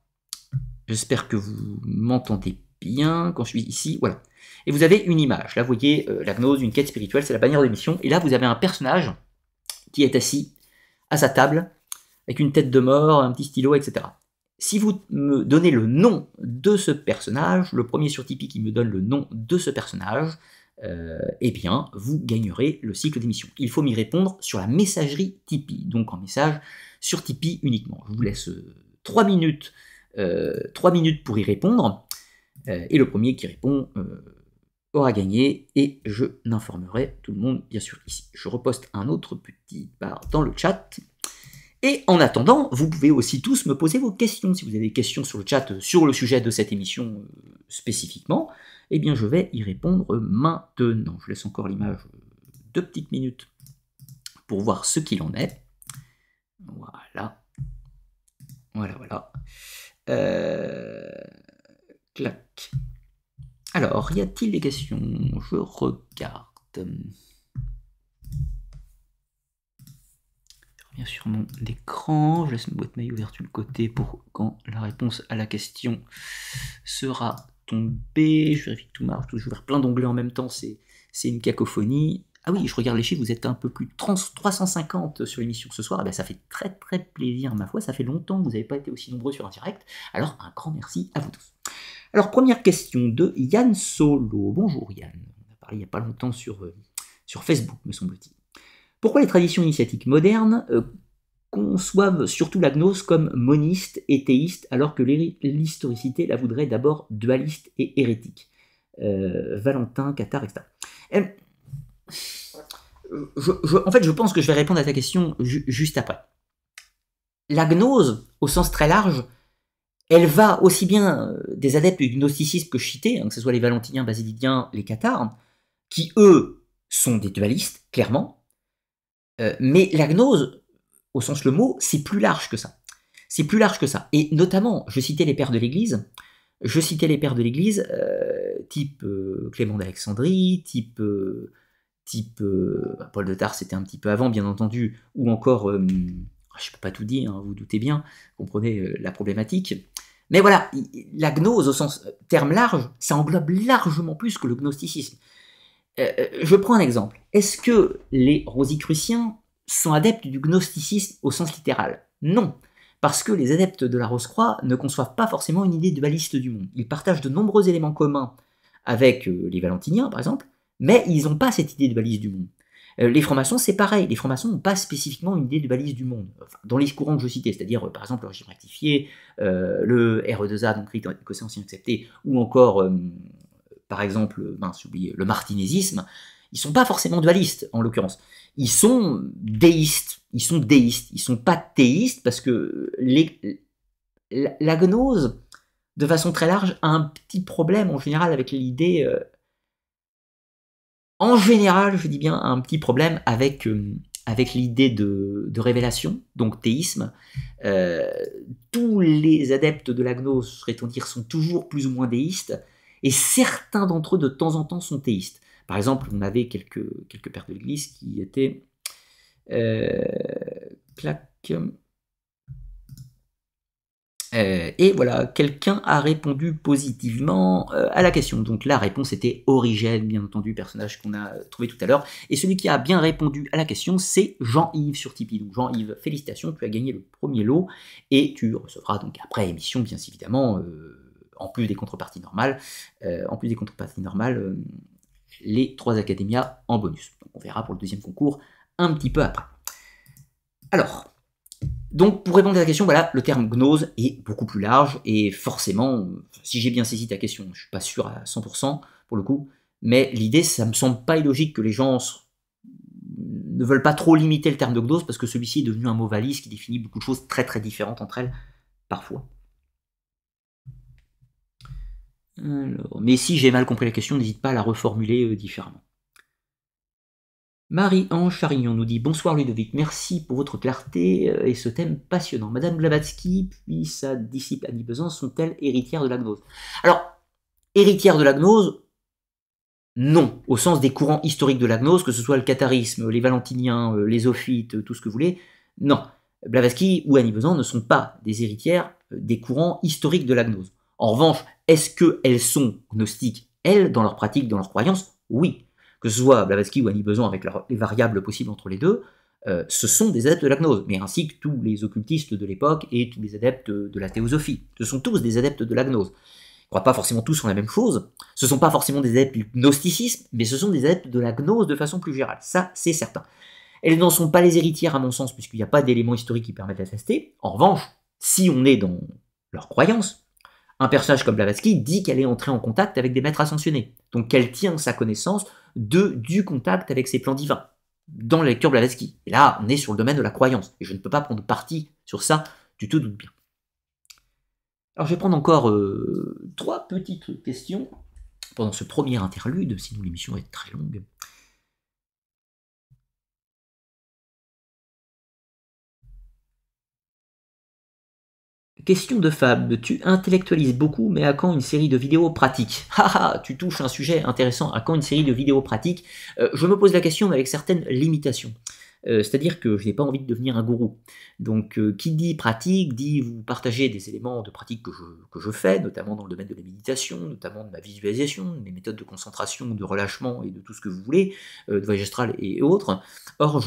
J'espère que vous m'entendez bien quand je suis ici. Voilà. Et vous avez une image. Là, vous voyez euh, la gnose, une quête spirituelle, c'est la bannière de mission, Et là, vous avez un personnage qui est assis à sa table, avec une tête de mort, un petit stylo, etc. Si vous me donnez le nom de ce personnage, le premier sur Tipeee qui me donne le nom de ce personnage, euh, eh bien, vous gagnerez le cycle d'émission. Il faut m'y répondre sur la messagerie Tipeee, donc en message sur Tipeee uniquement. Je vous laisse 3 euh, minutes, euh, minutes pour y répondre, et le premier qui répond aura gagné, et je n'informerai tout le monde, bien sûr, ici. Je reposte un autre petit bar dans le chat. Et en attendant, vous pouvez aussi tous me poser vos questions. Si vous avez des questions sur le chat euh, sur le sujet de cette émission euh, spécifiquement, eh bien je vais y répondre maintenant. Je laisse encore l'image euh, deux petites minutes pour voir ce qu'il en est. Voilà. Voilà, voilà. Clac. Alors, y a-t-il des questions Je regarde. bien sûr mon écran. Je laisse ma boîte mail ouverte du côté pour quand la réponse à la question sera tombée. Je vérifie que tout marche, ouvrir plein d'onglets en même temps, c'est une cacophonie. Ah oui, je regarde les chiffres, vous êtes un peu plus de 350 sur l'émission ce soir. Eh ben, ça fait très très plaisir, ma foi. Ça fait longtemps que vous n'avez pas été aussi nombreux sur un direct. Alors, un grand merci à vous tous. Alors, première question de Yann Solo. Bonjour Yann. On a parlé il n'y a pas longtemps sur, euh, sur Facebook, me semble-t-il. Pourquoi les traditions initiatiques modernes euh, conçoivent surtout la gnose comme moniste et théiste, alors que l'historicité la voudrait d'abord dualiste et hérétique euh, Valentin, Qatar, etc. Euh, en fait, je pense que je vais répondre à ta question juste après. La gnose, au sens très large, elle va aussi bien des adeptes du gnosticisme que je hein, que ce soit les Valentiniens, Basilidiens, les Cathares, qui eux sont des dualistes, clairement, euh, mais la gnose, au sens le mot, c'est plus large que ça. C'est plus large que ça. Et notamment, je citais les pères de l'Église. Je citais les pères de l'Église, euh, type euh, Clément d'Alexandrie, type, type bah, Paul de Tarse, c'était un petit peu avant, bien entendu, ou encore, ah, je ne peux pas tout dire, hein, vous doutez bien, comprenez la problématique. Mais voilà, la gnose, au sens terme large, ça englobe largement plus que le gnosticisme. Euh, euh, je prends un exemple. Est-ce que les rosicruciens sont adeptes du gnosticisme au sens littéral Non, parce que les adeptes de la Rose-Croix ne conçoivent pas forcément une idée de balise du monde. Ils partagent de nombreux éléments communs avec euh, les Valentiniens, par exemple, mais ils n'ont pas cette idée de balise du monde. Les francs-maçons, c'est pareil. Les francs-maçons n'ont pas spécifiquement une idée de balise du monde, dans les courants que je citais, c'est-à-dire, par exemple, le régime rectifié, le RE2A, donc rite écossais ancien accepté, ou encore par exemple, ben, le martinésisme, ils sont pas forcément dualistes en l'occurrence. Ils sont déistes. Ils sont déistes. Ils sont pas théistes parce que l'agnose, la, gnose, de façon très large, a un petit problème en général avec l'idée. Euh, en général, je dis bien, un petit problème avec, euh, avec l'idée de, révélation, donc théisme. Euh, tous les adeptes de la gnose, serait-on dire, sont toujours plus ou moins déistes. Et certains d'entre eux, de temps en temps, sont théistes. Par exemple, on avait quelques, quelques pères de l'Église qui étaient... Euh, euh, et voilà, quelqu'un a répondu positivement euh, à la question. Donc la réponse était Origène, bien entendu, personnage qu'on a trouvé tout à l'heure. Et celui qui a bien répondu à la question, c'est Jean-Yves sur Tipeee. Jean-Yves, félicitations, tu as gagné le premier lot et tu recevras donc après émission, bien évidemment en plus des contreparties normales, euh, en plus des contreparties normales, euh, les trois académias en bonus. on verra pour le deuxième concours un petit peu après. Alors, donc pour répondre à la question, voilà, le terme gnose est beaucoup plus large et forcément, si j'ai bien saisi ta question, je ne suis pas sûr à 100% pour le coup, mais l'idée, ça me semble pas illogique que les gens ne veulent pas trop limiter le terme de gnose parce que celui-ci est devenu un mot valise qui définit beaucoup de choses très très différentes entre elles parfois mais si j'ai mal compris la question, n'hésite pas à la reformuler euh, différemment. Marie-Ange Charignon nous dit Bonsoir Ludovic, merci pour votre clarté euh, et ce thème passionnant. Madame Blavatsky puis sa disciple Annie Besant sont-elles héritières de la gnose Alors, héritières de la gnose, non, au sens des courants historiques de la gnose, que ce soit le catharisme, les valentiniens, euh, les ophites, tout ce que vous voulez, non. Blavatsky ou Annie Besant ne sont pas des héritières des courants historiques de la gnose. En revanche, est-ce qu'elles sont gnostiques, elles, dans leur pratique, dans leur croyance Oui. Que ce soit Blavatsky ou Annie Besant avec les variables possibles entre les deux, euh, ce sont des adeptes de la gnose, mais ainsi que tous les occultistes de l'époque et tous les adeptes de la théosophie. Ce sont tous des adeptes de la gnose. Ils ne croient pas forcément tous en la même chose. Ce ne sont pas forcément des adeptes du gnosticisme, mais ce sont des adeptes de la gnose de façon plus générale. Ça, c'est certain. Elles n'en sont pas les héritières, à mon sens, puisqu'il n'y a pas d'éléments historiques qui permettent d'attester. En revanche, si on est dans leur croyance, un personnage comme Blavatsky dit qu'elle est entrée en contact avec des maîtres ascensionnés, donc qu'elle tient sa connaissance de, du contact avec ses plans divins, dans la lecture Blavatsky. Et là, on est sur le domaine de la croyance, et je ne peux pas prendre parti sur ça, tu te doutes bien. Alors je vais prendre encore euh, trois petites questions pendant ce premier interlude, sinon l'émission est très longue. Question de Fab, tu intellectualises beaucoup, mais à quand une série de vidéos pratiques <laughs> Haha, tu touches un sujet intéressant, à quand une série de vidéos pratiques euh, Je me pose la question, mais avec certaines limitations. Euh, c'est-à-dire que je n'ai pas envie de devenir un gourou. Donc, euh, qui dit pratique, dit vous partagez des éléments de pratique que je, fais, notamment dans le domaine de la méditation, notamment de ma visualisation, des méthodes de concentration, de relâchement et de tout ce que vous voulez, de voyage et, autres. Or,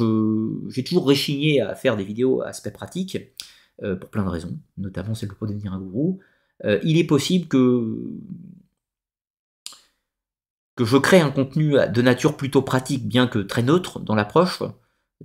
j'ai toujours réchigné à faire des vidéos à aspect pratique. Euh, pour plein de raisons, notamment c'est le pour devenir un gourou, euh, il est possible que, que je crée un contenu de nature plutôt pratique, bien que très neutre dans l'approche,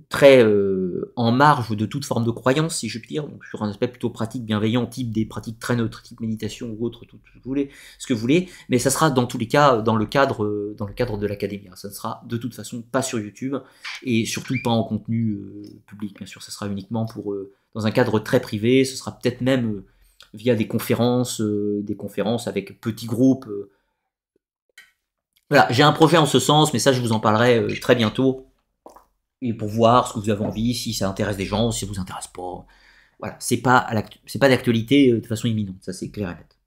très euh, en marge de toute forme de croyance, si je puis dire, sur un aspect plutôt pratique, bienveillant, type des pratiques très neutres, type méditation ou autre, tout, ce, que vous voulez, ce que voulez, mais ça sera dans tous les cas dans le cadre, dans le cadre de l'académie. Hein. Ça ne sera de toute façon pas sur YouTube et surtout pas en contenu public, bien sûr, ça sera uniquement pour dans un cadre très privé, ce sera peut-être même euh, via des conférences, euh, des conférences avec petits groupes. Euh. Voilà, j'ai un projet en ce sens, mais ça je vous en parlerai très bientôt. Et pour voir ce que vous avez envie, si ça intéresse des gens, si ça vous intéresse pas. Voilà, c'est pas, c'est pas d'actualité de façon imminente, ça c'est clair et net.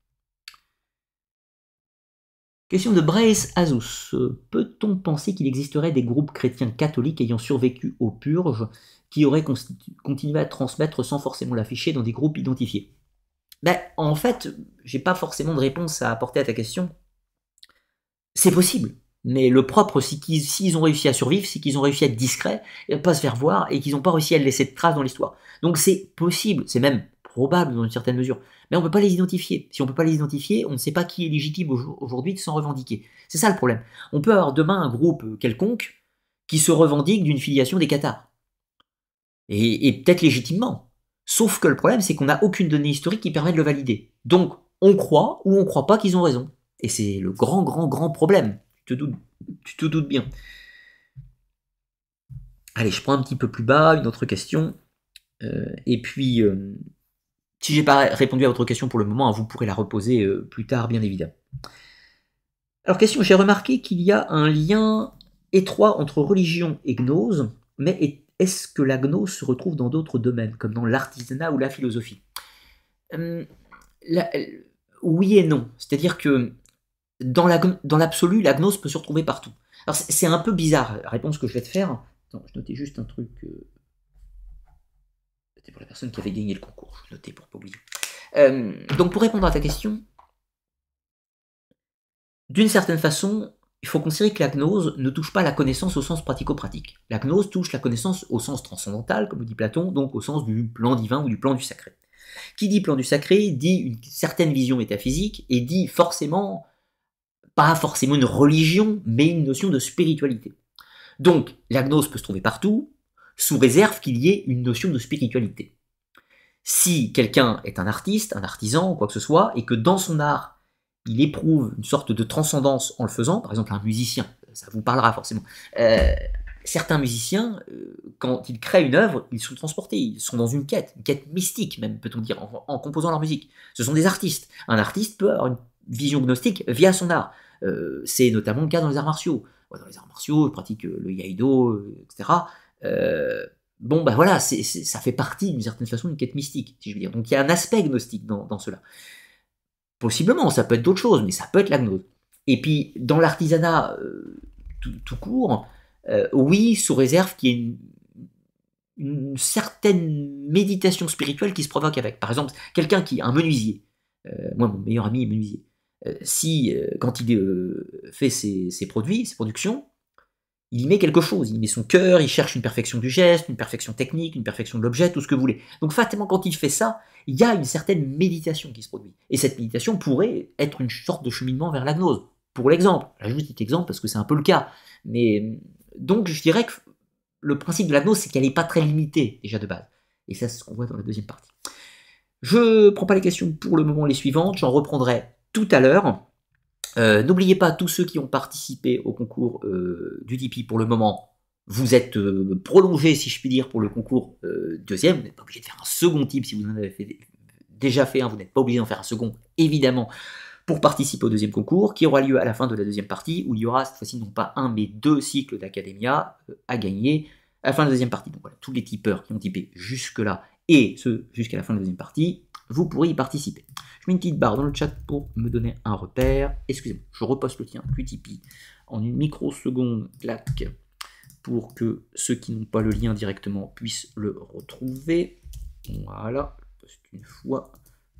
Question de Brace Azus. Peut-on penser qu'il existerait des groupes chrétiens catholiques ayant survécu aux purges qui aurait continué à transmettre sans forcément l'afficher dans des groupes identifiés ben, En fait, j'ai pas forcément de réponse à apporter à ta question. C'est possible. Mais le propre, c'est qu'ils ont réussi à survivre, c'est qu'ils ont réussi à être discrets, et pas se faire voir, et qu'ils n'ont pas réussi à laisser de traces dans l'histoire. Donc c'est possible, c'est même probable dans une certaine mesure. Mais on ne peut pas les identifier. Si on ne peut pas les identifier, on ne sait pas qui est légitime aujourd'hui de s'en revendiquer. C'est ça le problème. On peut avoir demain un groupe quelconque qui se revendique d'une filiation des Qatars et, peut-être légitimement. Sauf que le problème, c'est qu'on n'a aucune donnée historique qui permet de le valider. Donc, on croit ou on croit pas qu'ils ont raison. Et c'est le grand, grand, grand problème. Tu te, doutes, bien. Allez, je prends un petit peu plus bas une autre question. Euh, et puis, euh, si j'ai pas répondu à votre question pour le moment, hein, vous pourrez la reposer euh, plus tard, bien évidemment. Alors, question, j'ai remarqué qu'il y a un lien étroit entre religion et gnose, mais est est-ce que la gnose se retrouve dans d'autres domaines, comme dans l'artisanat ou la philosophie euh, euh, Oui et non. C'est-à-dire que dans l'absolu, la, gnose peut se retrouver partout. Alors c'est un peu bizarre la réponse que je vais te faire. je notais juste un truc. Euh, c'était pour la personne qui avait gagné le concours. Je notais pour pas oublier. donc pour répondre à ta question, d'une certaine façon, il faut considérer que la gnose ne touche pas la connaissance au sens pratico-pratique. La gnose touche la connaissance au sens transcendantal, comme dit Platon, donc au sens du plan divin ou du plan du sacré. Qui dit plan du sacré dit une certaine vision métaphysique et dit forcément, pas forcément une religion, mais une notion de spiritualité. Donc, la gnose peut se trouver partout, sous réserve qu'il y ait une notion de spiritualité. Si quelqu'un est un artiste, un artisan, quoi que ce soit, et que dans son art, il éprouve une sorte de transcendance en le faisant, par exemple un musicien, ça vous parlera forcément. Euh, certains musiciens, euh, quand ils créent une œuvre, ils sont transportés, ils sont dans une quête, une quête mystique même, peut-on dire, en, composant leur musique. Ce sont des artistes. Un artiste peut avoir une vision gnostique via son art. Euh, c'est notamment le cas dans les arts martiaux. Dans les arts martiaux, je pratique le yaido, etc. bon, ben voilà, ça fait partie d'une certaine façon d'une quête mystique, si je veux dire. Donc il y a un aspect gnostique dans cela. Possiblement, ça peut être d'autres choses, mais ça peut être la gnose. Et puis, dans l'artisanat euh, tout, court, euh, oui, sous réserve qu'il y ait une, certaine méditation spirituelle qui se provoque avec. Par exemple, quelqu'un qui est un menuisier, euh, moi, mon meilleur ami est menuisier, si, quand il fait ses, produits, ses productions, il y met quelque chose, il met son cœur, il cherche une perfection du geste, une perfection technique, une perfection de l'objet, tout ce que vous voulez. Donc fatalement, quand il fait ça, il y a une certaine méditation qui se produit. Et cette méditation pourrait être une sorte de cheminement vers la gnose. Pour l'exemple, vous dis exemple parce que c'est un peu le cas. Mais donc je dirais que le principe de la gnose, c'est qu'elle n'est pas très limitée déjà de base. Et ça, c'est ce qu'on voit dans la deuxième partie. Je prends pas les questions pour le moment les suivantes, j'en reprendrai tout à l'heure. Euh, n'oubliez pas tous ceux qui ont participé au concours euh, du Tipeee pour le moment. Vous êtes euh, prolongés, si je puis dire, pour le concours deuxième. Vous n'êtes pas obligé de faire un second type si vous en avez déjà fait un. vous n'êtes pas obligé d'en faire un second, évidemment, pour participer au deuxième concours, qui aura lieu à la fin de la deuxième partie, où il y aura cette fois-ci non pas un, mais deux cycles d'Academia à gagner à la fin de la deuxième partie. Donc voilà, tous les tipeurs qui ont typé jusque-là et ceux jusqu'à la fin de la deuxième partie, vous pourrez y participer une petite barre dans le chat pour me donner un repère. Excusez-moi, je reposte le tien, QTP, en une microseconde, clac, pour que ceux qui n'ont pas le lien directement puissent le retrouver. Voilà, une fois,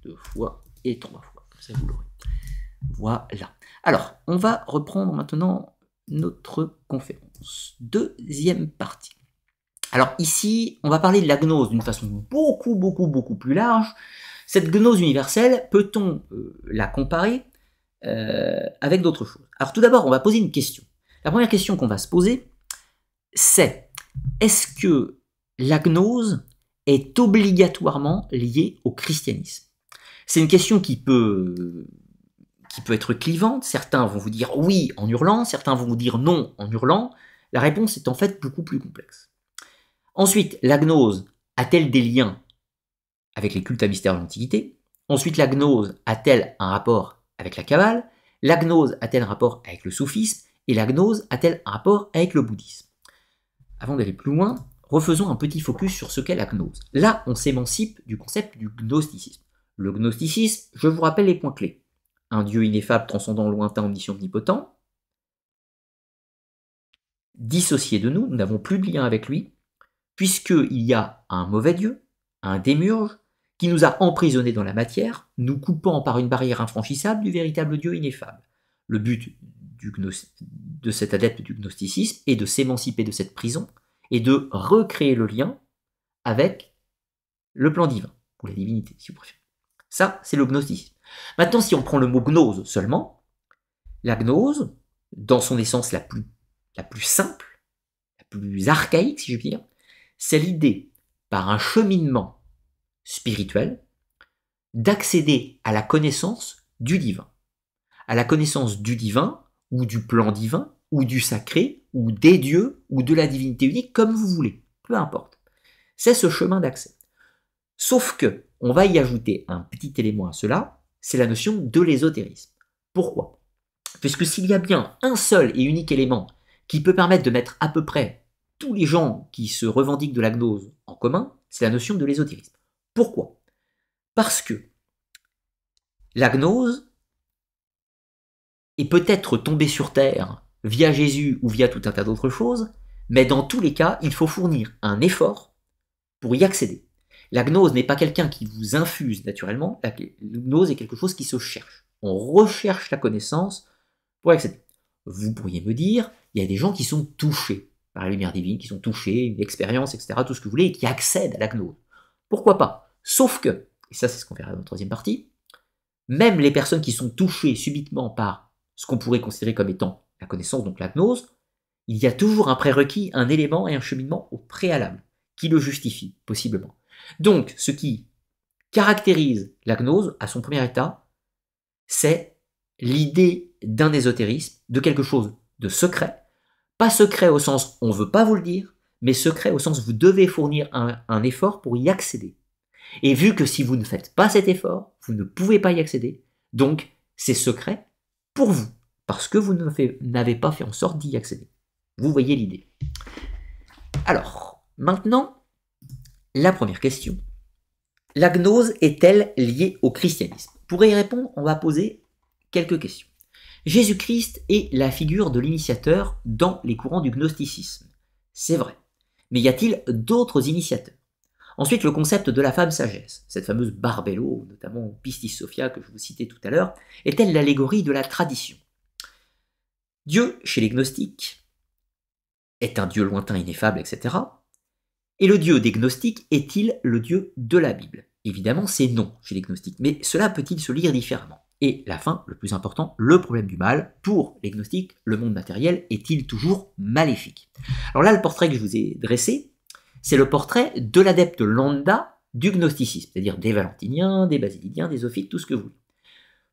deux fois et trois fois. Comme ça, vous l'aurez. Voilà. Alors, on va reprendre maintenant notre conférence. Deuxième partie. Alors ici, on va parler de la gnose d'une façon beaucoup, beaucoup, beaucoup plus large. Cette gnose universelle, peut-on euh, la comparer euh, avec d'autres choses Alors tout d'abord, on va poser une question. La première question qu'on va se poser, c'est est-ce que la gnose est obligatoirement liée au christianisme C'est une question qui peut qui peut être clivante. Certains vont vous dire oui en hurlant, certains vont vous dire non en hurlant. La réponse est en fait beaucoup plus complexe. Ensuite, la gnose a-t-elle des liens avec les cultes à mystère de l'Antiquité. Ensuite, la gnose a-t-elle un rapport avec la Kabbale La gnose a-t-elle un rapport avec le soufisme Et la gnose a-t-elle un rapport avec le bouddhisme Avant d'aller plus loin, refaisons un petit focus sur ce qu'est la gnose. Là, on s'émancipe du concept du gnosticisme. Le gnosticisme, je vous rappelle les points clés. Un Dieu ineffable, transcendant, lointain, omniscient, omnipotent. Dissocié de nous, nous n'avons plus de lien avec lui, puisqu'il y a un mauvais Dieu, un démiurge, qui nous a emprisonnés dans la matière, nous coupant par une barrière infranchissable du véritable Dieu ineffable. Le but de cet adepte du gnosticisme est de s'émanciper de cette prison et de recréer le lien avec le plan divin, ou la divinité, si vous préférez. Ça, c'est le gnosticisme. Maintenant, si on prend le mot gnose seulement, la gnose, dans son essence la plus, la plus simple, la plus archaïque, si je puis dire, c'est l'idée, par un cheminement spirituel, d'accéder à la connaissance du divin. À la connaissance du divin, ou du plan divin, ou du sacré, ou des dieux, ou de la divinité unique, comme vous voulez, peu importe. C'est ce chemin d'accès. Sauf que, on va y ajouter un petit élément à cela, c'est la notion de l'ésotérisme. Pourquoi Puisque s'il y a bien un seul et unique élément qui peut permettre de mettre à peu près tous les gens qui se revendiquent de la gnose en commun, c'est la notion de l'ésotérisme. Pourquoi Parce que la gnose est peut-être tombée sur terre via Jésus ou via tout un tas d'autres choses, mais dans tous les cas, il faut fournir un effort pour y accéder. La gnose n'est pas quelqu'un qui vous infuse naturellement, la gnose est quelque chose qui se cherche. On recherche la connaissance pour accéder. Vous pourriez me dire, il y a des gens qui sont touchés par la lumière divine, qui sont touchés, une expérience, etc., tout ce que vous voulez, et qui accèdent à la gnose. Pourquoi pas Sauf que, et ça c'est ce qu'on verra dans la troisième partie, même les personnes qui sont touchées subitement par ce qu'on pourrait considérer comme étant la connaissance, donc la gnose, il y a toujours un prérequis, un élément et un cheminement au préalable qui le justifie, possiblement. Donc, ce qui caractérise la gnose à son premier état, c'est l'idée d'un ésotérisme, de quelque chose de secret. Pas secret au sens on ne veut pas vous le dire, mais secret au sens vous devez fournir un effort pour y accéder. Et vu que si vous ne faites pas cet effort, vous ne pouvez pas y accéder, donc c'est secret pour vous, parce que vous n'avez pas fait en sorte d'y accéder. Vous voyez l'idée. Alors, maintenant, la première question. La gnose est-elle liée au christianisme Pour y répondre, on va poser quelques questions. Jésus-Christ est la figure de l'initiateur dans les courants du gnosticisme. C'est vrai. Mais y a-t-il d'autres initiateurs Ensuite, le concept de la femme sagesse, cette fameuse Barbello, notamment Pistis Sophia que je vous citais tout à l'heure, est-elle l'allégorie de la tradition Dieu, chez les gnostiques, est un Dieu lointain, ineffable, etc. Et le Dieu des gnostiques est-il le Dieu de la Bible Évidemment, c'est non chez les gnostiques, mais cela peut-il se lire différemment Et la fin, le plus important, le problème du mal, pour les gnostiques, le monde matériel est-il toujours maléfique Alors là, le portrait que je vous ai dressé, c'est le portrait de l'adepte lambda du gnosticisme, c'est-à-dire des valentiniens, des basilidiens, des ophites, tout ce que vous voulez.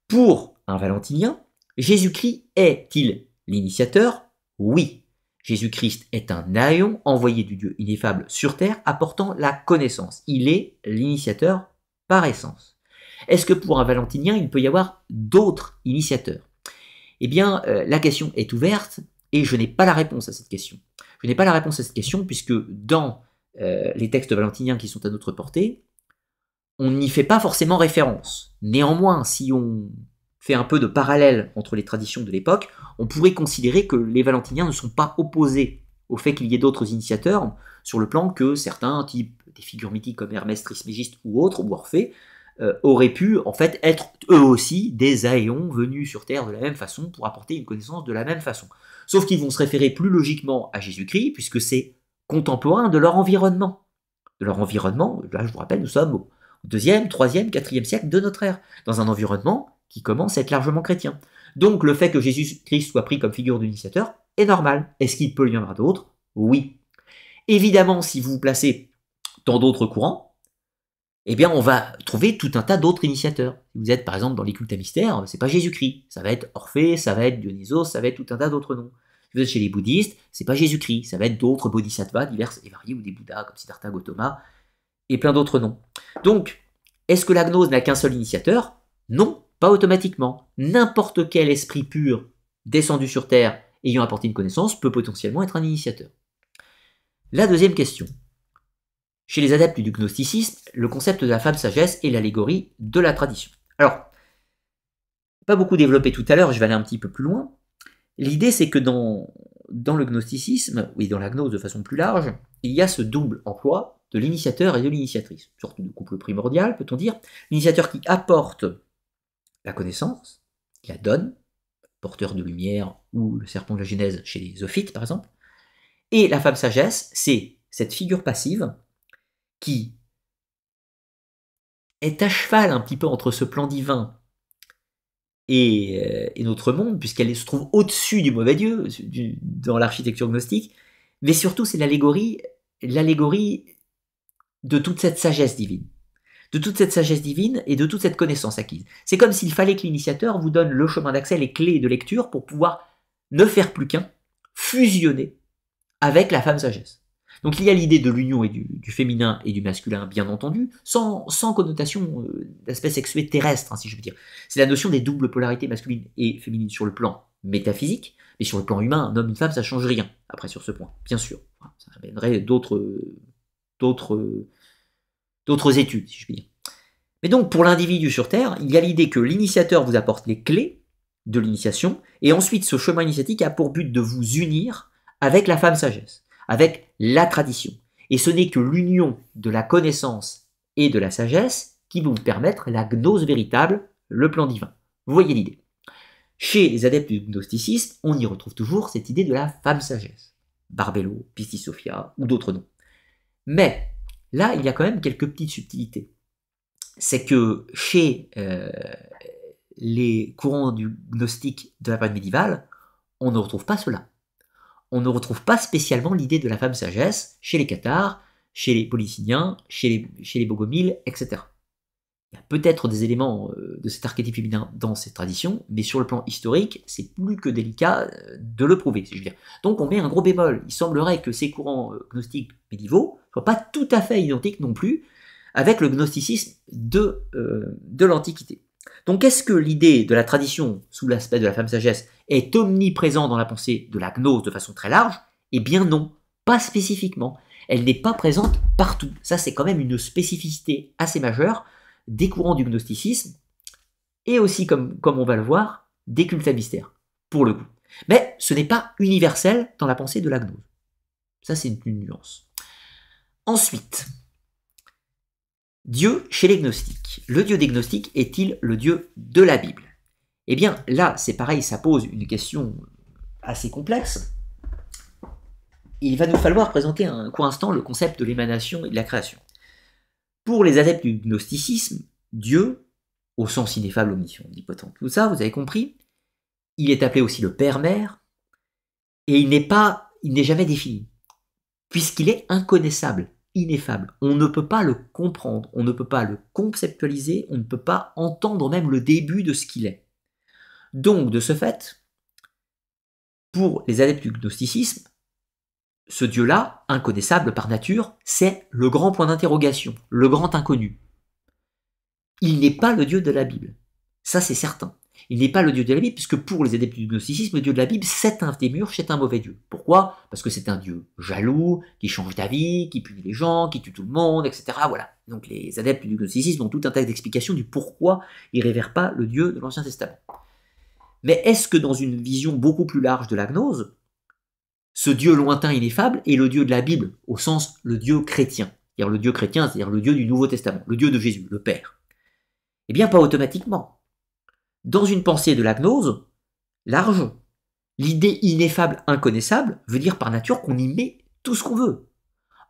Pour un valentinien, Jésus-Christ est-il l'initiateur Oui. Jésus-Christ est un aïon envoyé du Dieu ineffable sur terre apportant la connaissance. Il est l'initiateur par essence. Est-ce que pour un valentinien, il peut y avoir d'autres initiateurs Eh bien, euh, la question est ouverte et je n'ai pas la réponse à cette question. Je n'ai pas la réponse à cette question puisque dans euh, les textes valentiniens qui sont à notre portée, on n'y fait pas forcément référence. Néanmoins, si on fait un peu de parallèle entre les traditions de l'époque, on pourrait considérer que les valentiniens ne sont pas opposés au fait qu'il y ait d'autres initiateurs, sur le plan que certains, types des figures mythiques comme Hermès Trismégiste ou autres, ou Orphée, euh, auraient pu en fait être eux aussi des aéons venus sur Terre de la même façon pour apporter une connaissance de la même façon. Sauf qu'ils vont se référer plus logiquement à Jésus-Christ, puisque c'est contemporains de leur environnement. De leur environnement, là je vous rappelle, nous sommes au deuxième, troisième, quatrième siècle de notre ère, dans un environnement qui commence à être largement chrétien. Donc le fait que Jésus-Christ soit pris comme figure d'initiateur est normal. Est-ce qu'il peut y en avoir d'autres Oui. Évidemment, si vous placez dans d'autres courants, eh bien on va trouver tout un tas d'autres initiateurs. vous êtes par exemple dans les cultes à mystère, c'est pas Jésus-Christ, ça va être Orphée, ça va être Dionysos, ça va être tout un tas d'autres noms chez les bouddhistes, c'est pas Jésus-Christ, ça va être d'autres bodhisattvas diverses et variés, ou des bouddhas comme Siddhartha Gautama, et plein d'autres noms. Donc, est-ce que la gnose n'a qu'un seul initiateur Non, pas automatiquement. N'importe quel esprit pur descendu sur Terre ayant apporté une connaissance peut potentiellement être un initiateur. La deuxième question. Chez les adeptes du gnosticisme, le concept de la femme sagesse est l'allégorie de la tradition. Alors, pas beaucoup développé tout à l'heure, je vais aller un petit peu plus loin. L'idée, c'est que dans, le gnosticisme, et dans la gnose de façon plus large, il y a ce double emploi de l'initiateur et de l'initiatrice, sorte de couple primordial, peut-on dire. L'initiateur qui apporte la connaissance, qui la donne, porteur de lumière ou le serpent de la Genèse chez les ophites, par exemple. Et la femme sagesse, c'est cette figure passive qui est à cheval un petit peu entre ce plan divin euh, et, notre monde, puisqu'elle se trouve au-dessus du mauvais Dieu dans l'architecture gnostique, mais surtout c'est l'allégorie, l'allégorie de toute cette sagesse divine, de toute cette sagesse divine et de toute cette connaissance acquise. C'est comme s'il fallait que l'initiateur vous donne le chemin d'accès, les clés de lecture pour pouvoir ne faire plus qu'un, fusionner avec la femme sagesse. Donc il y a l'idée de l'union et du, féminin et du masculin, bien entendu, sans, connotation euh, d'aspect sexué terrestre, hein, si je veux dire. C'est la notion des doubles polarités masculines et féminines sur le plan métaphysique, mais sur le plan humain, un homme, une femme, ça change rien, après, sur ce point, bien sûr. Ça amènerait d'autres, études, si je puis dire. Mais donc, pour l'individu sur Terre, il y a l'idée que l'initiateur vous apporte les clés de l'initiation, et ensuite ce chemin initiatique a pour but de vous unir avec la femme sagesse avec la tradition. Et ce n'est que l'union de la connaissance et de la sagesse qui vont permettre la gnose véritable, le plan divin. Vous voyez l'idée. Chez les adeptes du gnosticisme, on y retrouve toujours cette idée de la femme sagesse. Barbello, Pisti Sophia ou d'autres noms. Mais là, il y a quand même quelques petites subtilités. C'est que chez euh, les courants du gnostique de la période médiévale, on ne retrouve pas cela on ne retrouve pas spécialement l'idée de la femme sagesse chez les Cathares, chez les polyciniens, chez les, chez Bogomiles, etc. Il y a peut-être des éléments euh, de cet archétype féminin dans ces traditions, mais sur le plan historique, c'est plus que délicat euh, de le prouver, je veux dire. Donc on met un gros bémol. Il semblerait que ces courants euh, gnostiques médiévaux ne soient pas tout à fait identiques non plus avec le gnosticisme de, de l'Antiquité. Donc est-ce que l'idée de la tradition sous l'aspect de la femme sagesse est omniprésent dans la pensée de la gnose de façon très large Eh bien non, pas spécifiquement. Elle n'est pas présente partout. Ça, c'est quand même une spécificité assez majeure des courants du gnosticisme et aussi, comme, comme on va le voir, des cultes à mystère, pour le coup. Mais ce n'est pas universel dans la pensée de la gnose. Ça, c'est une, nuance. Ensuite, Dieu chez les gnostiques. Le Dieu des gnostiques est-il le Dieu de la Bible eh bien, là, c'est pareil, ça pose une question assez complexe. Il va nous falloir présenter un court instant le concept de l'émanation et de la création. Pour les adeptes du gnosticisme, Dieu, au sens ineffable, omniscient, omnipotent, tout ça, vous avez compris, il est appelé aussi le Père-Mère, et il n'est pas, il n'est jamais défini, puisqu'il est inconnaissable, ineffable. On ne peut pas le comprendre, on ne peut pas le conceptualiser, on ne peut pas entendre même le début de ce qu'il est. Donc, de ce fait, pour les adeptes du gnosticisme, ce Dieu-là, inconnaissable par nature, c'est le grand point d'interrogation, le grand inconnu. Il n'est pas le Dieu de la Bible. Ça, c'est certain. Il n'est pas le Dieu de la Bible, puisque pour les adeptes du gnosticisme, le Dieu de la Bible, c'est un démurge, c'est un mauvais Dieu. Pourquoi Parce que c'est un Dieu jaloux, qui change d'avis, qui punit les gens, qui tue tout le monde, etc. Voilà. Donc les adeptes du gnosticisme ont tout un tas d'explications du pourquoi ils ne révèrent pas le Dieu de l'Ancien Testament. Mais est-ce que dans une vision beaucoup plus large de la gnose, ce Dieu lointain ineffable est le Dieu de la Bible, au sens le Dieu chrétien, c'est-à-dire le Dieu chrétien, c'est-à-dire le Dieu du Nouveau Testament, le Dieu de Jésus, le Père Eh bien, pas automatiquement. Dans une pensée de la gnose, large, l'idée ineffable, inconnaissable, veut dire par nature qu'on y met tout ce qu'on veut.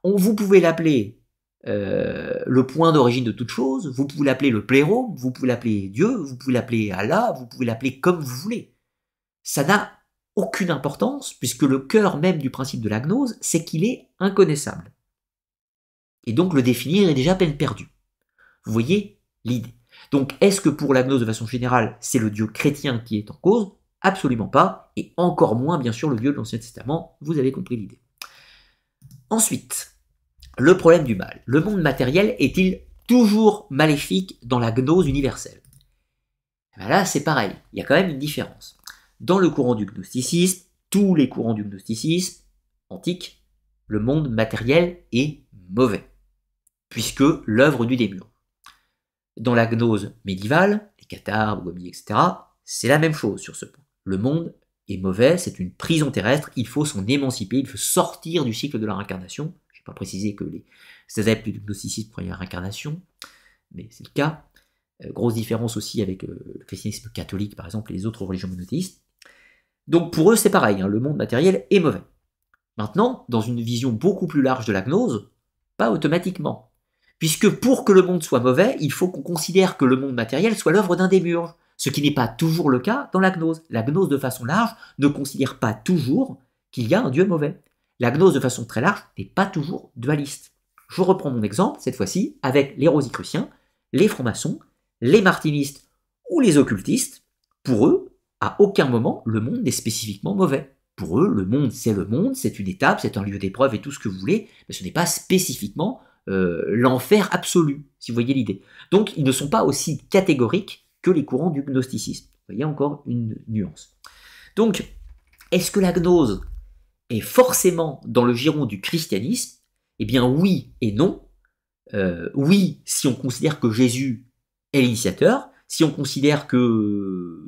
On, vous pouvez l'appeler euh, le point d'origine de toute chose, vous pouvez l'appeler le plérôme, vous pouvez l'appeler Dieu, vous pouvez l'appeler Allah, vous pouvez l'appeler comme vous voulez. Ça n'a aucune importance, puisque le cœur même du principe de la gnose, c'est qu'il est inconnaissable. Et donc le définir est déjà à peine perdu. Vous voyez l'idée. Donc est-ce que pour la gnose de façon générale, c'est le Dieu chrétien qui est en cause Absolument pas, et encore moins bien sûr le Dieu de l'Ancien Testament, vous avez compris l'idée. Ensuite, le problème du mal. Le monde matériel est-il toujours maléfique dans la gnose universelle eh ben Là, c'est pareil, il y a quand même une différence. Dans le courant du gnosticisme, tous les courants du gnosticisme antique, le monde matériel est mauvais, puisque l'œuvre du démon. Dans la gnose médiévale, les cathares, Bogomi, etc., c'est la même chose sur ce point. Le monde est mauvais, c'est une prison terrestre, il faut s'en émanciper, il faut sortir du cycle de la réincarnation, vais pas préciser que les, ces adeptes du gnosticisme croyaient la réincarnation, mais c'est le cas. Euh, grosse différence aussi avec euh, le christianisme catholique, par exemple, et les autres religions monothéistes. Donc pour eux, c'est pareil, hein, le monde matériel est mauvais. Maintenant, dans une vision beaucoup plus large de la gnose, pas automatiquement. Puisque pour que le monde soit mauvais, il faut qu'on considère que le monde matériel soit l'œuvre d'un démiurge, ce qui n'est pas toujours le cas dans la gnose. La gnose, de façon large, ne considère pas toujours qu'il y a un Dieu mauvais la gnose de façon très large n'est pas toujours dualiste. Je reprends mon exemple, cette fois-ci, avec les rosicruciens, les francs-maçons, les martinistes ou les occultistes. Pour eux, à aucun moment, le monde n'est spécifiquement mauvais. Pour eux, le monde, c'est le monde, c'est une étape, c'est un lieu d'épreuve et tout ce que vous voulez, mais ce n'est pas spécifiquement euh, l'enfer absolu, si vous voyez l'idée. Donc, ils ne sont pas aussi catégoriques que les courants du gnosticisme. Vous voyez encore une nuance. Donc, est-ce que la gnose forcément dans le giron du christianisme Eh bien oui et non. Euh, oui, si on considère que Jésus est l'initiateur, si on considère que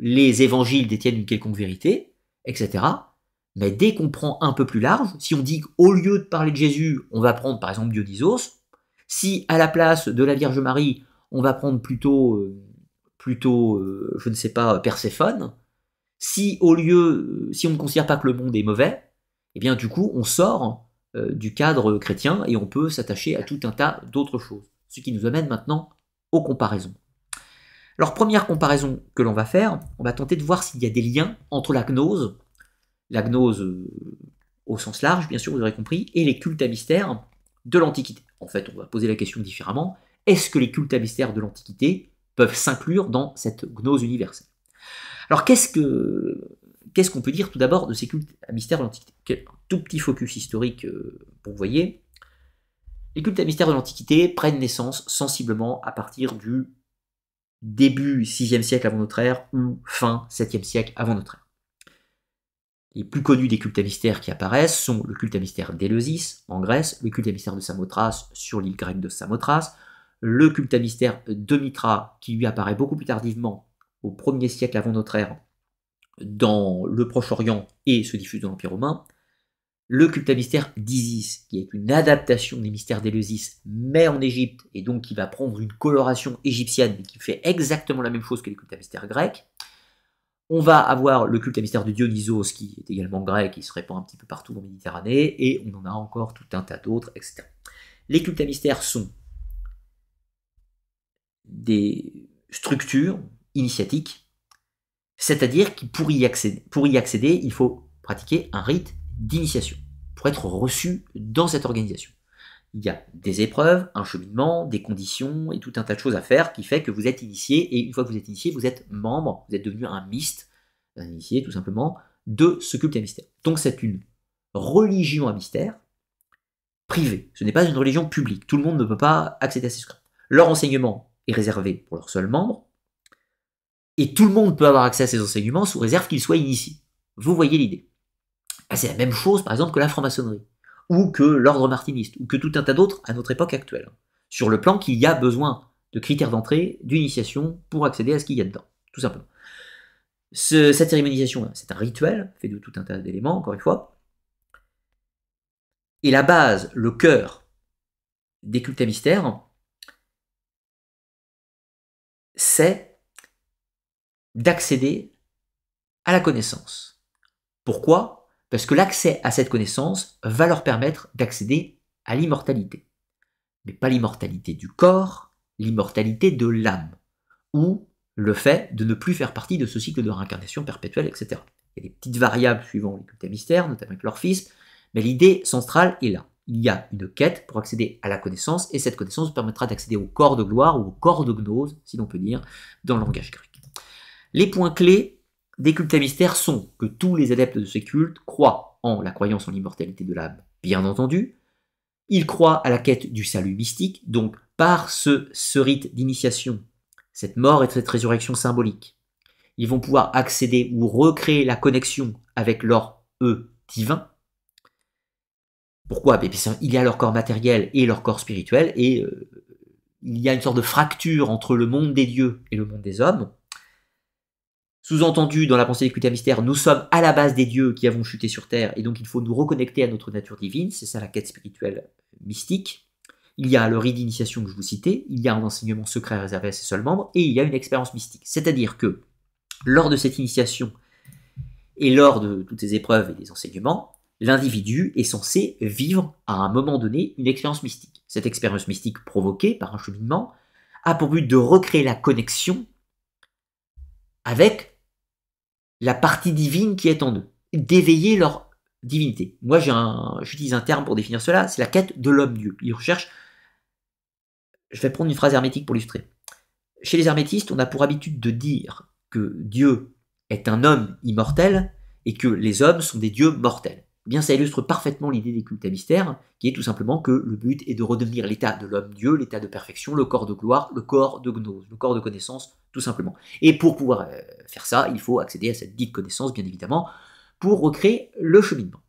les évangiles détiennent une quelconque vérité, etc. Mais dès qu'on prend un peu plus large, si on dit qu'au lieu de parler de Jésus, on va prendre par exemple Dionysos, si à la place de la Vierge Marie, on va prendre plutôt, euh, plutôt euh, je ne sais pas, Perséphone, si au lieu, euh, si on ne considère pas que le monde est mauvais, eh bien du coup, on sort euh, du cadre chrétien et on peut s'attacher à tout un tas d'autres choses. Ce qui nous amène maintenant aux comparaisons. Alors première comparaison que l'on va faire, on va tenter de voir s'il y a des liens entre la gnose, la gnose euh, au sens large, bien sûr, vous aurez compris, et les cultes à mystère de l'Antiquité. En fait, on va poser la question différemment. Est-ce que les cultes à mystère de l'Antiquité peuvent s'inclure dans cette gnose universelle alors qu'est-ce qu'est-ce qu'on peut dire tout d'abord de ces cultes à mystère de l'Antiquité Un Tout petit focus historique euh, pour vous voyez. Les cultes à mystère de l'Antiquité prennent naissance sensiblement à partir du début 6e siècle avant notre ère ou fin 7e siècle avant notre ère. Les plus connus des cultes à mystère qui apparaissent sont le culte à mystère d'Éleusis en Grèce, le culte à mystère de Samothrace sur l'île grecque de Samothrace, le culte à mystère de Mitra qui lui apparaît beaucoup plus tardivement au 1er siècle avant notre ère dans le Proche-Orient et se diffuse dans l'Empire romain, le culte à mystère d'Isis, qui est une adaptation des mystères d'Éleusis, mais en Égypte, et donc qui va prendre une coloration égyptienne, mais qui fait exactement la même chose que les cultes à mystère grecs. On va avoir le culte à mystère de Dionysos, qui est également grec, qui se répand un petit peu partout en Méditerranée, et on en a encore tout un tas d'autres, etc. Les cultes à mystère sont des structures, initiatique, c'est-à-dire que pour y, accéder, pour y accéder, il faut pratiquer un rite d'initiation pour être reçu dans cette organisation. Il y a des épreuves, un cheminement, des conditions et tout un tas de choses à faire qui fait que vous êtes initié et une fois que vous êtes initié, vous êtes membre, vous êtes devenu un myste, un initié tout simplement, de ce culte à mystère. Donc c'est une religion à mystère privée. Ce n'est pas une religion publique. Tout le monde ne peut pas accéder à ces scripts. Leur enseignement est réservé pour leurs seuls membres et tout le monde peut avoir accès à ces enseignements sous réserve qu'il soit initié. Vous voyez l'idée. Ah, c'est la même chose, par exemple, que la franc-maçonnerie, ou que l'ordre martiniste, ou que tout un tas d'autres à notre époque actuelle, sur le plan qu'il y a besoin de critères d'entrée, d'initiation, pour accéder à ce qu'il y a dedans, tout simplement. cette cérémonisation, c'est un rituel, fait de tout un tas d'éléments, encore une fois. Et la base, le cœur des cultes à mystère, c'est d'accéder à la connaissance. Pourquoi Parce que l'accès à cette connaissance va leur permettre d'accéder à l'immortalité. Mais pas l'immortalité du corps, l'immortalité de l'âme, ou le fait de ne plus faire partie de ce cycle de réincarnation perpétuelle, etc. Il y a des petites variables suivant les cultes mystères, notamment avec leur fils, mais l'idée centrale est là. Il y a une quête pour accéder à la connaissance, et cette connaissance permettra d'accéder au corps de gloire ou au corps de gnose, si l'on peut dire, dans le langage grec. Les points clés des cultes à mystère sont que tous les adeptes de ces cultes croient en la croyance en l'immortalité de l'âme, bien entendu. Ils croient à la quête du salut mystique, donc par ce, ce rite d'initiation, cette mort et cette résurrection symbolique. Ils vont pouvoir accéder ou recréer la connexion avec leur eux divin, pourquoi ben, Il y a leur corps matériel et leur corps spirituel, et euh, il y a une sorte de fracture entre le monde des dieux et le monde des hommes. Sous-entendu, dans la pensée des mystère, nous sommes à la base des dieux qui avons chuté sur Terre, et donc il faut nous reconnecter à notre nature divine, c'est ça la quête spirituelle mystique. Il y a le rite d'initiation que je vous citais, il y a un enseignement secret réservé à ses seuls membres, et il y a une expérience mystique. C'est-à-dire que, lors de cette initiation, et lors de toutes ces épreuves et des enseignements, l'individu est censé vivre à un moment donné une expérience mystique. Cette expérience mystique provoquée par un cheminement a pour but de recréer la connexion avec la partie divine qui est en eux, d'éveiller leur divinité. Moi, j'utilise un, terme pour définir cela, c'est la quête de l'homme-dieu. Ils recherchent. Je vais prendre une phrase hermétique pour illustrer. Chez les hermétistes, on a pour habitude de dire que Dieu est un homme immortel et que les hommes sont des dieux mortels. Eh bien, ça illustre parfaitement l'idée des cultes à mystère, qui est tout simplement que le but est de redevenir l'état de l'homme-dieu, l'état de perfection, le corps de gloire, le corps de gnose, le corps de connaissance tout simplement. Et pour pouvoir euh, faire ça, il faut accéder à cette dite connaissance, bien évidemment, pour recréer le cheminement.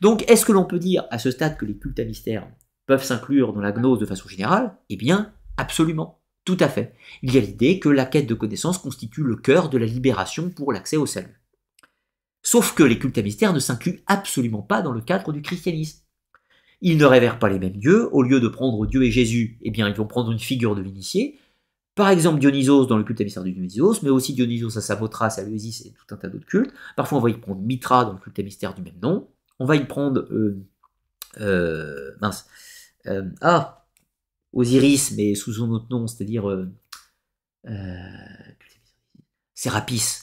Donc, est-ce que l'on peut dire à ce stade que les cultes à mystère peuvent s'inclure dans la gnose de façon générale Eh bien, absolument, tout à fait. Il y a l'idée que la quête de connaissance constitue le cœur de la libération pour l'accès au salut. Sauf que les cultes à mystère ne s'incluent absolument pas dans le cadre du christianisme. Ils ne révèrent pas les mêmes dieux, au lieu de prendre Dieu et Jésus, eh bien ils vont prendre une figure de l'initié, par exemple, Dionysos dans le culte mystère du Dionysos, mais aussi Dionysos à Sabotra à Leusis et tout un tas d'autres cultes. Parfois, on va y prendre Mitra dans le culte mystère du même nom. On va y prendre. Euh, euh, mince. Euh, ah Osiris, mais sous un autre nom, c'est-à-dire. Sérapis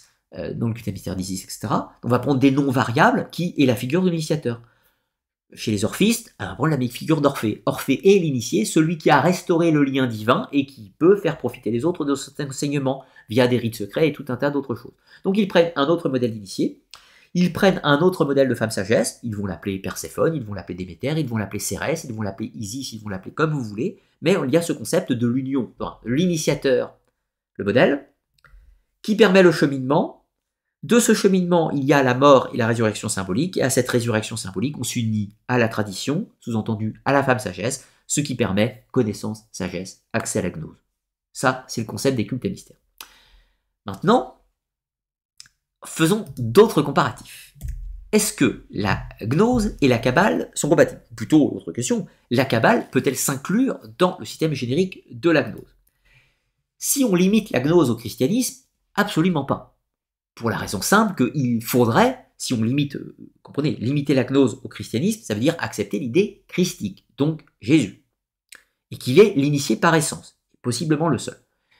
dans le culte mystère d'Isis, etc. On va prendre des noms variables qui est la figure de l'initiateur chez les orphistes, avant problème la figure d'Orphée. Orphée est l'initié, celui qui a restauré le lien divin et qui peut faire profiter les autres de cet enseignement via des rites secrets et tout un tas d'autres choses. Donc ils prennent un autre modèle d'initié, ils prennent un autre modèle de femme sagesse, ils vont l'appeler Perséphone, ils vont l'appeler Déméter, ils vont l'appeler Cérès, ils vont l'appeler Isis, ils vont l'appeler comme vous voulez, mais il y a ce concept de l'union, l'initiateur, le modèle, qui permet le cheminement, de ce cheminement, il y a la mort et la résurrection symbolique, et à cette résurrection symbolique, on s'unit à la tradition, sous-entendu à la femme sagesse, ce qui permet connaissance, sagesse, accès à la gnose. Ça, c'est le concept des cultes et mystères. Maintenant, faisons d'autres comparatifs. Est-ce que la gnose et la cabale sont compatibles Plutôt, autre question, la cabale peut-elle s'inclure dans le système générique de la gnose Si on limite la gnose au christianisme, absolument pas. Pour la raison simple qu'il faudrait, si on limite, euh, comprenez, limiter la gnose au christianisme, ça veut dire accepter l'idée christique, donc Jésus, et qu'il est l'initié par essence, possiblement le seul.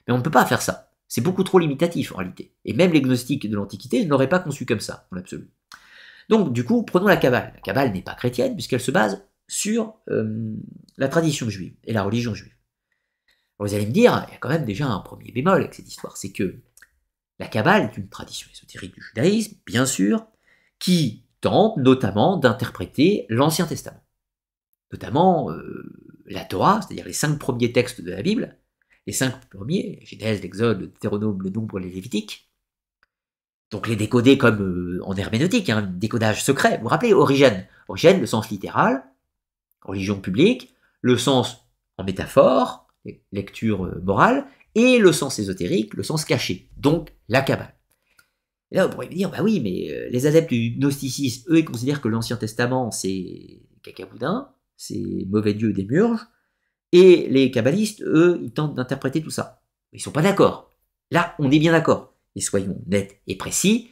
Mais on ne peut pas faire ça. C'est beaucoup trop limitatif en réalité. Et même les gnostiques de l'Antiquité n'aurait pas conçu comme ça, en absolu. Donc, du coup, prenons la cabale La cabale n'est pas chrétienne puisqu'elle se base sur euh, la tradition juive et la religion juive. vous allez me dire, il y a quand même déjà un premier bémol avec cette histoire, c'est que la Kabbale est une tradition ésotérique du judaïsme, bien sûr, qui tente notamment d'interpréter l'Ancien Testament, notamment euh, la Torah, c'est-à-dire les cinq premiers textes de la Bible, les cinq premiers, Genèse, l'Exode, le Théronome, le Nombre, les Lévitiques. Donc les décoder comme euh, en herméneutique, un hein, décodage secret. Vous vous rappelez, Origène Origène, le sens littéral, religion publique, le sens en métaphore, lecture euh, morale, et le sens ésotérique, le sens caché, donc la Kabbale. là, on pourrait me dire, bah oui, mais euh, les adeptes du gnosticisme, eux, ils considèrent que l'Ancien Testament, c'est cacaboudin, c'est mauvais dieu des murges, et les kabbalistes, eux, ils tentent d'interpréter tout ça. Ils sont pas d'accord. Là, on est bien d'accord. Et soyons nets et précis,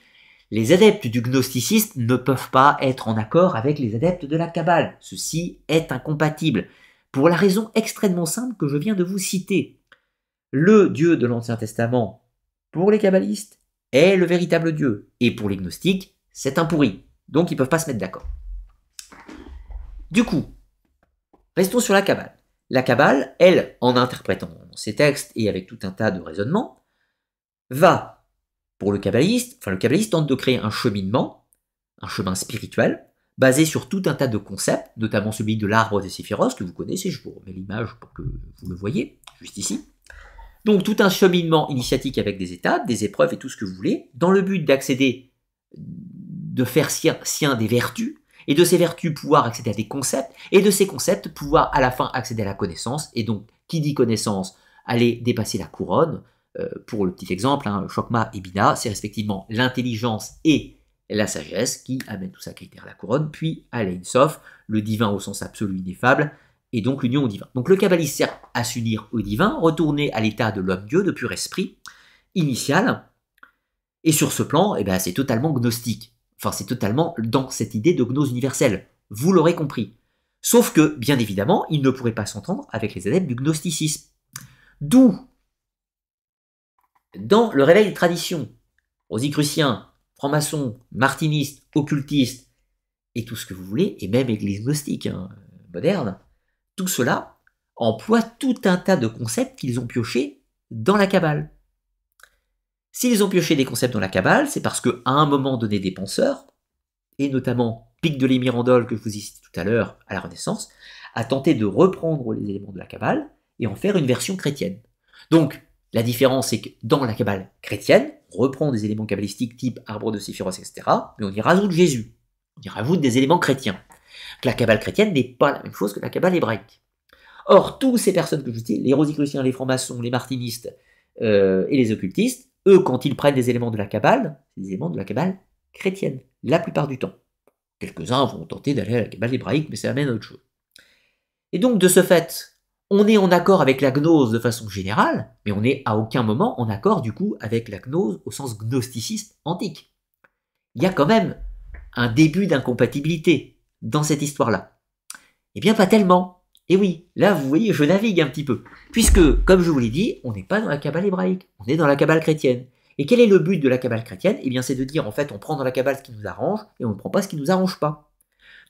les adeptes du gnosticisme ne peuvent pas être en accord avec les adeptes de la Kabbale. Ceci est incompatible. Pour la raison extrêmement simple que je viens de vous citer le Dieu de l'Ancien Testament, pour les kabbalistes, est le véritable Dieu. Et pour les gnostiques, c'est un pourri. Donc ils ne peuvent pas se mettre d'accord. Du coup, restons sur la Kabbale. La Kabbale, elle, en interprétant ces textes et avec tout un tas de raisonnements, va, pour le kabbaliste, enfin le kabbaliste tente de créer un cheminement, un chemin spirituel, basé sur tout un tas de concepts, notamment celui de l'arbre des Séphiros, que vous connaissez, je vous remets l'image pour que vous le voyez, juste ici. Donc tout un cheminement initiatique avec des étapes, des épreuves et tout ce que vous voulez, dans le but d'accéder, de faire sien, des vertus, et de ces vertus pouvoir accéder à des concepts, et de ces concepts pouvoir à la fin accéder à la connaissance, et donc qui dit connaissance, aller dépasser la couronne. Euh, pour le petit exemple, hein, Chokma et Bina, c'est respectivement l'intelligence et la sagesse qui amènent tout ça à la couronne, puis à le divin au sens absolu ineffable, et donc l'union au divin. Donc le cabaliste sert à s'unir au divin, retourner à l'état de l'homme-dieu, de pur esprit, initial, et sur ce plan, eh ben, c'est totalement gnostique. Enfin, c'est totalement dans cette idée de gnose universelle. Vous l'aurez compris. Sauf que, bien évidemment, il ne pourrait pas s'entendre avec les adeptes du gnosticisme. D'où, dans le réveil des traditions, rosicruciens, francs-maçons, martinistes, occultistes, et tout ce que vous voulez, et même église gnostique hein, moderne, tout cela emploie tout un tas de concepts qu'ils ont piochés dans la cabale. S'ils ont pioché des concepts dans la cabale, c'est parce qu'à un moment donné, des penseurs, et notamment Pic de l'Émirandole que je vous ai cité tout à l'heure à la Renaissance, a tenté de reprendre les éléments de la cabale et en faire une version chrétienne. Donc, la différence, c'est que dans la cabale chrétienne, on reprend des éléments cabalistiques type arbre de Sifiros, etc., mais on y rajoute Jésus, on y rajoute des éléments chrétiens. Que la cabale chrétienne n'est pas la même chose que la cabale hébraïque. Or, tous ces personnes que je dis, les rosicruciens, les francs-maçons, les martinistes euh, et les occultistes, eux, quand ils prennent des éléments de la cabale, c'est des éléments de la cabale chrétienne, la plupart du temps. Quelques-uns vont tenter d'aller à la cabale hébraïque, mais ça amène à autre chose. Et donc, de ce fait, on est en accord avec la gnose de façon générale, mais on n'est à aucun moment en accord, du coup, avec la gnose au sens gnosticiste antique. Il y a quand même un début d'incompatibilité dans cette histoire-là Eh bien, pas tellement. Et eh oui, là, vous voyez, je navigue un petit peu. Puisque, comme je vous l'ai dit, on n'est pas dans la cabale hébraïque, on est dans la cabale chrétienne. Et quel est le but de la cabale chrétienne Eh bien, c'est de dire, en fait, on prend dans la cabale ce qui nous arrange et on ne prend pas ce qui ne nous arrange pas.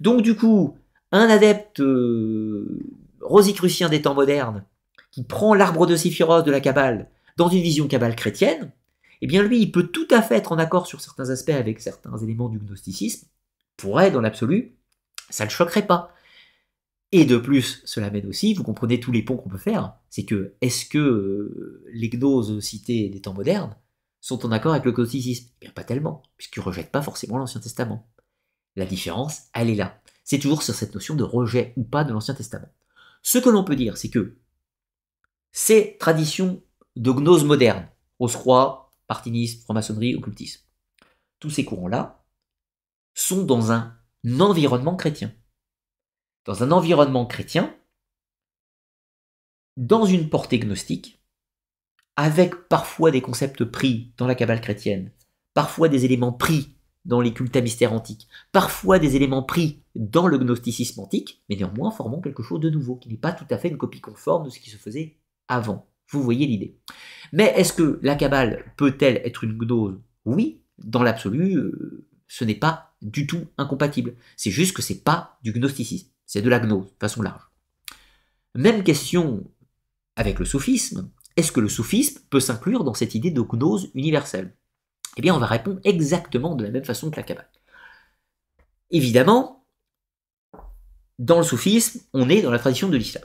Donc, du coup, un adepte euh, rosicrucien des temps modernes qui prend l'arbre de Siphiroth de la cabale dans une vision cabale chrétienne, eh bien, lui, il peut tout à fait être en accord sur certains aspects avec certains éléments du gnosticisme, pourrait, dans l'absolu, ça ne le choquerait pas. Et de plus, cela mène aussi, vous comprenez tous les ponts qu'on peut faire, c'est que est-ce que euh, les gnoses citées des temps modernes sont en accord avec le gnosticisme eh Bien pas tellement, puisqu'ils ne rejettent pas forcément l'Ancien Testament. La différence, elle est là. C'est toujours sur cette notion de rejet ou pas de l'Ancien Testament. Ce que l'on peut dire, c'est que ces traditions de gnose moderne, hausse-croix, partinisme, franc-maçonnerie, occultisme, tous ces courants-là sont dans un environnement chrétien. Dans un environnement chrétien, dans une portée gnostique, avec parfois des concepts pris dans la cabale chrétienne, parfois des éléments pris dans les cultes à mystère antiques, parfois des éléments pris dans le gnosticisme antique, mais néanmoins formant quelque chose de nouveau, qui n'est pas tout à fait une copie conforme de ce qui se faisait avant. Vous voyez l'idée. Mais est-ce que la cabale peut-elle être une gnose Oui, dans l'absolu, euh, ce n'est pas du tout incompatible. C'est juste que c'est pas du gnosticisme, c'est de la gnose, de façon large. Même question avec le soufisme. Est-ce que le soufisme peut s'inclure dans cette idée de gnose universelle Eh bien, on va répondre exactement de la même façon que la Kabbalah. Évidemment, dans le soufisme, on est dans la tradition de l'islam.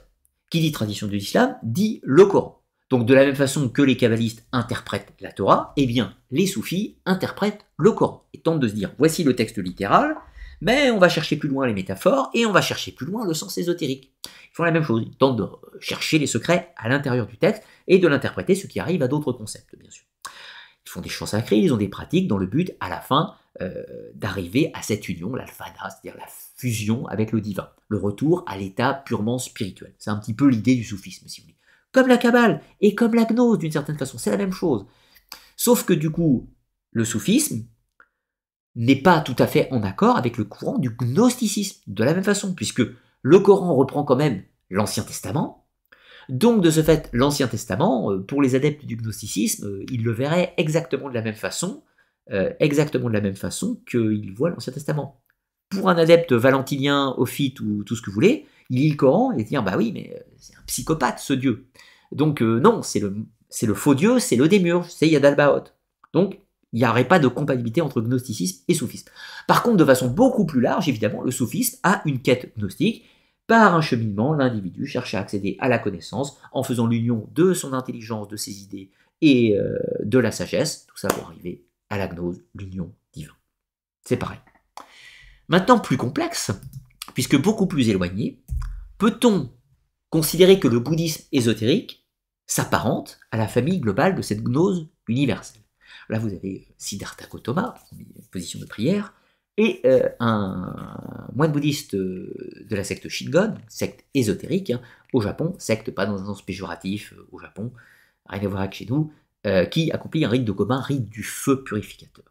Qui dit tradition de l'islam dit le Coran. Donc de la même façon que les kabbalistes interprètent la Torah, eh bien les soufis interprètent le Coran et tentent de se dire voici le texte littéral, mais on va chercher plus loin les métaphores et on va chercher plus loin le sens ésotérique. Ils font la même chose, ils tentent de chercher les secrets à l'intérieur du texte et de l'interpréter, ce qui arrive à d'autres concepts bien sûr. Ils font des chants sacrés, ils ont des pratiques dans le but à la fin euh, d'arriver à cette union, l'alfana, c'est-à-dire la fusion avec le divin, le retour à l'état purement spirituel. C'est un petit peu l'idée du soufisme si vous voulez comme la Kabbale et comme la Gnose d'une certaine façon, c'est la même chose. Sauf que du coup, le soufisme n'est pas tout à fait en accord avec le courant du gnosticisme, de la même façon, puisque le Coran reprend quand même l'Ancien Testament. Donc de ce fait, l'Ancien Testament, euh, pour les adeptes du gnosticisme, euh, ils le verraient exactement de la même façon, euh, exactement de la même façon qu'ils voient l'Ancien Testament. Pour un adepte valentinien, ophite ou tout ce que vous voulez, il lit le Coran et dit, bah oui, mais euh, c'est un psychopathe ce Dieu. Donc euh, non, c'est le, faux Dieu, c'est le démiurge, c'est Yad al Donc il n'y aurait pas de compatibilité entre gnosticisme et soufisme. Par contre, de façon beaucoup plus large, évidemment, le soufisme a une quête gnostique. Par un cheminement, l'individu cherche à accéder à la connaissance en faisant l'union de son intelligence, de ses idées et euh, de la sagesse, tout ça pour arriver à la gnose, l'union divine. C'est pareil. Maintenant, plus complexe, puisque beaucoup plus éloigné, Peut-on considérer que le bouddhisme ésotérique s'apparente à la famille globale de cette gnose universelle Là, vous avez Siddhartha Gautama, position de prière, et euh, un moine bouddhiste euh, de la secte Shingon, secte ésotérique, hein, au Japon, secte pas dans un sens péjoratif, euh, au Japon, rien à voir avec chez nous, qui accomplit un rite de commun, rite du feu purificateur,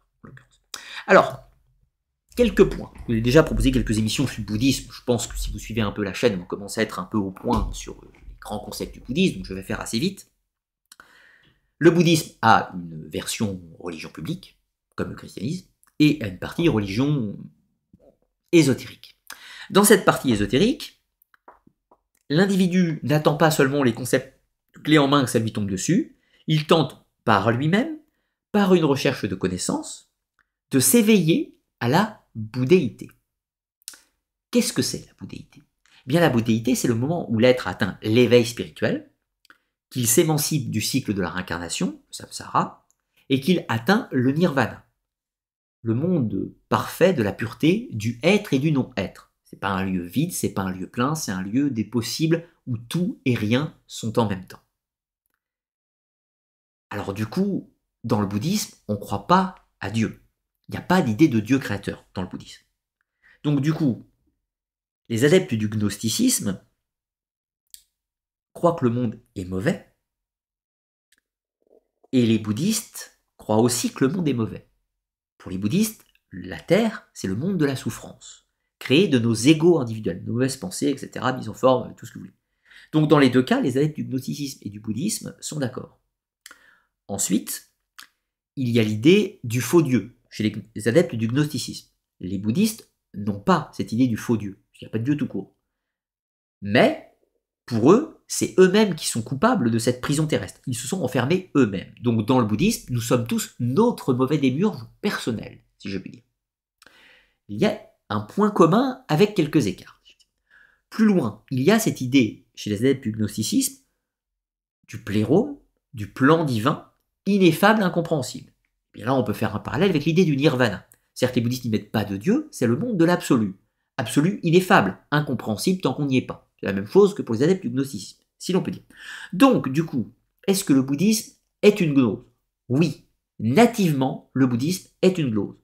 Alors, quelques points. Je vous ai déjà proposé quelques émissions sur le bouddhisme. Je pense que si vous suivez un peu la chaîne, on commence à être un peu au point sur les grands concepts du bouddhisme, donc je vais faire assez vite. Le bouddhisme a une version religion publique, comme le christianisme, et une partie religion ésotérique. Dans cette partie ésotérique, l'individu n'attend pas seulement les concepts clés en main que ça lui tombe dessus, il tente par lui-même, par une recherche de connaissances, de s'éveiller à la boudéité. Qu'est-ce que c'est la boudéité eh Bien la boudéité, c'est le moment où l'être atteint l'éveil spirituel, qu'il s'émancipe du cycle de la réincarnation, le samsara, et qu'il atteint le nirvana, le monde parfait de la pureté du être et du non-être. C'est pas un lieu vide, c'est pas un lieu plein, c'est un lieu des possibles où tout et rien sont en même temps. Alors du coup, dans le bouddhisme, on ne croit pas à Dieu. Il n'y a pas d'idée de Dieu créateur dans le bouddhisme. Donc du coup, les adeptes du gnosticisme croient que le monde est mauvais, et les bouddhistes croient aussi que le monde est mauvais. Pour les bouddhistes, la Terre, c'est le monde de la souffrance, créé de nos égaux individuels, nos mauvaises pensées, etc., mise en forme, tout ce que vous voulez. Donc dans les deux cas, les adeptes du gnosticisme et du bouddhisme sont d'accord. Ensuite, il y a l'idée du faux Dieu, chez les adeptes du gnosticisme. Les bouddhistes n'ont pas cette idée du faux Dieu, il n'y a pas de Dieu tout court. Mais, pour eux, c'est eux-mêmes qui sont coupables de cette prison terrestre. Ils se sont enfermés eux-mêmes. Donc, dans le bouddhisme, nous sommes tous notre mauvais démurge personnel, si je puis dire. Il y a un point commun avec quelques écarts. Plus loin, il y a cette idée chez les adeptes du gnosticisme du plérôme, du plan divin, ineffable, incompréhensible. Bien là, on peut faire un parallèle avec l'idée du nirvana. Certes, les bouddhistes n'y mettent pas de Dieu, c'est le monde de l'absolu. Absolu ineffable, incompréhensible tant qu'on n'y est pas. C'est la même chose que pour les adeptes du gnosticisme, si l'on peut dire. Donc, du coup, est-ce que le bouddhisme est une gnose Oui, nativement, le bouddhisme est une gnose.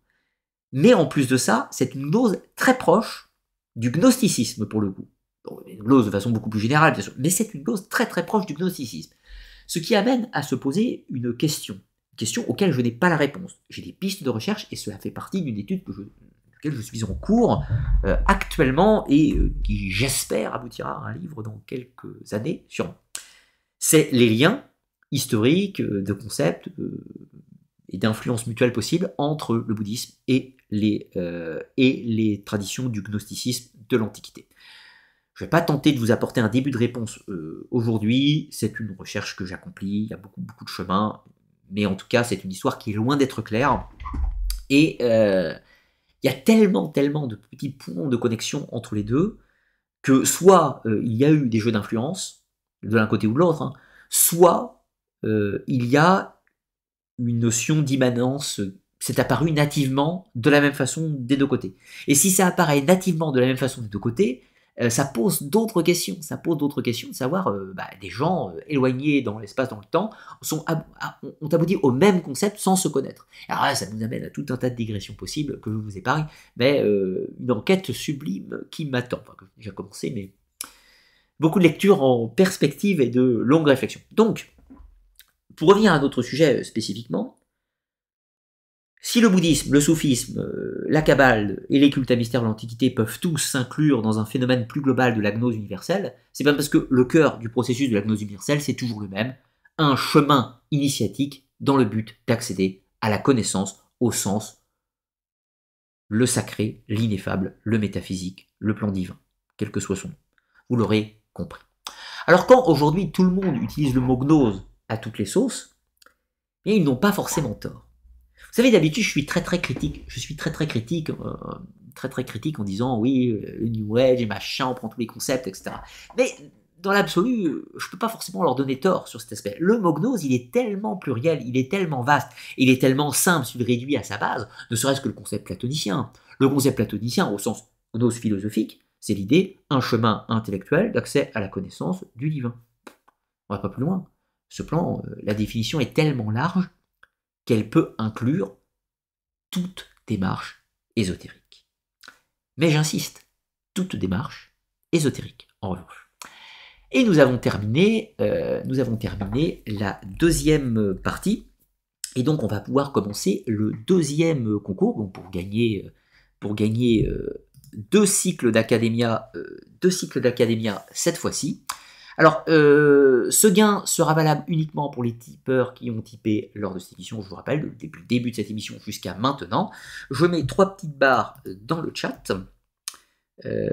Mais en plus de ça, c'est une gnose très proche du gnosticisme pour le coup. une gnose de façon beaucoup plus générale, bien sûr, mais c'est une gnose très très proche du gnosticisme. Ce qui amène à se poser une question question auxquelles je n'ai pas la réponse. J'ai des pistes de recherche et cela fait partie d'une étude que je, je suis en cours euh, actuellement et euh, qui, j'espère, aboutira à un livre dans quelques années, sûrement. C'est les liens historiques euh, de concepts et d'influences mutuelles possibles entre le bouddhisme et les, et les traditions du gnosticisme de l'Antiquité. Je ne vais pas tenter de vous apporter un début de réponse aujourd'hui. C'est une recherche que j'accomplis. Il y a beaucoup, beaucoup de chemins mais en tout cas, c'est une histoire qui est loin d'être claire. Et euh, il y a tellement, tellement de petits points de connexion entre les deux que soit euh, il y a eu des jeux d'influence, de l'un côté ou de l'autre, hein, soit euh, il y a une notion d'immanence, c'est apparu nativement de la même façon des deux côtés. Et si ça apparaît nativement de la même façon des deux côtés, euh, ça pose d'autres questions. Ça pose d'autres questions de savoir, euh, bah, des gens euh, éloignés dans l'espace, dans le temps, sont ah, ont abouti au même concept sans se connaître. Alors là, ça nous amène à tout un tas de digressions possibles que je vous épargne, mais une enquête sublime qui m'attend. j'ai commencé, mais beaucoup de lectures en perspective et de longues réflexions. Donc, pour revenir à notre sujet spécifiquement, si le bouddhisme, le soufisme, euh, la cabale et les cultes à mystère de l'Antiquité peuvent tous s'inclure dans un phénomène plus global de la gnose universelle, c'est bien parce que le cœur du processus de la gnose universelle, c'est toujours le même, un chemin initiatique dans le but d'accéder à la connaissance au sens le sacré, l'ineffable, le métaphysique, le plan divin, quel que soit son nom. Vous l'aurez compris. Alors quand aujourd'hui tout le monde utilise le mot gnose à toutes les sauces, eh ils n'ont pas forcément tort savez, d'habitude, je suis très très critique. Je suis très très critique, euh, très très critique en disant oui, euh, le New Age et machin, on prend tous les concepts, etc. Mais dans l'absolu, je peux pas forcément leur donner tort sur cet aspect. Le mognose, il est tellement pluriel, il est tellement vaste, il est tellement simple s'il réduit à sa base, ne serait-ce que le concept platonicien. Le concept platonicien, au sens gnose philosophique, c'est l'idée, un chemin intellectuel d'accès à la connaissance du divin. On va pas plus loin. Ce plan, euh, la définition est tellement large qu'elle peut inclure toute démarche ésotérique. Mais j'insiste, toute démarche ésotérique, en revanche. Et nous avons terminé, euh, nous avons terminé la deuxième partie. Et donc, on va pouvoir commencer le deuxième concours donc pour gagner, euh, pour gagner euh, deux cycles d'académia, deux cycles d'académia cette fois-ci. Alors, euh, ce gain sera valable uniquement pour les tipeurs qui ont typé lors de cette émission, je vous rappelle, depuis le début de cette émission jusqu'à maintenant. Je mets trois petites barres euh, dans le chat. Euh,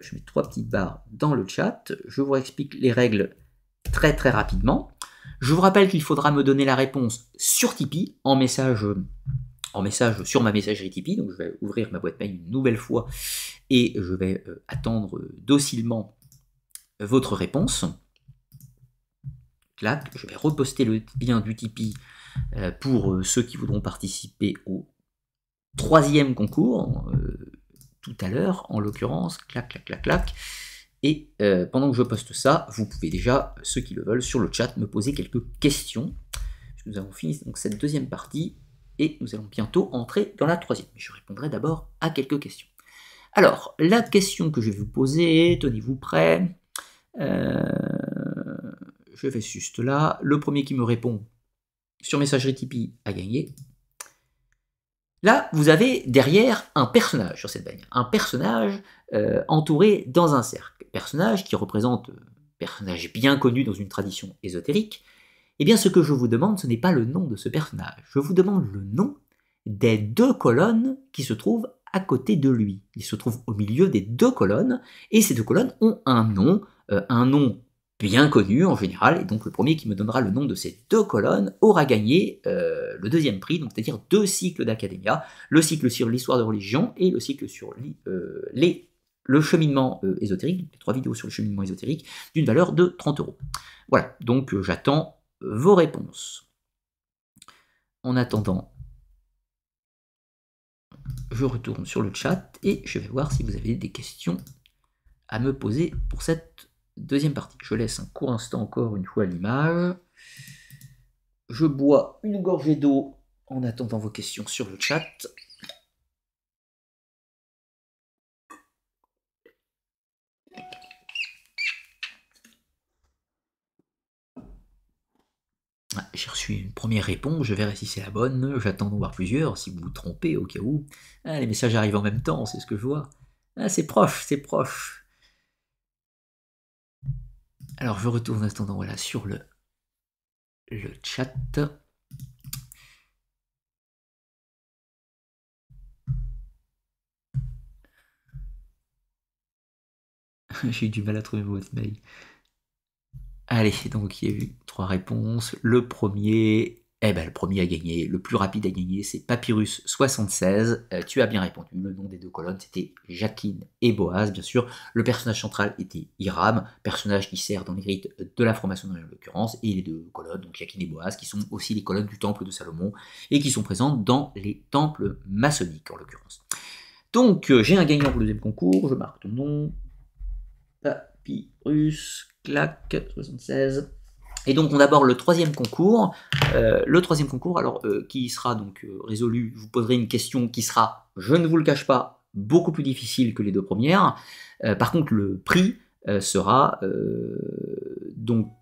je mets trois petites barres dans le chat. Je vous explique les règles très très rapidement. Je vous rappelle qu'il faudra me donner la réponse sur Tipeee en message, en message sur ma messagerie Tipeee. Donc je vais ouvrir ma boîte mail une nouvelle fois et je vais attendre docilement votre réponse. Clac, je vais reposter le lien du Tipeee euh, pour euh, ceux qui voudront participer au troisième concours euh, tout à l'heure, en l'occurrence, clac, clac, clac, clac. Et pendant que je poste ça, vous pouvez déjà, ceux qui le veulent, sur le chat, me poser quelques questions. Nous avons fini donc cette deuxième partie et nous allons bientôt entrer dans la troisième. je répondrai d'abord à quelques questions. Alors, la question que je vais vous poser, tenez-vous prêts. Euh, je vais juste là. Le premier qui me répond sur messagerie Tipeee a gagné. Là, vous avez derrière un personnage sur cette bannière, un personnage euh, entouré dans un cercle, personnage qui représente un euh, personnage bien connu dans une tradition ésotérique. Eh bien, ce que je vous demande, ce n'est pas le nom de ce personnage. Je vous demande le nom des deux colonnes qui se trouvent à côté de lui. Il se trouve au milieu des deux colonnes, et ces deux colonnes ont un nom euh, un nom bien connu en général, et donc le premier qui me donnera le nom de ces deux colonnes aura gagné euh, le deuxième prix, donc c'est-à-dire deux cycles d'académia, le cycle sur l'histoire de religion et le cycle sur euh, les, le cheminement ésotérique, les trois vidéos sur le cheminement ésotérique, d'une valeur de 30 euros. Voilà, donc j'attends vos réponses. En attendant, je retourne sur le chat et je vais voir si vous avez des questions à me poser pour cette Deuxième partie, je laisse un court instant encore une fois l'image. Je bois une gorgée d'eau en attendant vos questions sur le chat. Ah, j'ai reçu une première réponse, je verrai si c'est la bonne, j'attends d'en voir plusieurs, si vous vous trompez au cas où. Ah, les messages arrivent en même temps, c'est ce que je vois. Ah, c'est proche, c'est proche. Alors je retourne en attendant voilà, sur le, le chat. <laughs> J'ai eu du mal à trouver vos mail. Allez, donc il y a eu trois réponses. Le premier, eh ben, le premier à gagner, le plus rapide à gagner, c'est Papyrus76. Euh, tu as bien répondu. Le nom des deux colonnes, c'était Jacqueline et Boaz, bien sûr. Le personnage central était Hiram, personnage qui sert dans les rites de la formation dans l'occurrence, et les deux colonnes, donc Jacqueline et Boaz, qui sont aussi les colonnes du temple de Salomon, et qui sont présentes dans les temples maçonniques, en l'occurrence. Donc, euh, j'ai un gagnant pour le deuxième concours. Je marque ton nom. Papyrus, clac, 76. Et donc on aborde le troisième concours. Euh, le troisième concours, alors euh, qui sera donc euh, résolu, vous poserai une question qui sera, je ne vous le cache pas, beaucoup plus difficile que les deux premières. par contre, le prix sera donc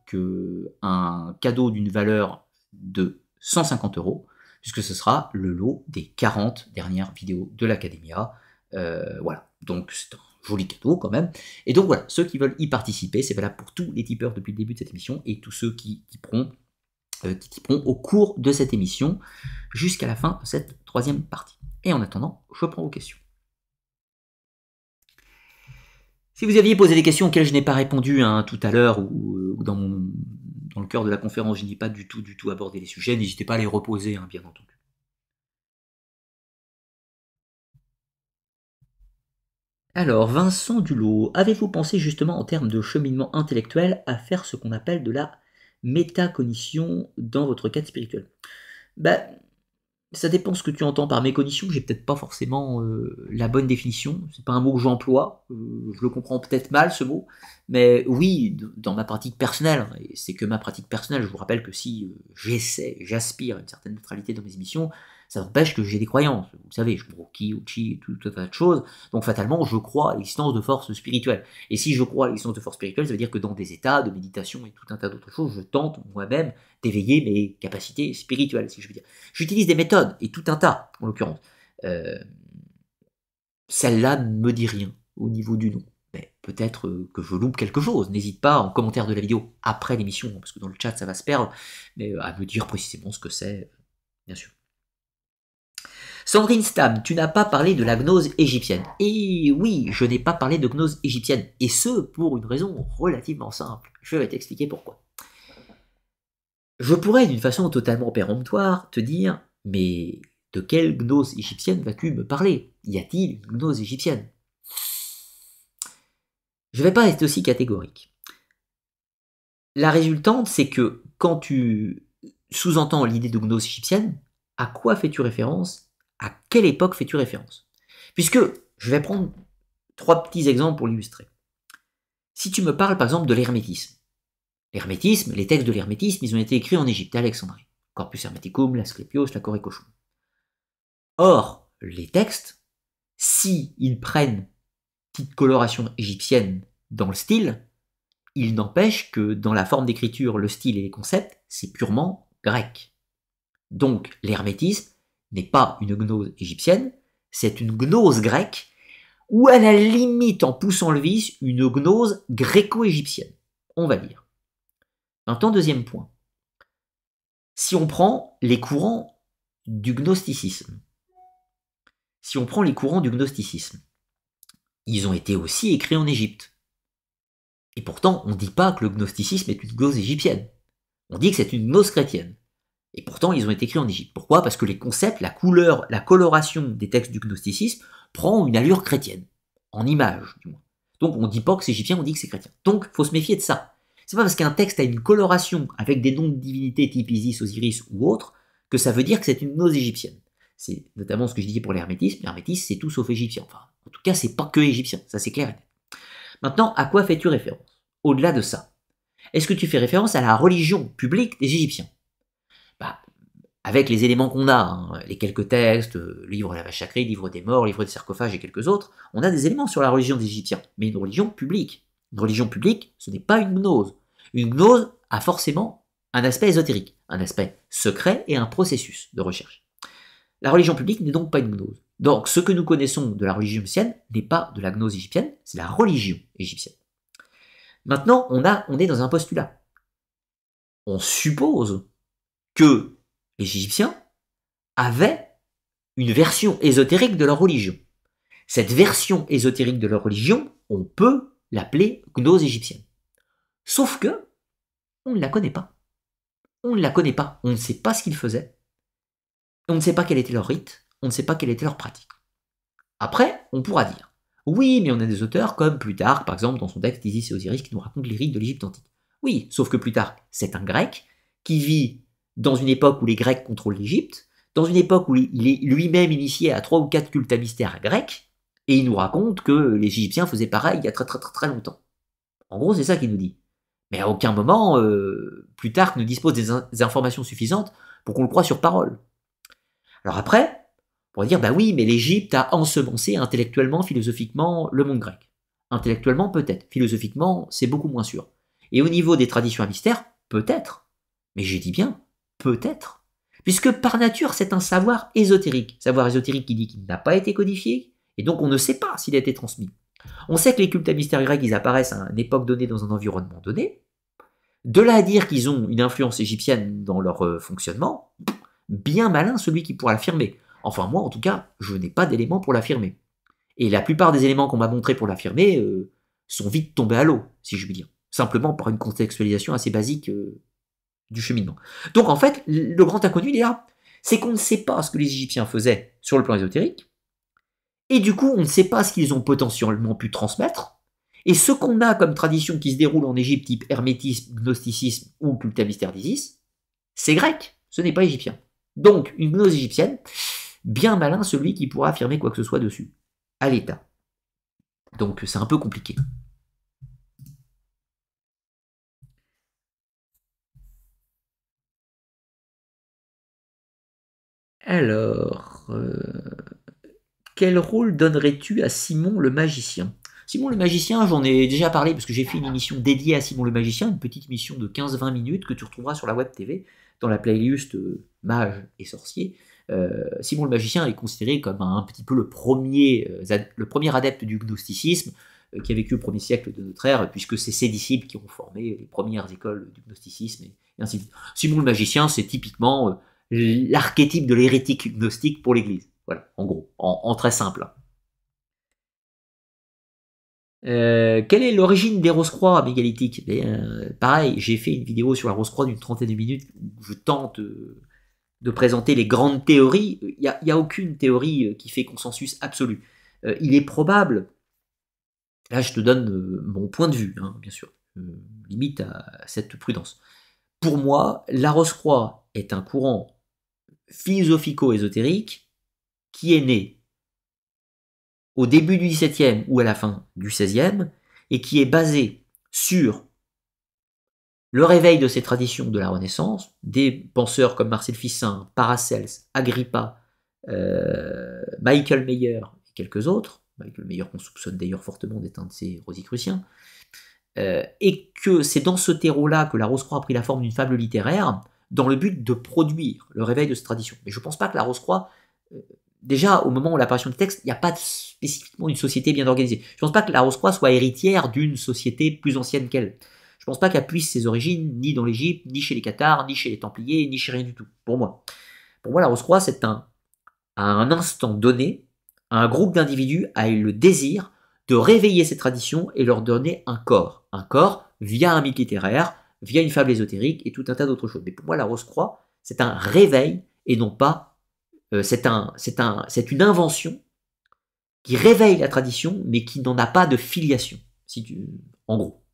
un cadeau d'une valeur de 150 euros, puisque ce sera le lot des 40 dernières vidéos de l'Academia. voilà, donc c'est un joli cadeau quand même. Et donc voilà, ceux qui veulent y participer, c'est valable pour tous les tipeurs depuis le début de cette émission et tous ceux qui tiperont, euh, au cours de cette émission jusqu'à la fin de cette troisième partie. Et en attendant, je prends vos questions. Si vous aviez posé des questions auxquelles je n'ai pas répondu hein, tout à l'heure ou, euh, dans, le cœur de la conférence, je n'ai pas du tout, du tout abordé les sujets, n'hésitez pas à les reposer, hein, bien entendu. Alors, Vincent Dulot, avez-vous pensé justement en termes de cheminement intellectuel à faire ce qu'on appelle de la métacognition dans votre cadre spirituel Ben ça dépend ce que tu entends par mécognition. J'ai peut-être pas forcément euh, la bonne définition. C'est pas un mot que j'emploie. Euh, je le comprends peut-être mal ce mot, mais oui, dans ma pratique personnelle. Et c'est que ma pratique personnelle. Je vous rappelle que si euh, j'essaie, j'aspire à une certaine neutralité dans mes émissions, ça n'empêche que j'ai des croyances. Vous savez, je crois au ki, chi, tout un tas de choses. Donc fatalement, je crois à l'existence de forces spirituelles. Et si je crois à l'existence de forces spirituelles, ça veut dire que dans des états de méditation et tout un tas d'autres choses, je tente moi-même d'éveiller mes capacités spirituelles, si je veux dire. J'utilise des méthodes, et tout un tas, en l'occurrence. Euh, celle-là ne me dit rien au niveau du nom. Mais peut-être euh, que je loupe quelque chose. N'hésite pas en commentaire de la vidéo après l'émission, parce que dans le chat ça va se perdre, mais euh, à me dire précisément ce que c'est, bien sûr. Sandrine Stam, tu n'as pas parlé de la gnose égyptienne. Et eh oui, je n'ai pas parlé de gnose égyptienne. Et ce, pour une raison relativement simple. Je vais t'expliquer pourquoi. Je pourrais, d'une façon totalement péremptoire, te dire Mais de quelle gnose égyptienne vas-tu me parler Y a-t-il une gnose égyptienne Je ne vais pas être aussi catégorique. La résultante, c'est que quand tu sous-entends l'idée de gnose égyptienne, à quoi fais-tu référence à quelle époque fais-tu référence Puisque je vais prendre trois petits exemples pour l'illustrer. Si tu me parles par exemple de l'hermétisme, l'hermétisme, les textes de l'hermétisme, ils ont été écrits en Égypte, à Alexandrie. Corpus Hermeticum, l'Asclepios, la Corécochon. Or, les textes, si ils prennent petite coloration égyptienne dans le style, il n'empêche que dans la forme d'écriture, le style et les concepts, c'est purement grec. Donc l'hermétisme, n'est pas une gnose égyptienne, c'est une gnose grecque, ou à la limite, en poussant le vice, une gnose gréco-égyptienne, on va dire. Maintenant, deuxième point. Si on prend les courants du gnosticisme, si on prend les courants du gnosticisme, ils ont été aussi écrits en Égypte. Et pourtant, on ne dit pas que le gnosticisme est une gnose égyptienne. On dit que c'est une gnose chrétienne. Et pourtant, ils ont été écrits en Égypte. Pourquoi Parce que les concepts, la couleur, la coloration des textes du gnosticisme prend une allure chrétienne, en image du moins. Donc on ne dit pas que c'est égyptien, on dit que c'est chrétien. Donc faut se méfier de ça. C'est pas parce qu'un texte a une coloration avec des noms de divinités type Isis, Osiris ou autre que ça veut dire que c'est une gnose égyptienne. C'est notamment ce que je disais pour l'hermétisme. L'hermétisme, c'est tout sauf égyptien. Enfin, en tout cas, c'est pas que égyptien, ça c'est clair Maintenant, à quoi fais-tu référence Au-delà de ça, est-ce que tu fais référence à la religion publique des Égyptiens avec les éléments qu'on a, hein. les quelques textes, euh, livre à la vache sacrée, livre des morts, livre de sarcophages et quelques autres, on a des éléments sur la religion des Égyptiens, mais une religion publique. Une religion publique, ce n'est pas une gnose. Une gnose a forcément un aspect ésotérique, un aspect secret et un processus de recherche. La religion publique n'est donc pas une gnose. Donc ce que nous connaissons de la religion égyptienne n'est pas de la gnose égyptienne, c'est la religion égyptienne. Maintenant, on, a, on est dans un postulat. On suppose que Égyptiens avaient une version ésotérique de leur religion. Cette version ésotérique de leur religion, on peut l'appeler gnose égyptienne. Sauf que, on ne la connaît pas. On ne la connaît pas. On ne sait pas ce qu'ils faisaient. On ne sait pas quel était leur rite. On ne sait pas quelle était leur pratique. Après, on pourra dire, oui, mais on a des auteurs comme Plutarque, par exemple, dans son texte Isis et Osiris, qui nous raconte les rites de l'Égypte antique. Oui, sauf que tard, c'est un grec qui vit dans une époque où les Grecs contrôlent l'Égypte, dans une époque où il est lui-même initié à trois ou quatre cultes à mystère grecs, et il nous raconte que les Égyptiens faisaient pareil il y a très très très longtemps. En gros, c'est ça qu'il nous dit. Mais à aucun moment, euh, Plutarque ne dispose des, informations suffisantes pour qu'on le croie sur parole. Alors après, on pourrait dire, bah oui, mais l'Égypte a ensemencé intellectuellement, philosophiquement, le monde grec. Intellectuellement, peut-être. Philosophiquement, c'est beaucoup moins sûr. Et au niveau des traditions à mystère, peut-être. Mais j'ai dit bien, Peut-être. Puisque par nature, c'est un savoir ésotérique. Savoir ésotérique qui dit qu'il n'a pas été codifié, et donc on ne sait pas s'il a été transmis. On sait que les cultes à mystère grec, ils apparaissent à une époque donnée, dans un environnement donné. De là à dire qu'ils ont une influence égyptienne dans leur euh, fonctionnement, bien malin celui qui pourra l'affirmer. Enfin, moi, en tout cas, je n'ai pas d'éléments pour l'affirmer. Et la plupart des éléments qu'on m'a montrés pour l'affirmer euh, sont vite tombés à l'eau, si je puis dire. Simplement par une contextualisation assez basique euh, du cheminement. Donc en fait, le grand inconnu, il là. C'est qu'on ne sait pas ce que les Égyptiens faisaient sur le plan ésotérique, et du coup, on ne sait pas ce qu'ils ont potentiellement pu transmettre, et ce qu'on a comme tradition qui se déroule en Égypte, type hermétisme, gnosticisme ou mystère d'Isis, c'est grec, ce n'est pas égyptien. Donc, une gnose égyptienne, bien malin celui qui pourra affirmer quoi que ce soit dessus, à l'État. Donc, c'est un peu compliqué. Alors, euh, quel rôle donnerais-tu à Simon le magicien Simon le magicien, j'en ai déjà parlé parce que j'ai fait une émission dédiée à Simon le magicien, une petite émission de 15-20 minutes que tu retrouveras sur la web TV dans la playlist euh, Mages Mage et sorcier. Euh, Simon le magicien est considéré comme un, petit peu le premier, le premier adepte du gnosticisme qui a vécu au premier siècle de notre ère, puisque c'est ses disciples qui ont formé les premières écoles du gnosticisme et ainsi Simon le magicien, c'est typiquement l'archétype de l'hérétique gnostique pour l'Église. Voilà, en gros, en, très simple. Euh, quelle est l'origine des rose-croix mégalithiques eh euh, Pareil, j'ai fait une vidéo sur la rose-croix d'une trentaine de minutes où je tente euh, de présenter les grandes théories. Il n'y a, aucune théorie qui fait consensus absolu. il est probable, là je te donne mon point de vue, hein, bien sûr, limite à cette prudence. Pour moi, la rose-croix est un courant philosophico-ésotérique qui est né au début du XVIIe ou à la fin du XVIe et qui est basé sur le réveil de ces traditions de la Renaissance, des penseurs comme Marcel Fissin, Paracels, Agrippa, euh, Michael Mayer et quelques autres, Michael Mayer qu'on soupçonne d'ailleurs fortement d'être un de ces rosicruciens, euh, et que c'est dans ce terreau-là que la Rose-Croix a pris la forme d'une fable littéraire dans le but de produire le réveil de cette tradition. Mais je ne pense pas que la Rose-Croix, euh, déjà au moment où l'apparition du texte, il n'y a pas spécifiquement une société bien organisée. Je ne pense pas que la Rose-Croix soit héritière d'une société plus ancienne qu'elle. Je ne pense pas qu'elle puisse ses origines ni dans l'Égypte, ni chez les Cathares, ni chez les Templiers, ni chez rien du tout, pour moi. Pour moi, la Rose-Croix, c'est un, à un instant donné, un groupe d'individus a eu le désir de réveiller ces traditions et leur donner un corps. Un corps via un mythe littéraire, via une fable ésotérique et tout un tas d'autres choses. Mais pour moi, la Rose-Croix, c'est un réveil et non pas. Euh, c'est un, c'est une invention qui réveille la tradition, mais qui n'en a pas de filiation, si tu, en gros.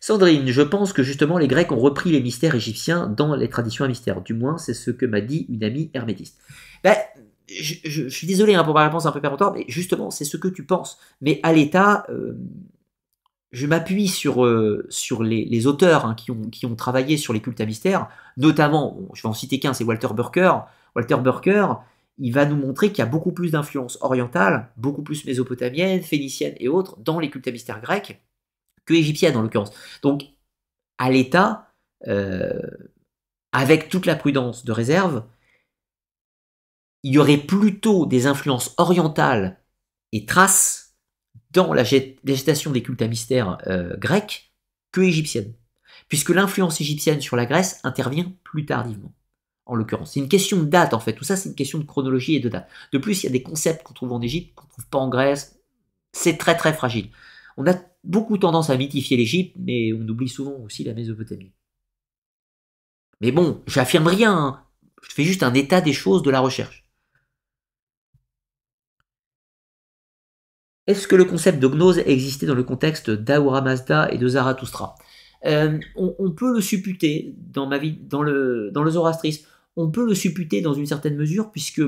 Sandrine, je pense que justement les Grecs ont repris les mystères égyptiens dans les traditions à mystère. Du moins, c'est ce que m'a dit une amie hermétiste. Ben, je, suis désolé hein, pour ma réponse un peu péremptoire, mais justement, c'est ce que tu penses. Mais à l'état, euh, je m'appuie sur, euh, sur les, auteurs hein, qui, ont, qui ont travaillé sur les cultes à notamment, je vais en citer qu'un, c'est Walter Burker. Walter Burker, il va nous montrer qu'il y a beaucoup plus d'influences orientale, beaucoup plus mésopotamienne, phénicienne et autres dans les cultes à grecs que égyptiennes en l'occurrence. Donc, à l'État, euh, avec toute la prudence de réserve, il y aurait plutôt des influences orientales et traces dans la gestation des cultes à mystère euh, grecs que égyptienne, puisque l'influence égyptienne sur la Grèce intervient plus tardivement, en l'occurrence. C'est une question de date, en fait. Tout ça, c'est une question de chronologie et de date. De plus, il y a des concepts qu'on trouve en Égypte, qu'on ne trouve pas en Grèce. C'est très, très fragile. On a beaucoup tendance à mythifier l'Égypte, mais on oublie souvent aussi la Mésopotamie. Mais bon, j'affirme rien, hein. je fais juste un état des choses de la recherche. Est-ce que le concept de gnose existait dans le contexte d'Ahura Mazda et de Zarathustra euh, on, peut le supputer dans, le, dans zoroastrisme. On peut le supputer dans une certaine mesure, puisque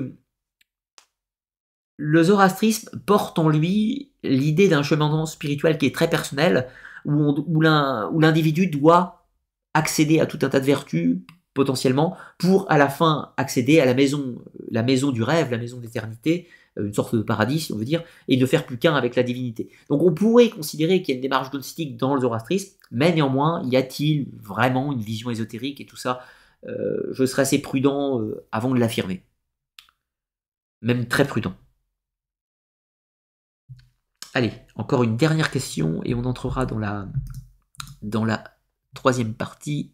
le zoroastrisme porte en lui l'idée d'un chemin spirituel qui est très personnel, où, l'individu doit accéder à tout un tas de vertus potentiellement pour à la fin accéder à la maison, la maison du rêve, la maison d'éternité, une sorte de paradis, si on veut dire, et ne faire plus qu'un avec la divinité. Donc on pourrait considérer qu'il y a une démarche gnostique dans le zoroastrisme, mais néanmoins, y a-t-il vraiment une vision ésotérique et tout ça euh, Je serais assez prudent euh, avant de l'affirmer. Même très prudent. Allez, encore une dernière question et on entrera dans la, dans la troisième partie.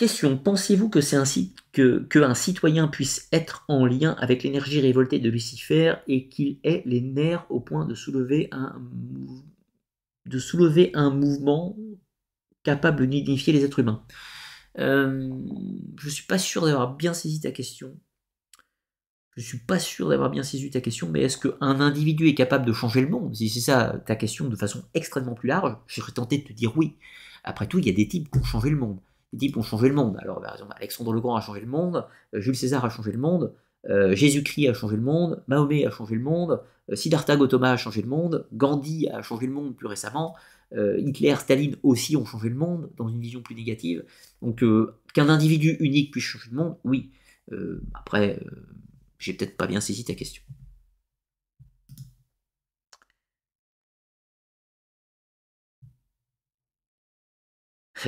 Question, pensez-vous que c'est ainsi que, citoyen puisse être en lien avec l'énergie révoltée de Lucifer et qu'il ait les nerfs au point de soulever un, de soulever un mouvement capable d'unifier les êtres humains euh, Je ne suis pas sûr d'avoir bien saisi ta question. Je suis pas sûr d'avoir bien saisi ta question, mais est-ce qu'un individu est capable de changer le monde Si c'est ça ta question de façon extrêmement plus large, je serais tenté de te dire oui. Après tout, il y a des types pour changer le monde les types ont changé le monde. Alors, par exemple, Alexandre le Grand a changé le monde, euh, Jules César a changé le monde, euh, Jésus-Christ a changé le monde, Mahomet a changé le monde, euh, Siddhartha Gautama a changé le monde, Gandhi a changé le monde plus récemment, Hitler, Staline aussi ont changé le monde dans une vision plus négative. Donc qu'un individu unique puisse changer le monde, oui. après, j'ai peut-être pas bien saisi ta question.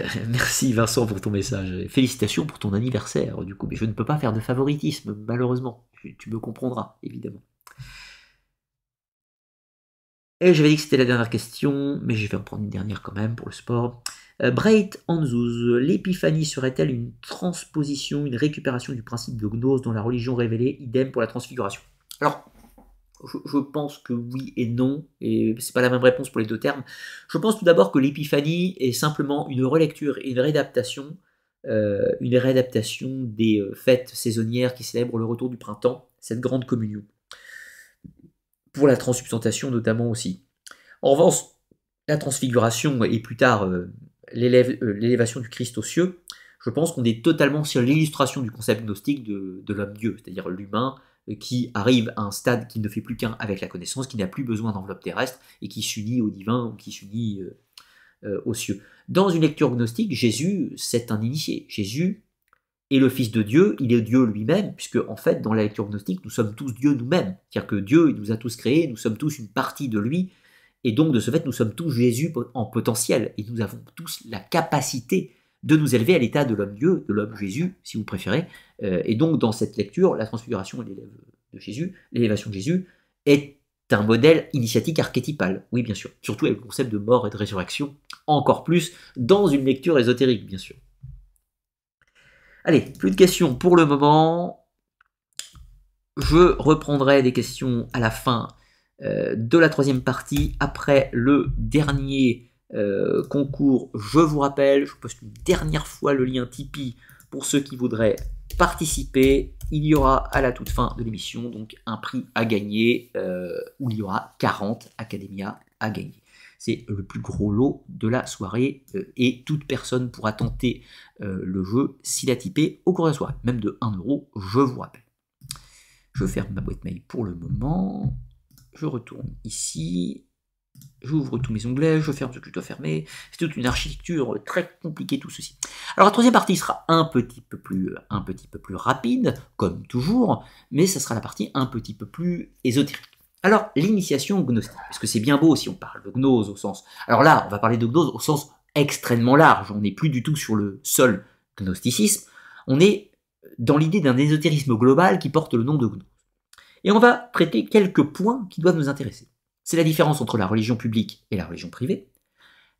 <laughs> Merci Vincent pour ton message. Félicitations pour ton anniversaire, du coup. Mais je ne peux pas faire de favoritisme, malheureusement. Tu me comprendras, évidemment. Et j'avais dit que c'était la dernière question, mais je vais en prendre une dernière quand même pour le sport. Euh, Breit Anzouz, l'épiphanie serait-elle une transposition, une récupération du principe de gnose dans la religion révélée, idem pour la transfiguration Alors, je, pense que oui et non, et c'est pas la même réponse pour les deux termes. Je pense tout d'abord que l'épiphanie est simplement une relecture et une réadaptation, euh, une réadaptation des euh, fêtes saisonnières qui célèbrent le retour du printemps, cette grande communion. Pour la transubstantation notamment aussi. En revanche, la transfiguration et plus tard euh, l'élévation du Christ aux cieux, je pense qu'on est totalement sur l'illustration du concept gnostique de l'homme-dieu, c'est-à-dire l'humain qui arrive à un stade qui ne fait plus qu'un avec la connaissance, qui n'a plus besoin d'enveloppe terrestre et qui s'unit au divin ou qui s'unit euh, euh, aux cieux. Dans une lecture gnostique, Jésus, c'est un initié. Jésus est le Fils de Dieu, il est Dieu lui-même, puisque en fait, dans la lecture gnostique, nous sommes tous Dieu nous-mêmes. C'est-à-dire que Dieu, il nous a tous créés, nous sommes tous une partie de lui, et donc de ce fait, nous sommes tous Jésus en potentiel, et nous avons tous la capacité de nous élever à l'état de l'homme-dieu, de l'homme Jésus, si vous préférez. Euh, et donc, dans cette lecture, la transfiguration et l'élève de Jésus, l'élévation de Jésus, est un modèle initiatique archétypal, oui bien sûr, surtout avec le concept de mort et de résurrection, encore plus dans une lecture ésotérique, bien sûr. Allez, plus de questions pour le moment. Je reprendrai des questions à la fin euh, de la troisième partie, après le dernier euh, concours. Je vous rappelle, je poste une dernière fois le lien Tipeee pour ceux qui voudraient participer. Il y aura à la toute fin de l'émission donc un prix à gagner euh, où il y aura 40 Academia à gagner. C'est le plus gros lot de la soirée euh, et toute personne pourra tenter le jeu s'il a typé au cours de la soirée, même de 1 euro, je vous rappelle. Je ferme ma boîte mail pour le moment. Je retourne ici. J'ouvre tous mes onglets, je ferme ce que je dois fermer. C'est toute une architecture très compliquée, tout ceci. Alors la troisième partie sera un petit peu plus, un petit peu plus rapide, comme toujours, mais ça sera la partie un petit peu plus ésotérique. Alors, l'initiation gnostique, parce que c'est bien beau si on parle de gnose au sens... Alors là, on va parler de gnose au sens extrêmement large, on n'est plus du tout sur le seul gnosticisme, on est dans l'idée d'un ésotérisme global qui porte le nom de gnose. Et on va traiter quelques points qui doivent nous intéresser. C'est la différence entre la religion publique et la religion privée,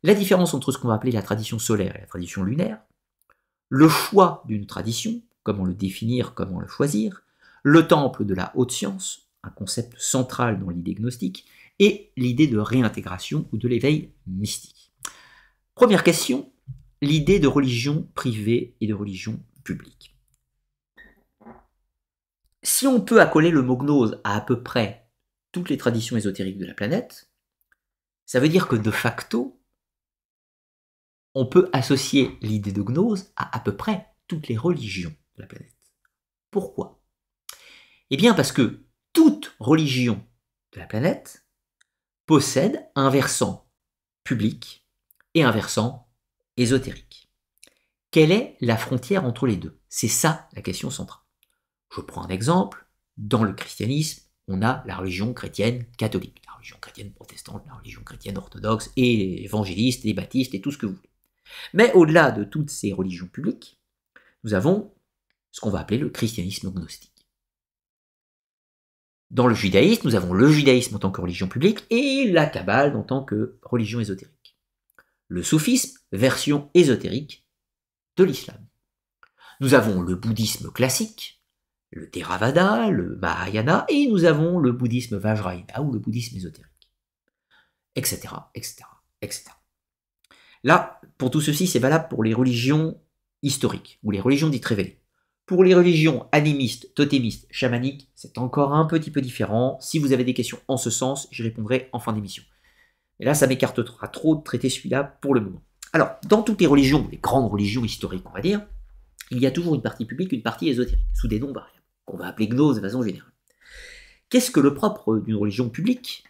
la différence entre ce qu'on va appeler la tradition solaire et la tradition lunaire, le choix d'une tradition, comment le définir, comment le choisir, le temple de la haute science, un concept central dans l'idée gnostique, et l'idée de réintégration ou de l'éveil mystique. Première question, l'idée de religion privée et de religion publique. Si on peut accoler le mot gnose à à peu près toutes les traditions ésotériques de la planète, ça veut dire que de facto, on peut associer l'idée de gnose à à peu près toutes les religions de la planète. Pourquoi Eh bien parce que toute religion de la planète possède un versant public et un versant ésotérique. Quelle est la frontière entre les deux C'est ça la question centrale. Je prends un exemple. Dans le christianisme, on a la religion chrétienne catholique, la religion chrétienne protestante, la religion chrétienne orthodoxe, et évangéliste, les baptistes et tout ce que vous voulez. Mais au-delà de toutes ces religions publiques, nous avons ce qu'on va appeler le christianisme gnostique. Dans le judaïsme, nous avons le judaïsme en tant que religion publique et la Kabbale en tant que religion ésotérique. Le soufisme, version ésotérique de l'islam. Nous avons le bouddhisme classique, le Theravada, le Mahayana, et nous avons le bouddhisme Vajrayana ou le bouddhisme ésotérique, etc., etc., etc. Là, pour tout ceci, c'est valable pour les religions historiques ou les religions dites révélées. Pour les religions animistes, totémistes, chamaniques, c'est encore un petit peu différent. Si vous avez des questions en ce sens, je répondrai en fin d'émission. Et là, ça m'écartera trop de traiter celui-là pour le moment. Alors, dans toutes les religions, les grandes religions historiques, on va dire, il y a toujours une partie publique, une partie ésotérique, sous des noms variables qu'on va appeler gnose de façon générale. Qu'est-ce que le propre d'une religion publique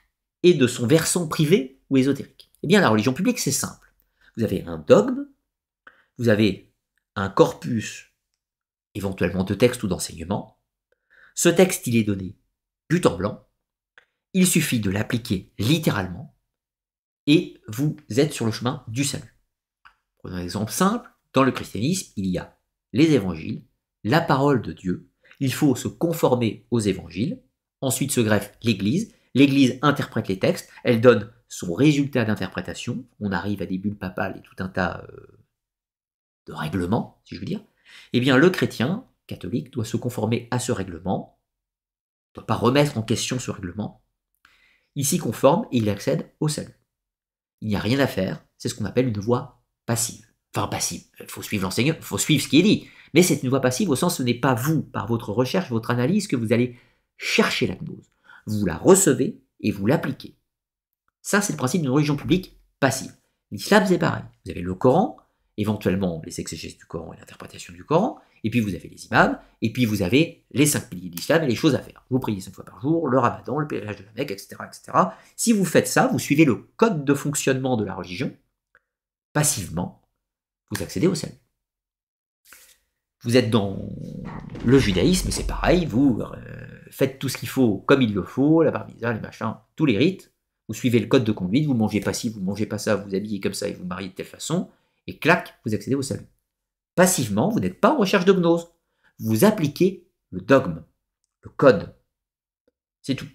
et de son versant privé ou ésotérique Eh bien, la religion publique, c'est simple. Vous avez un dogme, vous avez un corpus éventuellement de textes ou d'enseignements. Ce texte, il est donné but en blanc. Il suffit de l'appliquer littéralement et vous êtes sur le chemin du salut. Prenons un exemple simple. Dans le christianisme, il y a les évangiles, la parole de Dieu, il faut se conformer aux évangiles, ensuite se greffe l'Église, l'Église interprète les textes, elle donne son résultat d'interprétation, on arrive à des bulles papales et tout un tas euh, de règlements, si je veux dire, eh bien le chrétien catholique doit se conformer à ce règlement, ne doit pas remettre en question ce règlement, il s'y conforme et il accède au salut. Il n'y a rien à faire, c'est ce qu'on appelle une voie passive enfin passive, il faut suivre l'enseignant, il faut suivre ce qui est dit, mais c'est une voie passive au sens ce n'est pas vous, par votre recherche, votre analyse, que vous allez chercher la gnose. Vous la recevez et vous l'appliquez. Ça, c'est le principe d'une religion publique passive. L'islam, c'est pareil. Vous avez le Coran, éventuellement les exégèses du Coran et l'interprétation du Coran, et puis vous avez les imams, et puis vous avez les cinq piliers de l'islam et les choses à faire. Vous priez cinq fois par jour, le ramadan, le pèlerinage de la Mecque, etc., etc. Si vous faites ça, vous suivez le code de fonctionnement de la religion, passivement, vous accédez au salut. Vous êtes dans le judaïsme, c'est pareil, vous euh, faites tout ce qu'il faut comme il le faut, la barbisa, les machins, tous les rites, vous suivez le code de conduite, vous mangez pas ci, vous mangez pas ça, vous, vous habillez comme ça et vous mariez de telle façon, et clac, vous accédez au salut. Passivement, vous n'êtes pas en recherche de vous appliquez le dogme, le code. C'est tout.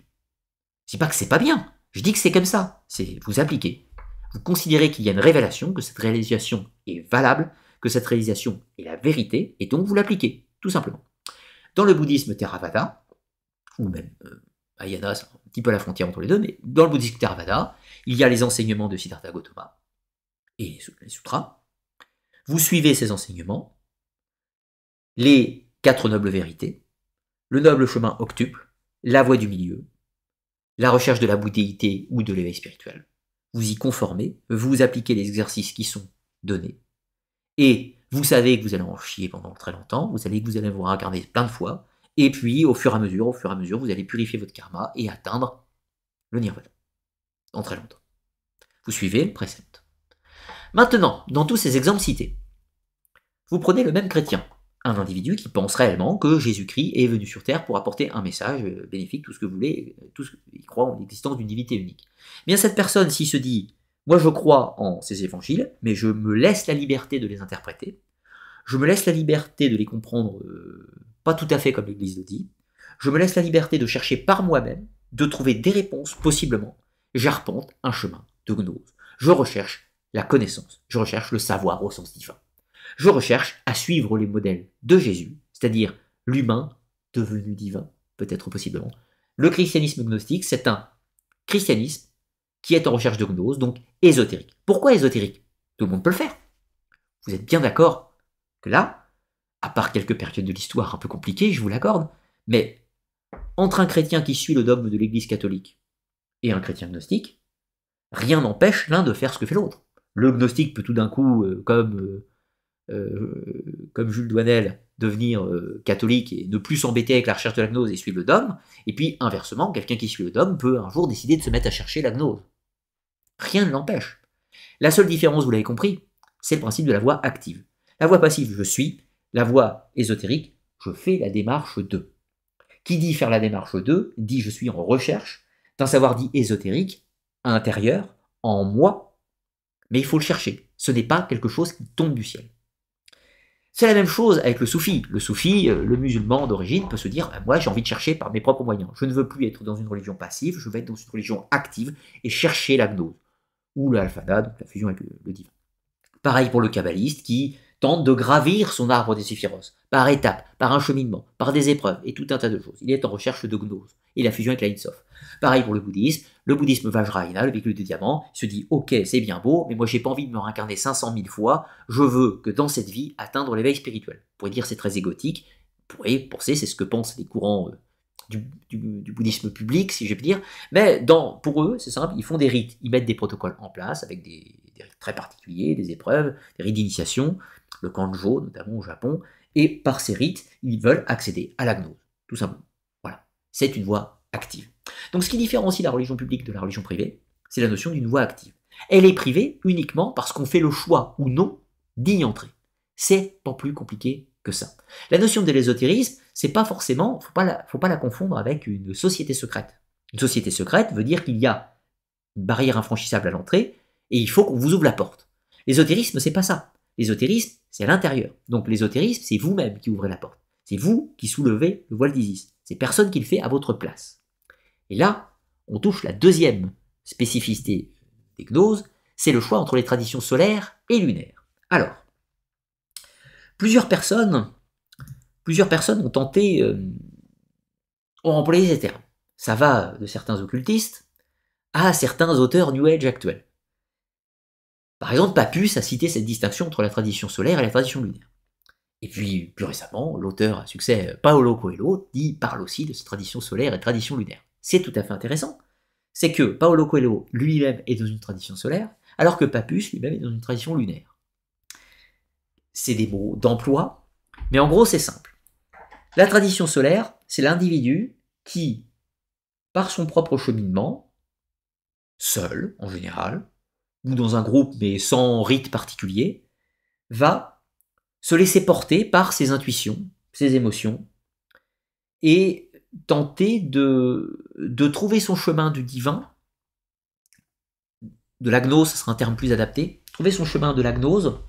C'est pas que c'est pas bien, je dis que c'est comme ça, c'est vous appliquez. Vous considérez qu'il y a une révélation, que cette réalisation est valable, que cette réalisation est la vérité, et donc vous l'appliquez, tout simplement. Dans le bouddhisme Theravada, ou même euh, Ayana, c'est un petit peu la frontière entre les deux, mais dans le bouddhisme Theravada, il y a les enseignements de Siddhartha Gautama et les sutras. Vous suivez ces enseignements, les quatre nobles vérités, le noble chemin octuple, la voie du milieu, la recherche de la bouddhéité ou de l'éveil spirituel, vous y conformez, vous appliquez les exercices qui sont donnés, et vous savez que vous allez en chier pendant très longtemps, vous savez que vous allez vous regarder plein de fois, et puis au fur et à mesure, au fur et à mesure, vous allez purifier votre karma et atteindre le nirvana. En très longtemps. Vous suivez le précepte. Maintenant, dans tous ces exemples cités, vous prenez le même chrétien, un individu qui pense réellement que Jésus-Christ est venu sur Terre pour apporter un message euh, bénéfique, tout ce que vous voulez, euh, tout ce, il croit en l'existence d'une divinité unique. Eh bien cette personne, s'il se dit, moi je crois en ces évangiles, mais je me laisse la liberté de les interpréter, je me laisse la liberté de les comprendre euh, pas tout à fait comme l'Église le dit, je me laisse la liberté de chercher par moi-même, de trouver des réponses possiblement, j'arpente un chemin de gnose, je recherche la connaissance, je recherche le savoir au sens divin je recherche à suivre les modèles de Jésus, c'est-à-dire l'humain devenu divin, peut-être possiblement. Le christianisme gnostique, c'est un christianisme qui est en recherche de gnose, donc ésotérique. Pourquoi ésotérique Tout le monde peut le faire. Vous êtes bien d'accord que là, à part quelques périodes de l'histoire un peu compliquées, je vous l'accorde, mais entre un chrétien qui suit le dogme de l'Église catholique et un chrétien gnostique, rien n'empêche l'un de faire ce que fait l'autre. Le gnostique peut tout d'un coup, euh, comme euh, euh, comme Jules Douanel, devenir euh, catholique et ne plus s'embêter avec la recherche de la gnose et suivre le dogme, et puis inversement, quelqu'un qui suit le dogme peut un jour décider de se mettre à chercher la gnose. Rien ne l'empêche. La seule différence, vous l'avez compris, c'est le principe de la voie active. La voie passive, je suis, la voie ésotérique, je fais la démarche de. Qui dit faire la démarche de, dit je suis en recherche d'un savoir dit ésotérique, intérieur, en moi, mais il faut le chercher. Ce n'est pas quelque chose qui tombe du ciel. C'est la même chose avec le soufi. Le soufi, euh, le musulman d'origine, peut se dire ben, Moi, j'ai envie de chercher par mes propres moyens. Je ne veux plus être dans une religion passive, je veux être dans une religion active et chercher la gnose. Ou le la fusion avec le, divin. Pareil pour le kabbaliste qui tente de gravir son arbre des séphiros, par étapes, par un cheminement, par des épreuves et tout un tas de choses. Il est en recherche de gnose et la fusion avec la INSOF. Pareil pour le bouddhisme, le bouddhisme Vajrayana, le véhicule de diamant, se dit ok c'est bien beau, mais moi j'ai pas envie de me réincarner 500 000 fois, je veux que dans cette vie atteindre l'éveil spirituel. pour dire c'est très égotique, pour penser c'est ce que pensent les courants euh, du, bouddhisme public si je puis dire, mais dans, pour eux c'est simple, ils font des rites, ils mettent des protocoles en place avec des, des rites très particuliers, des épreuves, des rites d'initiation, le kanjo notamment au Japon, et par ces rites ils veulent accéder à la gnose, tout simplement c'est une voie active. Donc ce qui différencie la religion publique de la religion privée, c'est la notion d'une voie active. Elle est privée uniquement parce qu'on fait le choix ou non d'y entrer. C'est pas plus compliqué que ça. La notion de l'ésotérisme, c'est pas forcément, faut pas, la, faut pas la confondre avec une société secrète. Une société secrète veut dire qu'il y a une barrière infranchissable à l'entrée et il faut qu'on vous ouvre la porte. L'ésotérisme, c'est pas ça. L'ésotérisme, c'est à l'intérieur. Donc l'ésotérisme, c'est vous-même qui ouvrez la porte. C'est vous qui soulevez le voile d'Isis. C'est personne qui le fait à votre place. Et là, on touche la deuxième spécificité des gnoses, c'est le choix entre les traditions solaires et lunaires. Alors, plusieurs personnes, plusieurs personnes ont tenté, euh, ont employé ces termes. Ça va de certains occultistes à certains auteurs New Age actuels. Par exemple, Papus a cité cette distinction entre la tradition solaire et la tradition lunaire. Et puis, plus récemment, l'auteur à succès euh, Paolo Coelho dit, parle aussi de cette tradition solaire et tradition lunaire. C'est tout à fait intéressant. C'est que Paolo Coelho lui-même est dans une tradition solaire, alors que Papus lui-même est dans une tradition lunaire. C'est des mots d'emploi, mais en gros, c'est simple. La tradition solaire, c'est l'individu qui, par son propre cheminement, seul en général, ou dans un groupe mais sans rite particulier, va se laisser porter par ses intuitions, ses émotions, et tenter de, de trouver son chemin du divin, de l'agnose, ce sera un terme plus adapté, trouver son chemin de l'agnose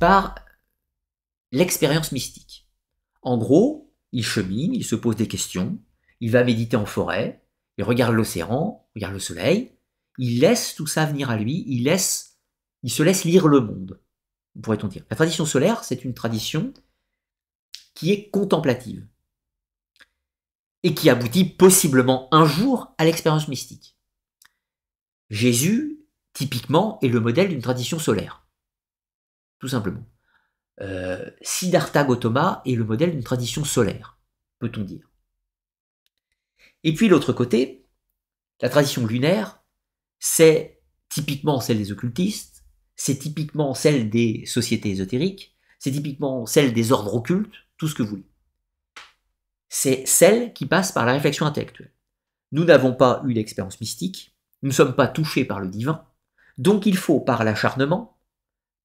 par l'expérience mystique. En gros, il chemine, il se pose des questions, il va méditer en forêt, il regarde l'océan, regarde le soleil, il laisse tout ça venir à lui, il laisse, il se laisse lire le monde pourrait-on dire. La tradition solaire, c'est une tradition qui est contemplative et qui aboutit possiblement un jour à l'expérience mystique. Jésus, typiquement, est le modèle d'une tradition solaire. Tout simplement. Euh, Siddhartha Gautama est le modèle d'une tradition solaire, peut-on dire. Et puis l'autre côté, la tradition lunaire, c'est typiquement celle des occultistes, c'est typiquement celle des sociétés ésotériques, c'est typiquement celle des ordres occultes, tout ce que vous voulez. C'est celle qui passe par la réflexion intellectuelle. Nous n'avons pas eu l'expérience mystique, nous ne sommes pas touchés par le divin, donc il faut par l'acharnement,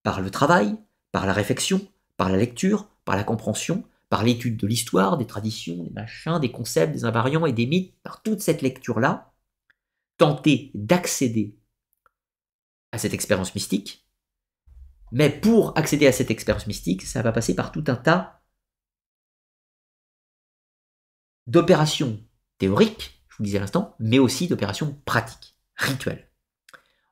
par le travail, par la réflexion, par la lecture, par la compréhension, par l'étude de l'histoire, des traditions, des machins, des concepts, des invariants et des mythes, par toute cette lecture-là, tenter d'accéder à cette expérience mystique. Mais pour accéder à cette expérience mystique, ça va passer par tout un tas d'opérations théoriques, je vous le disais à l'instant, mais aussi d'opérations pratiques, rituelles.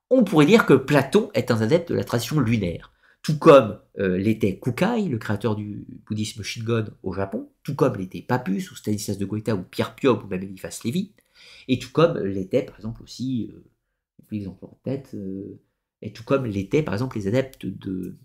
On pourrait dire que Platon est un adepte de la tradition lunaire, tout comme euh, l'était Kukai, le créateur du bouddhisme Shingon au Japon, tout comme l'était Papus ou Stanislas de Goethe ou Pierre Piob ou même Eliphas Lévy, et tout comme l'était par exemple aussi, euh, exemple en tête, euh, et tout comme l'étaient par exemple les adeptes de,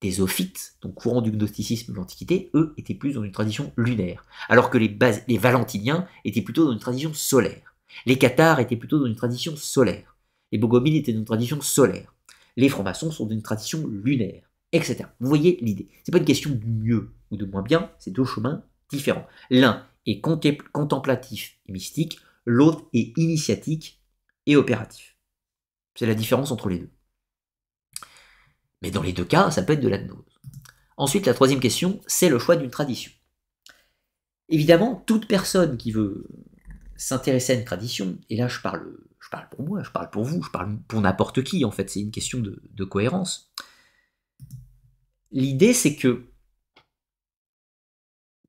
des ophites, donc courant du gnosticisme de l'Antiquité, eux étaient plus dans une tradition lunaire, alors que les, valentiniens étaient plutôt dans une tradition solaire, les cathares étaient plutôt dans une tradition solaire, les bogomiles étaient dans une tradition solaire, les francs-maçons sont une tradition lunaire, etc. Vous voyez l'idée. C'est pas une question du mieux ou de moins bien, c'est deux chemins différents. L'un est contemplatif et mystique, l'autre est initiatique et opératif. C'est la différence entre les deux. Mais dans les deux cas, ça peut être de la Ensuite, la troisième question, c'est le choix d'une tradition. Évidemment, toute personne qui veut s'intéresser à une tradition, et là je parle, je parle pour moi, je parle pour vous, je parle pour n'importe qui, en fait, c'est une question de, cohérence. L'idée, c'est que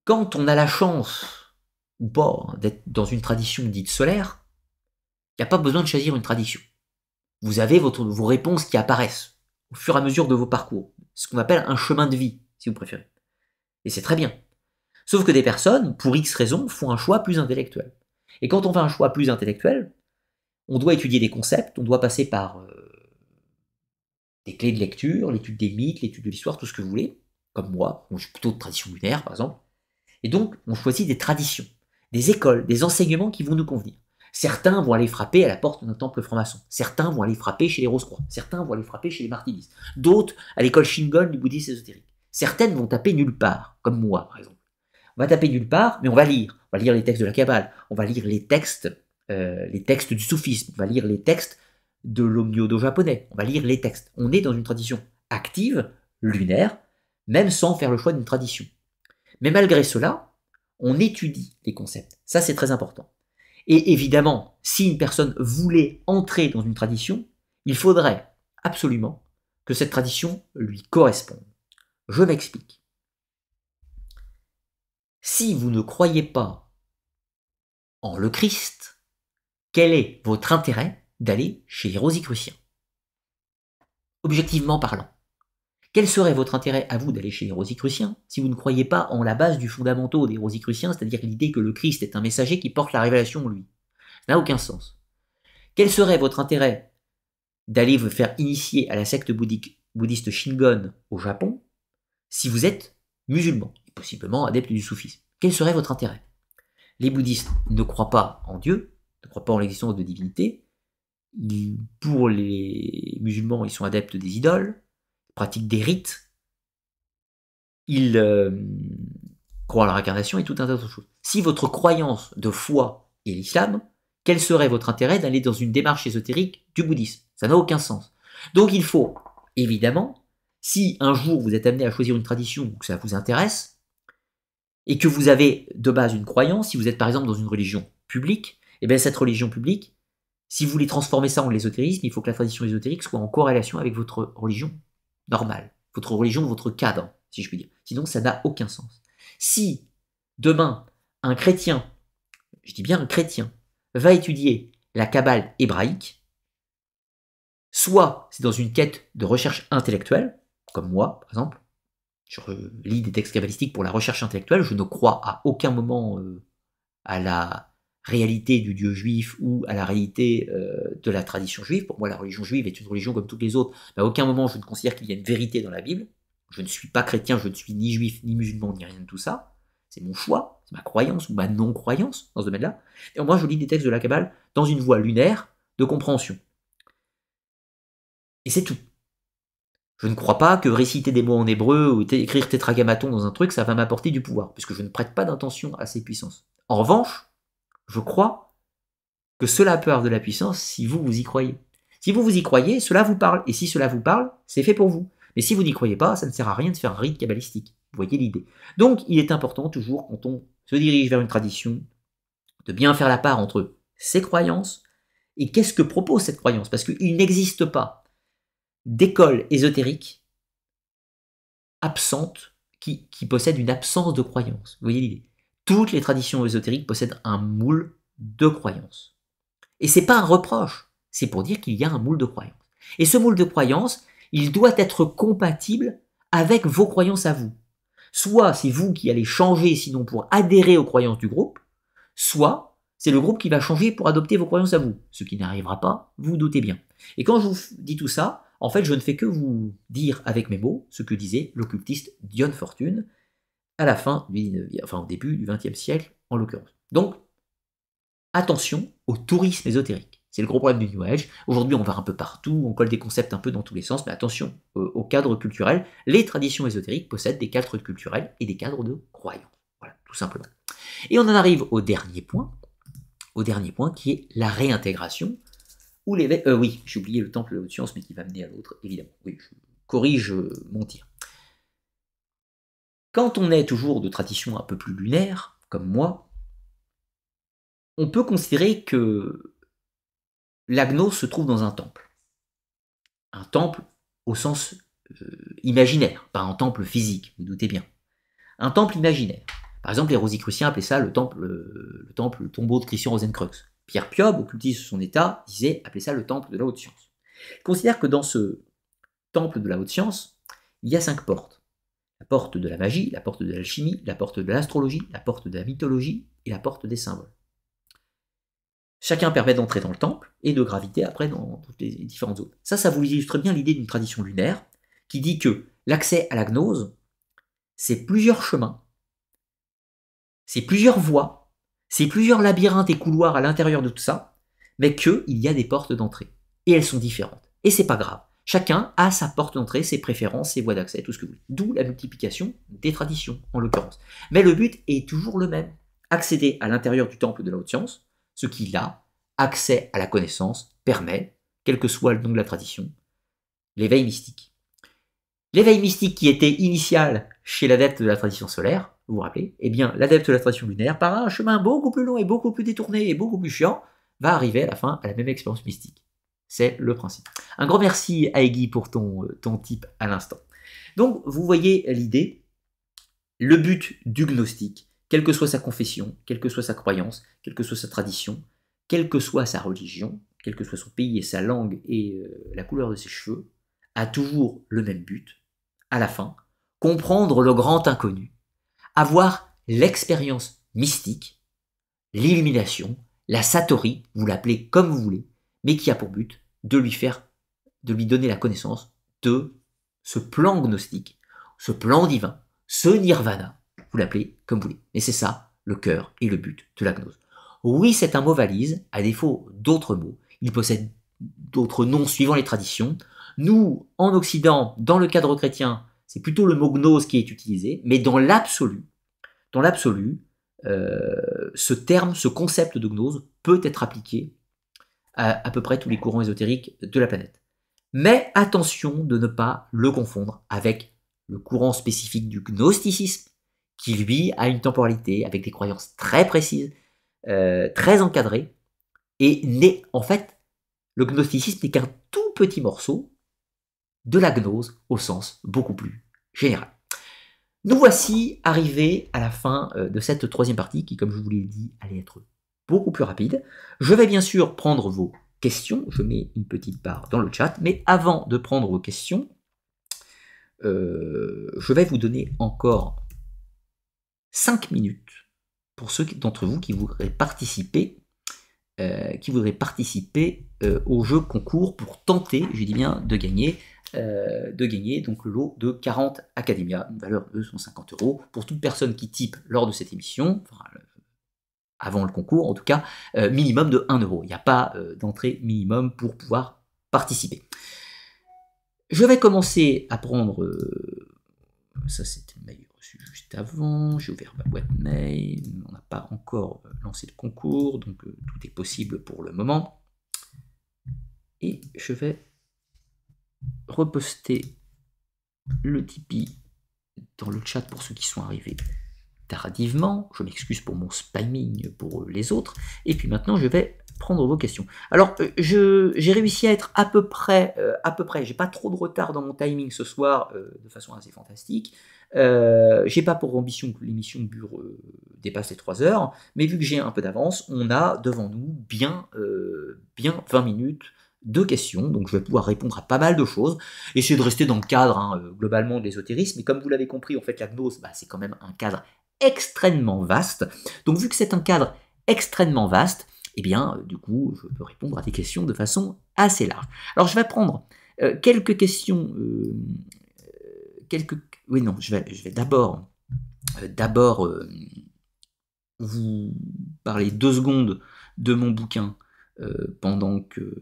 quand on a la chance, ou pas, hein, d'être dans une tradition dite solaire, il n'y a pas besoin de choisir une tradition. Vous avez vos réponses qui apparaissent au fur et à mesure de vos parcours. Ce qu'on appelle un chemin de vie, si vous préférez. Et c'est très bien. Sauf que des personnes, pour X raisons, font un choix plus intellectuel. Et quand on fait un choix plus intellectuel, on doit étudier des concepts, on doit passer par euh, des clés de lecture, l'étude des mythes, l'étude de l'histoire, tout ce que vous voulez, comme moi, moi je suis plutôt de tradition lunaire par exemple. Et donc on choisit des traditions, des écoles, des enseignements qui vont nous convenir. Certains vont aller frapper à la porte d'un temple franc-maçon. Certains vont aller frapper chez les Rose-Croix. Certains vont aller frapper chez les Martinistes. D'autres à l'école Shingon du bouddhisme ésotérique. Certaines vont taper nulle part, comme moi, par exemple. On va taper nulle part, mais on va lire. On va lire les textes de la Kabbale. On va lire les textes, euh, les textes du soufisme. On va lire les textes de l'omniodo japonais. On va lire les textes. On est dans une tradition active, lunaire, même sans faire le choix d'une tradition. Mais malgré cela, on étudie les concepts. Ça, c'est très important. Et évidemment, si une personne voulait entrer dans une tradition, il faudrait absolument que cette tradition lui corresponde. Je m'explique. Si vous ne croyez pas en le Christ, quel est votre intérêt d'aller chez les Rosicruciens Objectivement parlant. Quel serait votre intérêt à vous d'aller chez les rosicruciens si vous ne croyez pas en la base du fondamentaux des rosicruciens, c'est-à-dire l'idée que le Christ est un messager qui porte la révélation en lui Ça n'a aucun sens. Quel serait votre intérêt d'aller vous faire initier à la secte bouddhiste Shingon au Japon si vous êtes musulman, et possiblement adepte du soufisme Quel serait votre intérêt Les bouddhistes ne croient pas en Dieu, ne croient pas en l'existence de divinité. Pour les musulmans, ils sont adeptes des idoles, pratique des rites, il euh, croient à la réincarnation et tout un tas d'autres choses. Si votre croyance de foi est l'islam, quel serait votre intérêt d'aller dans une démarche ésotérique du bouddhisme Ça n'a aucun sens. Donc il faut, évidemment, si un jour vous êtes amené à choisir une tradition que ça vous intéresse, et que vous avez de base une croyance, si vous êtes par exemple dans une religion publique, et eh bien cette religion publique, si vous voulez transformer ça en l'ésotérisme, il faut que la tradition ésotérique soit en corrélation avec votre religion Normal. votre religion, votre cadre, si je puis dire. Sinon, ça n'a aucun sens. Si demain, un chrétien, je dis bien un chrétien, va étudier la cabale hébraïque, soit c'est dans une quête de recherche intellectuelle, comme moi, par exemple, je lis des textes kabbalistiques pour la recherche intellectuelle, je ne crois à aucun moment euh, à la réalité du Dieu juif ou à la réalité euh, de la tradition juive. Pour moi, la religion juive est une religion comme toutes les autres. Mais à aucun moment, je ne considère qu'il y a une vérité dans la Bible. Je ne suis pas chrétien, je ne suis ni juif, ni musulman, ni rien de tout ça. C'est mon choix, c'est ma croyance ou ma non-croyance dans ce domaine-là. Et moi, je lis des textes de la Kabbale dans une voie lunaire de compréhension. Et c'est tout. Je ne crois pas que réciter des mots en hébreu ou écrire tétragamaton dans un truc, ça va m'apporter du pouvoir, puisque je ne prête pas d'intention à ces puissances. En revanche, je crois que cela peut avoir de la puissance si vous vous y croyez. Si vous vous y croyez, cela vous parle. Et si cela vous parle, c'est fait pour vous. Mais si vous n'y croyez pas, ça ne sert à rien de faire un rite kabbalistique. Vous voyez l'idée. Donc, il est important toujours, quand on se dirige vers une tradition, de bien faire la part entre ses croyances et qu'est-ce que propose cette croyance. Parce qu'il n'existe pas d'école ésotérique absente qui, qui possède une absence de croyance. Vous voyez l'idée toutes les traditions ésotériques possèdent un moule de croyances. Et ce n'est pas un reproche, c'est pour dire qu'il y a un moule de croyances. Et ce moule de croyances, il doit être compatible avec vos croyances à vous. Soit c'est vous qui allez changer sinon pour adhérer aux croyances du groupe, soit c'est le groupe qui va changer pour adopter vos croyances à vous. Ce qui n'arrivera pas, vous, vous doutez bien. Et quand je vous dis tout ça, en fait, je ne fais que vous dire avec mes mots ce que disait l'occultiste Dion Fortune, à la fin du enfin au début du 20e siècle en l'occurrence. Donc, attention au tourisme ésotérique. C'est le gros problème du New Age. Aujourd'hui, on va un peu partout, on colle des concepts un peu dans tous les sens, mais attention euh, au cadre culturel. Les traditions ésotériques possèdent des cadres culturels et des cadres de croyants. Voilà, tout simplement. Et on en arrive au dernier point, au dernier point qui est la réintégration. où les... Euh, oui, j'ai oublié le temple de haute science, mais qui va mener à l'autre, évidemment. Oui, je corrige euh, mon tir. Quand on est toujours de tradition un peu plus lunaire, comme moi, on peut considérer que l'agnos se trouve dans un temple. Un temple au sens euh, imaginaire, pas un temple physique, vous doutez bien. Un temple imaginaire. Par exemple, les rosicruciens appelaient ça le temple, euh, le temple, tombeau de Christian Rosenkreuz. Pierre Piob, culte de son état, disait appeler ça le temple de la haute science. considère que dans ce temple de la haute science, il y a cinq portes la porte de la magie, la porte de l'alchimie, la porte de l'astrologie, la porte de la mythologie et la porte des symboles. Chacun permet d'entrer dans le temple et de graviter après dans toutes les différentes zones. Ça, ça vous illustre bien l'idée d'une tradition lunaire qui dit que l'accès à la gnose, c'est plusieurs chemins, c'est plusieurs voies, c'est plusieurs labyrinthes et couloirs à l'intérieur de tout ça, mais qu'il y a des portes d'entrée. Et elles sont différentes. Et c'est pas grave. Chacun a sa porte d'entrée, ses préférences, ses voies d'accès, tout ce que vous voulez. D'où la multiplication des traditions, en l'occurrence. Mais le but est toujours le même. Accéder à l'intérieur du temple de la haute science, ce qui, là, accès à la connaissance, permet, quel que soit le nom de la tradition, l'éveil mystique. L'éveil mystique qui était initial chez l'adepte de la tradition solaire, vous vous rappelez, eh bien, l'adepte de la tradition lunaire, par un chemin beaucoup plus long et beaucoup plus détourné et beaucoup plus chiant, va arriver à la fin à la même expérience mystique. C'est le principe. Un grand merci à Eggy pour ton, ton type à l'instant. Donc, vous voyez l'idée. Le but du gnostique, quelle que soit sa confession, quelle que soit sa croyance, quelle que soit sa tradition, quelle que soit sa religion, quel que soit son pays et sa langue et euh, la couleur de ses cheveux, a toujours le même but, à la fin, comprendre le grand inconnu, avoir l'expérience mystique, l'illumination, la satori, vous l'appelez comme vous voulez, mais qui a pour but de lui faire, de lui donner la connaissance de ce plan gnostique, ce plan divin, ce nirvana, vous l'appelez comme vous voulez. Mais c'est ça le cœur et le but de la gnose. Oui, c'est un mot valise, à défaut d'autres mots. Il possède d'autres noms suivant les traditions. Nous, en Occident, dans le cadre chrétien, c'est plutôt le mot gnose qui est utilisé, mais dans l'absolu, dans l'absolu, euh, ce terme, ce concept de gnose peut être appliqué à, peu près tous les courants ésotériques de la planète. Mais attention de ne pas le confondre avec le courant spécifique du gnosticisme, qui lui a une temporalité avec des croyances très précises, euh, très encadrées, et n'est en fait, le gnosticisme n'est qu'un tout petit morceau de la gnose au sens beaucoup plus général. Nous voici arrivés à la fin euh, de cette troisième partie qui, comme je vous l'ai dit, allait être beaucoup plus rapide. Je vais bien sûr prendre vos questions. Je mets une petite barre dans le chat. Mais avant de prendre vos questions, euh, je vais vous donner encore 5 minutes pour ceux d'entre vous qui voudraient participer, euh, qui voudraient participer euh, au jeu concours pour tenter, je dis bien, de gagner. de gagner donc le lot de 40 Academia, une valeur de 250 euros. Pour toute personne qui type lors de cette émission, avant le concours en tout cas, euh, minimum de 1 euro. Il n'y a pas euh, d'entrée minimum pour pouvoir participer. Je vais commencer à prendre... Euh, ça c'était le mail reçu juste avant, j'ai ouvert ma boîte mail, on n'a pas encore lancé le concours, donc tout est possible pour le moment. Et je vais reposter le Tipeee dans le chat pour ceux qui sont arrivés je m'excuse pour mon spamming pour euh, les autres, et puis maintenant je vais prendre vos questions. Alors, euh, je j'ai réussi à être à peu près, euh, à peu près, j'ai pas trop de retard dans mon timing ce soir, de façon assez fantastique. j'ai pas pour ambition que l'émission dure dépasse les 3 heures, mais vu que j'ai un peu d'avance, on a devant nous bien, bien 20 minutes de questions, donc je vais pouvoir répondre à pas mal de choses, essayer de rester dans le cadre hein, globalement de l'ésotérisme, mais comme vous l'avez compris, en fait la gnose, bah, c'est quand même un cadre extrêmement vaste. Donc vu que c'est un cadre extrêmement vaste, eh bien, euh, du coup, je peux répondre à des questions de façon assez large. Alors, je vais prendre euh, quelques questions. Euh, quelques... Oui, non, je vais, je vais d'abord d'abord vous parler deux secondes de mon bouquin pendant, que,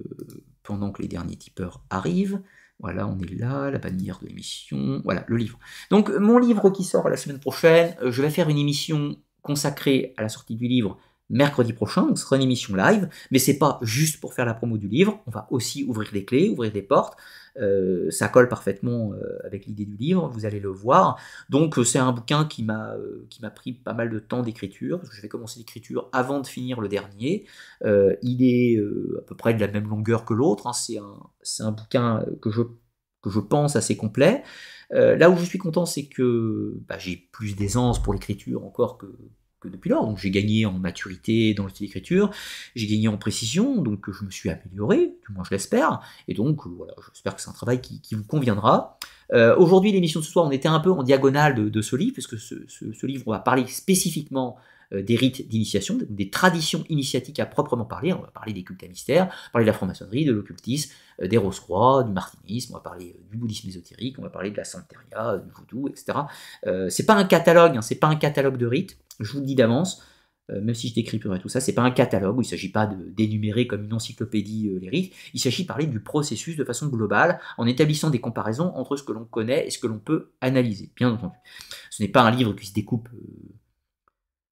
pendant que les derniers tipeurs arrivent. Voilà, on est là, la bannière de l'émission, voilà, le livre. Donc euh, mon livre qui sort la semaine prochaine, euh, je vais faire une émission consacrée à la sortie du livre mercredi prochain, donc ce sera une émission live, mais c'est pas juste pour faire la promo du livre, on va aussi ouvrir des clés, ouvrir des portes, euh, ça colle parfaitement euh, avec l'idée du livre, vous allez le voir. Donc euh, c'est un bouquin qui m'a pris pas mal de temps d'écriture, parce que je vais commencer l'écriture avant de finir le dernier. il est à peu près de la même longueur que l'autre, hein. c'est un, un, bouquin que je, je pense assez complet. là où je suis content, c'est que bah, j'ai plus d'aisance pour l'écriture encore que, que depuis lors. Donc j'ai gagné en maturité dans le style d'écriture, j'ai gagné en précision, donc je me suis amélioré, du moins je l'espère. Et donc euh, voilà, j'espère que c'est un travail qui, vous conviendra. Euh, aujourd'hui, l'émission de ce soir, on était un peu en diagonale de, ce livre, puisque ce, ce livre, on va parler spécifiquement euh, des rites d'initiation, des traditions initiatiques à proprement parler. On va parler des cultes à mystère, parler de la franc-maçonnerie, de l'occultisme, euh, des rose-croix, du martinisme, on va parler euh, du bouddhisme ésotérique, on va parler de la santeria, du voodoo, etc. Euh, c'est pas un catalogue, hein, c'est pas un catalogue de rites, je vous le dis d'avance, même si je décrypterai tout ça, c'est pas un catalogue où il s'agit pas de d'énumérer comme une encyclopédie les rites, il s'agit de parler du processus de façon globale, en établissant des comparaisons entre ce que l'on connaît et ce que l'on peut analyser, bien entendu. Ce n'est pas un livre qui se découpe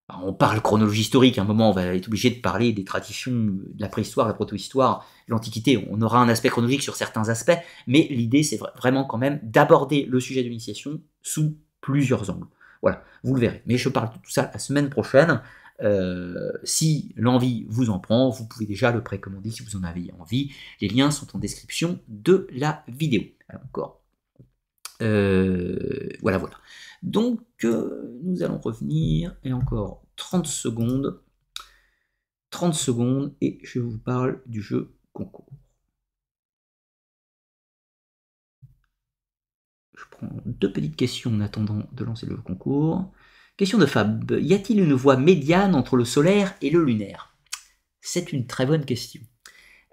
on parle chronologie historique, à un moment on va être obligé de parler des traditions, de la préhistoire, la protohistoire, l'Antiquité, on aura un aspect chronologique sur certains aspects, mais l'idée c'est vraiment quand même d'aborder le sujet de l'initiation sous plusieurs angles. Voilà, vous le verrez. Mais je parle de tout ça la semaine prochaine. Euh, si l'envie vous en prend, vous pouvez déjà le précommander si vous en avez envie. Les liens sont en description de la vidéo. encore. Euh, voilà, voilà. Donc euh, nous allons revenir, et encore 30 secondes, 30 secondes, et je vous parle du jeu concours. Je prends deux petites questions en attendant de lancer le concours. Question de Fab. Y a-t-il une voie médiane entre le solaire et le lunaire C'est une très bonne question.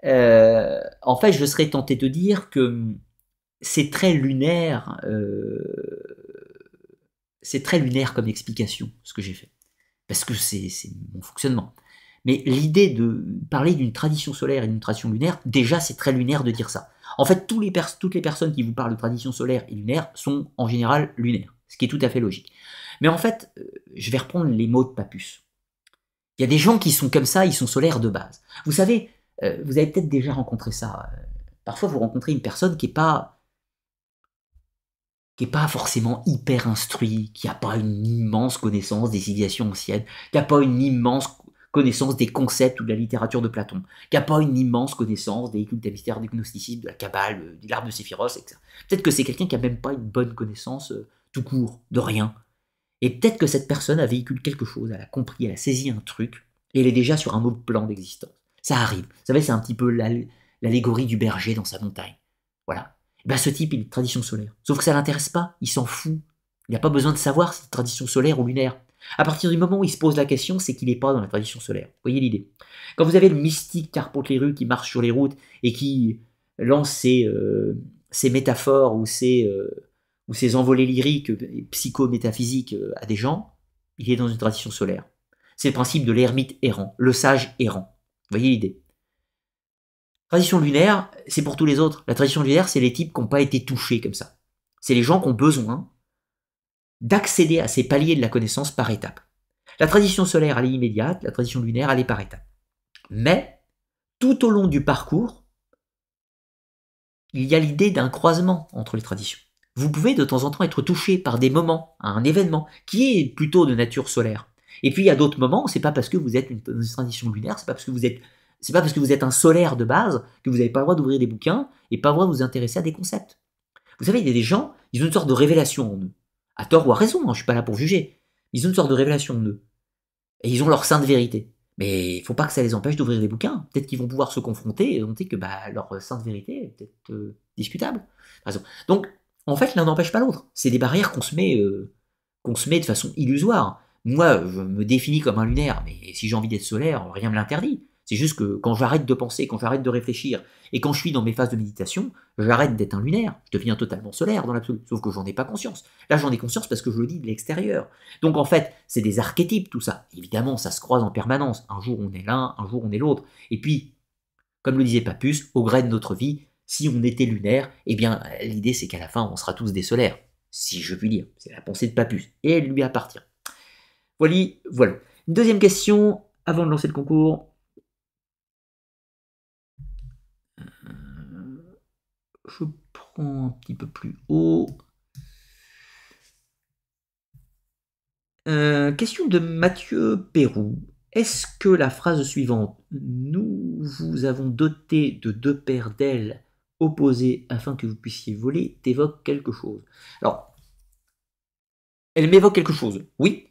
Euh, en fait, je serais tenté de dire que c'est très lunaire euh, c'est très lunaire comme explication, ce que j'ai fait, parce que c'est mon fonctionnement. Mais l'idée de parler d'une tradition solaire et d'une tradition lunaire, déjà c'est très lunaire de dire ça. En fait, les toutes les personnes qui vous parlent de tradition solaire et lunaire sont en général lunaires, ce qui est tout à fait logique. Mais en fait, euh, je vais reprendre les mots de Papus. Il y a des gens qui sont comme ça, ils sont solaires de base. Vous savez, euh, vous avez peut-être déjà rencontré ça. Euh, parfois, vous rencontrez une personne qui n'est pas qui n'est pas forcément hyper instruit, qui n'a pas une immense connaissance des civilisations anciennes, qui n'a pas une immense connaissance des concepts ou de la littérature de Platon, qui n'a pas une immense connaissance des cultes mystères, du gnosticisme, de la cabale, euh, de l'arbre de Séphiros, etc. Peut-être que c'est quelqu'un qui n'a même pas une bonne connaissance euh, tout court, de rien. Et peut-être que cette personne a véhiculé quelque chose, elle a compris, elle a saisi un truc, et elle est déjà sur un autre plan d'existence. Ça arrive. Vous savez, c'est un petit peu l'allégorie du berger dans sa montagne. Voilà. Bah, ce type, il est tradition solaire. Sauf que ça l'intéresse pas, il s'en fout. Il n'a pas besoin de savoir si c'est tradition solaire ou lunaire. À partir du moment où il se pose la question, c'est qu'il n'est pas dans la tradition solaire. Vous voyez l'idée Quand vous avez le mystique qui arpente les rues, qui marche sur les routes et qui lance ses, euh, métaphores ou ses, euh, ou ses envolées lyriques, psycho-métaphysiques euh, à des gens, il est dans une tradition solaire. C'est le principe de l'ermite errant, le sage errant. Vous voyez l'idée Tradition lunaire, c'est pour tous les autres. La tradition lunaire, c'est les types qui n'ont pas été touchés comme ça. C'est les gens qui ont besoin d'accéder à ces paliers de la connaissance par étapes. La tradition solaire, elle est immédiate, la tradition lunaire, elle est par étapes. Mais, tout au long du parcours, il y a l'idée d'un croisement entre les traditions. Vous pouvez de temps en temps être touché par des moments, un événement, qui est plutôt de nature solaire. Et puis, il y a d'autres moments, c'est pas parce que vous êtes une tradition lunaire, c'est pas parce que vous êtes c'est pas parce que vous êtes un solaire de base que vous n'avez pas le droit d'ouvrir des bouquins et pas le droit de vous intéresser à des concepts. Vous savez, il y a des gens, ils ont une sorte de révélation en eux. À tort ou à raison, je hein, je suis pas là pour juger. Ils ont une sorte de révélation en eux. Et ils ont leur sainte vérité. Mais il faut pas que ça les empêche d'ouvrir des bouquins. Peut-être qu'ils vont pouvoir se confronter et dit que bah, leur sainte vérité est peut-être euh, discutable. Donc, en fait, l'un n'empêche pas l'autre. C'est des barrières qu'on se, met, euh, qu'on se met de façon illusoire. Moi, je me définis comme un lunaire, mais si j'ai envie d'être solaire, rien ne me l'interdit. C'est juste que quand j'arrête de penser, quand j'arrête de réfléchir, et quand je suis dans mes phases de méditation, j'arrête d'être un lunaire, je deviens totalement solaire dans l'absolu, sauf que j'en ai pas conscience. Là, j'en ai conscience parce que je le dis de l'extérieur. Donc en fait, c'est des archétypes tout ça. Évidemment, ça se croise en permanence. Un jour on est l'un, un jour on est l'autre. Et puis, comme le disait Papus, au gré de notre vie, si on était lunaire, eh bien, l'idée c'est qu'à la fin, on sera tous des solaires. Si je puis dire, c'est la pensée de Papus, et elle lui appartient. Voilà, voilà. deuxième question avant de lancer le concours. je prends un petit peu plus haut. Euh, question de Mathieu Pérou. Est-ce que la phrase suivante Nous vous avons doté de deux paires d'ailes opposées afin que vous puissiez voler t'évoque quelque chose Alors, elle m'évoque quelque chose, oui,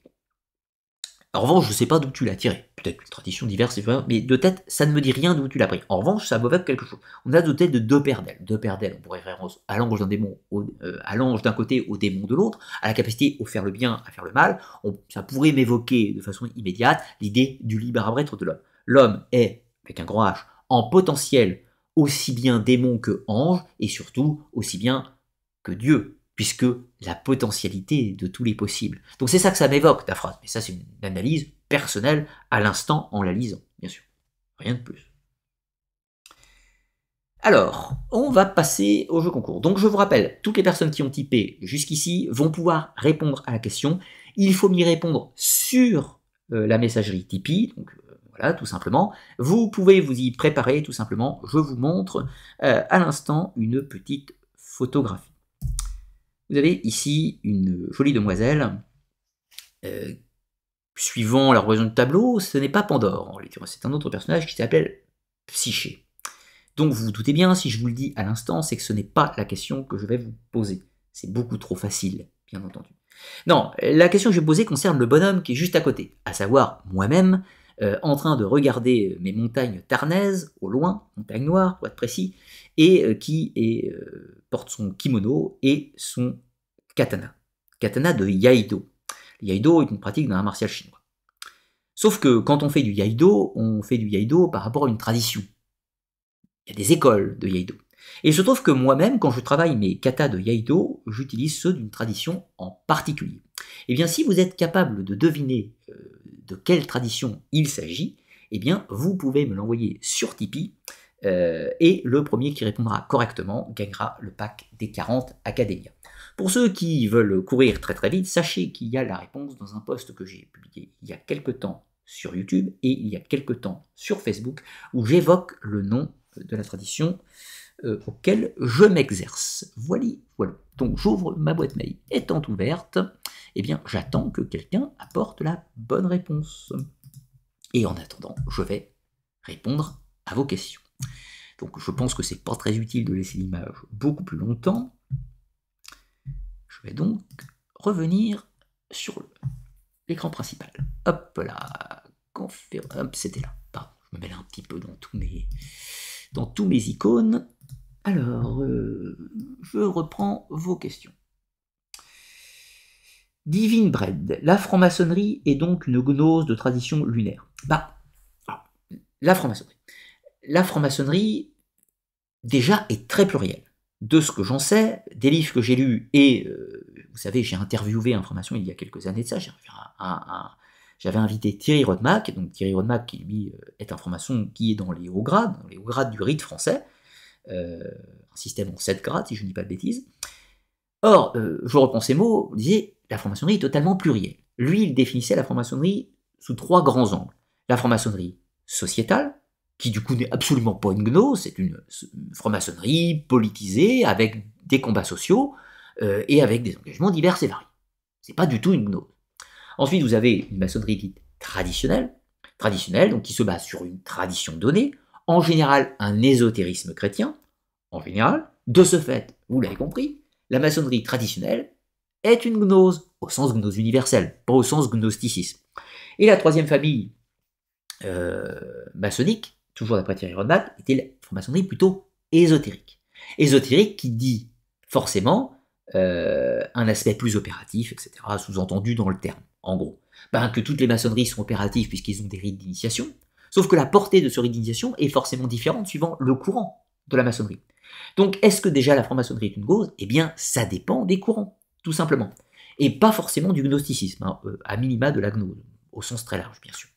en revanche, je ne sais pas d'où tu l'as tiré. Peut-être une tradition diverse, mais de tête, ça ne me dit rien d'où tu l'as pris. En revanche, ça m'évoque quelque chose. On a doté de deux paires d'ailes. Deux paires d'ailes, on pourrait référence à l'ange d'un démon, euh, à l'ange d'un côté, au démon de l'autre, à la capacité au faire le bien, à faire le mal. ça pourrait m'évoquer de façon immédiate l'idée du libre arbitre de l'homme. L'homme est, avec un grand H, en potentiel aussi bien démon que ange, et surtout aussi bien que Dieu puisque la potentialité de tous les possibles. Donc c'est ça que ça m'évoque, ta phrase. Mais ça, c'est une analyse personnelle à l'instant en la lisant, bien sûr. Rien de plus. Alors, on va passer au jeu concours. Donc je vous rappelle, toutes les personnes qui ont typé jusqu'ici vont pouvoir répondre à la question. Il faut m'y répondre sur euh, la messagerie Tipeee, donc euh, voilà, tout simplement. Vous pouvez vous y préparer, tout simplement. Je vous montre euh, à l'instant une petite photographie. Vous avez ici une jolie demoiselle. Euh, suivant la raison de tableau, ce n'est pas Pandore en c'est un autre personnage qui s'appelle Psyché. Donc vous vous doutez bien, si je vous le dis à l'instant, c'est que ce n'est pas la question que je vais vous poser. C'est beaucoup trop facile, bien entendu. Non, la question que je vais poser concerne le bonhomme qui est juste à côté, à savoir moi-même, euh, en train de regarder mes montagnes tarnaises, au loin, montagnes noires pour être précis, et euh, qui euh, porte son kimono et son katana. Katana de Yaido. Yaido est une pratique d'un art martial chinois. Sauf que quand on fait du Yaido, on fait du Yaido par rapport à une tradition. Il y a des écoles de Yaido. Et il se trouve que moi-même, quand je travaille mes katas de Yaido, j'utilise ceux d'une tradition en particulier. Eh bien, si vous êtes capable de deviner euh, de quelle tradition il s'agit, eh bien, vous pouvez me l'envoyer sur Tipeee. Euh, et le premier qui répondra correctement gagnera le pack des 40 Academia. Pour ceux qui veulent courir très très vite, sachez qu'il y a la réponse dans un post que j'ai publié il y a quelques temps sur YouTube et il y a quelques temps sur Facebook où j'évoque le nom de la tradition euh, auquel je m'exerce. Voilà, voilà. Donc j'ouvre ma boîte mail étant ouverte, eh bien j'attends que quelqu'un apporte la bonne réponse. Et en attendant, je vais répondre à vos questions. Donc je pense que c'est pas très utile de laisser l'image beaucoup plus longtemps. Je vais donc revenir sur l'écran principal. Hop là, hop, c'était là. Pardon, je me mêle un petit peu dans tous mes, dans tous mes icônes. Alors, euh, je reprends vos questions. Divine Bread, la franc-maçonnerie est donc une gnose de tradition lunaire. Bah, la franc-maçonnerie la franc-maçonnerie, déjà, est très plurielle. De ce que j'en sais, des livres que j'ai lus, et euh, vous savez, j'ai interviewé un franc-maçon il y a quelques années de ça, j'avais invité Thierry Rodemack, donc Thierry Rodmac qui lui euh, est un franc-maçon qui est dans les hauts grades, les hauts grades du rite français, euh, un système en 7 grades si je ne dis pas de bêtises. Or, je reprends ces mots, on disait la franc-maçonnerie est totalement plurielle. Lui, il définissait la franc-maçonnerie sous trois grands angles. La franc-maçonnerie sociétale, qui du coup n'est absolument pas une gnose, c'est une, franc-maçonnerie politisée avec des combats sociaux euh, et avec des engagements divers et variés. C'est pas du tout une gnose. Ensuite, vous avez une maçonnerie dite traditionnelle, traditionnelle donc qui se base sur une tradition donnée, en général un ésotérisme chrétien, en général. De ce fait, vous l'avez compris, la maçonnerie traditionnelle est une gnose, au sens gnose universelle, pas au sens gnosticisme. Et la troisième famille euh, maçonnique, toujours d'après Thierry Rodbach, était la franc-maçonnerie plutôt ésotérique. Ésotérique qui dit forcément euh, un aspect plus opératif, etc., sous-entendu dans le terme, en gros. Ben, que toutes les maçonneries sont opératives puisqu'ils ont des rites d'initiation, sauf que la portée de ce rite d'initiation est forcément différente suivant le courant de la maçonnerie. Donc est-ce que déjà la franc-maçonnerie est une cause Eh bien, ça dépend des courants, tout simplement. Et pas forcément du gnosticisme, hein, euh, à minima de la gnose, au sens très large, bien sûr.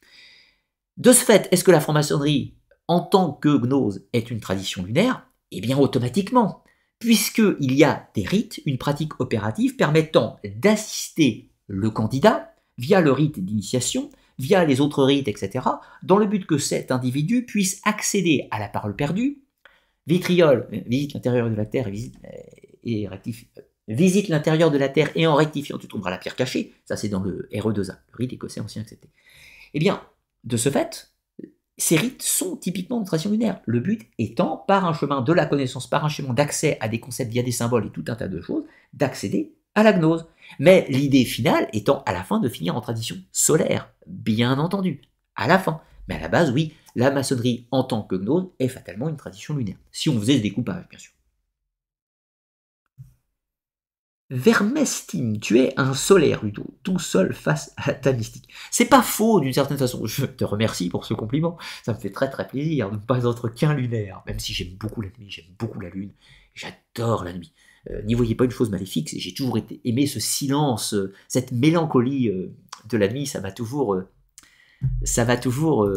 De ce fait, est-ce que la franc-maçonnerie en tant que gnose est une tradition lunaire, et eh bien automatiquement, puisqu'il y a des rites, une pratique opérative permettant d'assister le candidat via le rite d'initiation, via les autres rites, etc., dans le but que cet individu puisse accéder à la parole perdue, vitriol, visite l'intérieur de la terre euh, et, visite, visite l'intérieur de la terre et en rectifiant tu trouveras la pierre cachée, ça c'est dans le RE2A, le rite écossais ancien etc. Eh bien, de ce fait, ces rites sont typiquement de tradition lunaire. Le but étant, par un chemin de la connaissance, par un chemin d'accès à des concepts via des symboles et tout un tas de choses, d'accéder à la gnose. Mais l'idée finale étant à la fin de finir en tradition solaire, bien entendu, à la fin. Mais à la base, oui, la maçonnerie en tant que gnose est fatalement une tradition lunaire, si on faisait ce découpage, bien sûr. Vermestime, tu es un solaire, du tout seul face à ta mystique. C'est pas faux d'une certaine façon. Je te remercie pour ce compliment. Ça me fait très très plaisir ne pas être qu'un lunaire. Même si j'aime beaucoup la nuit, j'aime beaucoup la lune. J'adore la nuit. Euh, n'y voyez pas une chose maléfique. J'ai toujours été, aimé ce silence, euh, cette mélancolie euh, de la nuit. Ça m'a toujours, ça m'a toujours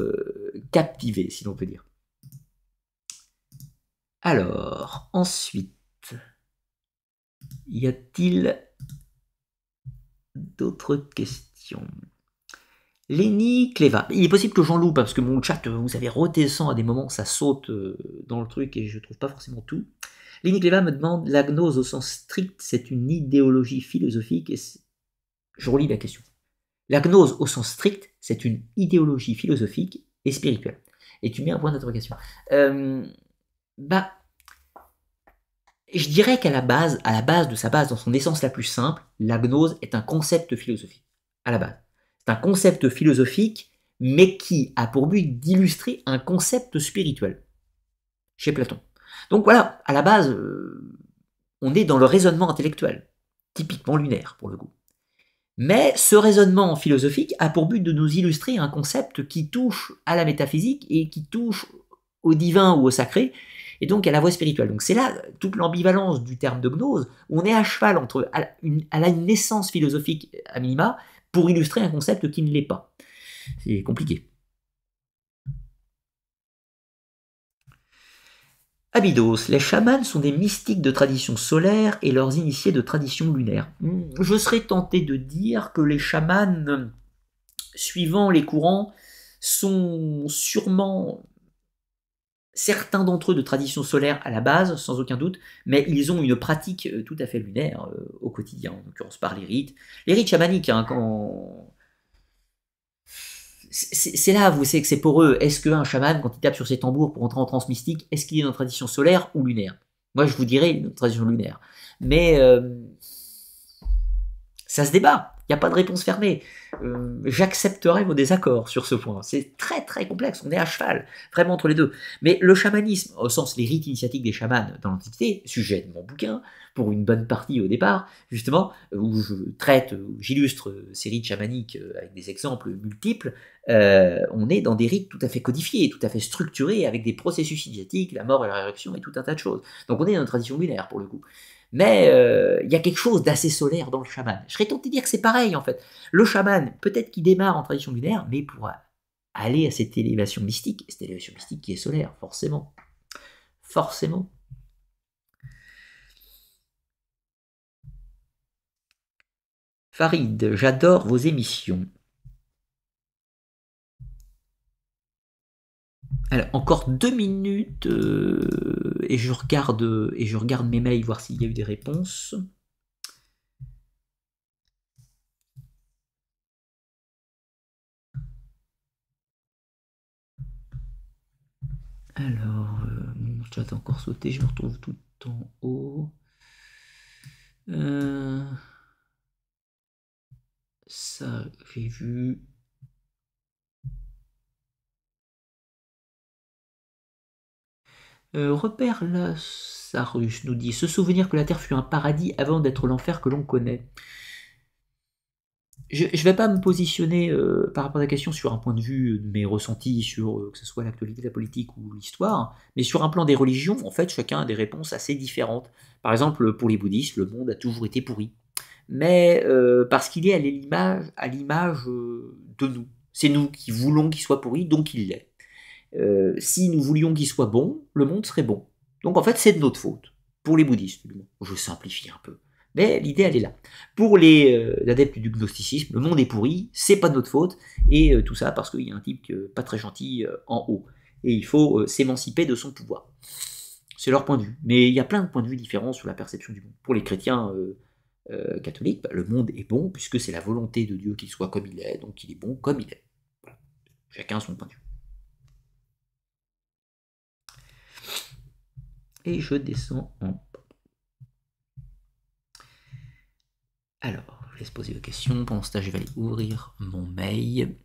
captivé, si l'on peut dire. Alors, ensuite. Y a-t-il d'autres questions Lenny Cléva. Il est possible que j'en loupe, hein, parce que mon chat, euh, vous savez, redescend à des moments, ça saute euh, dans le truc et je ne trouve pas forcément tout. Lenny Cléva me demande la gnose au sens strict, c'est une idéologie philosophique. Et je relis la question. La gnose au sens strict, c'est une idéologie philosophique et spirituelle. Et tu mets un point d'interrogation. Euh, bah, je dirais qu'à la base, à la base de sa base, dans son essence la plus simple, la gnose est un concept philosophique. À la base. C'est un concept philosophique, mais qui a pour but d'illustrer un concept spirituel. Chez Platon. Donc voilà, à la base, euh, on est dans le raisonnement intellectuel, typiquement lunaire pour le coup. Mais ce raisonnement philosophique a pour but de nous illustrer un concept qui touche à la métaphysique et qui touche au divin ou au sacré, et donc à la voie spirituelle. Donc c'est là euh, toute l'ambivalence du terme de gnose, où on est à cheval entre, à elle a une philosophique euh, à minima, pour illustrer un concept qui ne l'est pas. C'est compliqué. Abydos, les chamans sont des mystiques de tradition solaire et leurs initiés de tradition lunaire. Hmm, je serais tenté de dire que les chamans, suivant les courants, sont sûrement certains d'entre eux de tradition solaire à la base, sans aucun doute, mais ils ont une pratique euh, tout à fait lunaire euh, au quotidien, en l'occurrence par les rites. Les rites chamaniques, hein, quand... C'est là, vous savez que c'est eux. Est-ce qu'un chaman, quand il tape sur ses tambours pour entrer en transe mystique, est-ce qu'il est dans tradition solaire ou lunaire Moi, je vous dirais une tradition lunaire. Mais euh, ça se débat. Il n'y a pas de réponse fermée. Euh, j'accepterai vos désaccords sur ce point. C'est très très complexe, on est à cheval, vraiment entre les deux. Mais le chamanisme, au sens des rites initiatiques des chamans dans l'Antiquité, sujet de mon bouquin, pour une bonne partie au départ, justement, où je traite, j'illustre ces rites chamaniques avec des exemples multiples, euh, on est dans des rites tout à fait codifiés, tout à fait structurés, avec des processus initiatiques, la mort et la résurrection et tout un tas de choses. Donc on est dans une tradition binaire pour le coup mais euh, il y a quelque chose d'assez solaire dans le chaman. Je serais tenté de dire que c'est pareil en fait. Le chaman, peut-être qu'il démarre en tradition lunaire, mais pour aller à cette élévation mystique, cette élévation mystique qui est solaire, forcément. Forcément. Farid, j'adore vos émissions. Alors, encore deux minutes euh, et je regarde et je regarde mes mails voir s'il y a eu des réponses. Alors, tu euh, mon encore sauté, je me retrouve tout en haut. Euh, ça, j'ai vu. Euh, repère Lazarus nous dit se souvenir que la terre fut un paradis avant d'être l'enfer que l'on connaît. Je ne vais pas me positionner euh, par rapport à la question sur un point de vue de mes ressentis sur euh, que ce soit l'actualité, de la politique ou l'histoire, mais sur un plan des religions, en fait, chacun a des réponses assez différentes. Par exemple, pour les bouddhistes, le monde a toujours été pourri, mais euh, parce qu'il est à l'image de nous. C'est nous qui voulons qu'il soit pourri, donc il l'est. Euh, si nous voulions qu'il soit bon, le monde serait bon. Donc en fait, c'est de notre faute, pour les bouddhistes. Je simplifie un peu. Mais l'idée, elle est là. Pour les euh, adeptes du gnosticisme, le monde est pourri, c'est pas de notre faute, et euh, tout ça parce qu'il y a un type pas très gentil en haut. Et il faut s'émanciper de son pouvoir. C'est leur point de vue. Mais il y a plein de points de vue différents sur la perception du monde. Pour les chrétiens catholiques, bah, le monde est bon puisque c'est la volonté de Dieu qu'il soit comme il est, donc il est bon comme il est. Voilà. Chacun son point de vue. Et je descends en Alors, je laisse poser vos questions. Pendant ce temps, je vais aller ouvrir mon mail.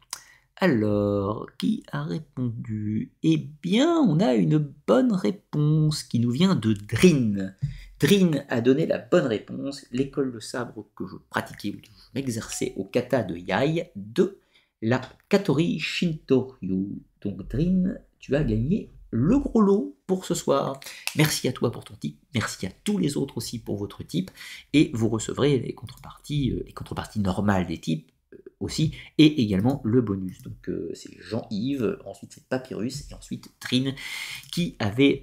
Alors, qui a répondu Eh bien, on a une bonne réponse qui nous vient de Drin. Drin a donné la bonne réponse. L'école de sabre que je pratiquais, où je m'exerçais au kata de Yai de la Katori Shintoryu. Donc, Drin, tu as gagné le gros lot pour ce soir. Merci à toi pour ton type, merci à tous les autres aussi pour votre type, et vous recevrez les contreparties, euh, les contreparties normales des types euh, aussi, et également le bonus. Donc euh, c'est Jean-Yves, ensuite c'est Papyrus, et ensuite Trine, qui avait,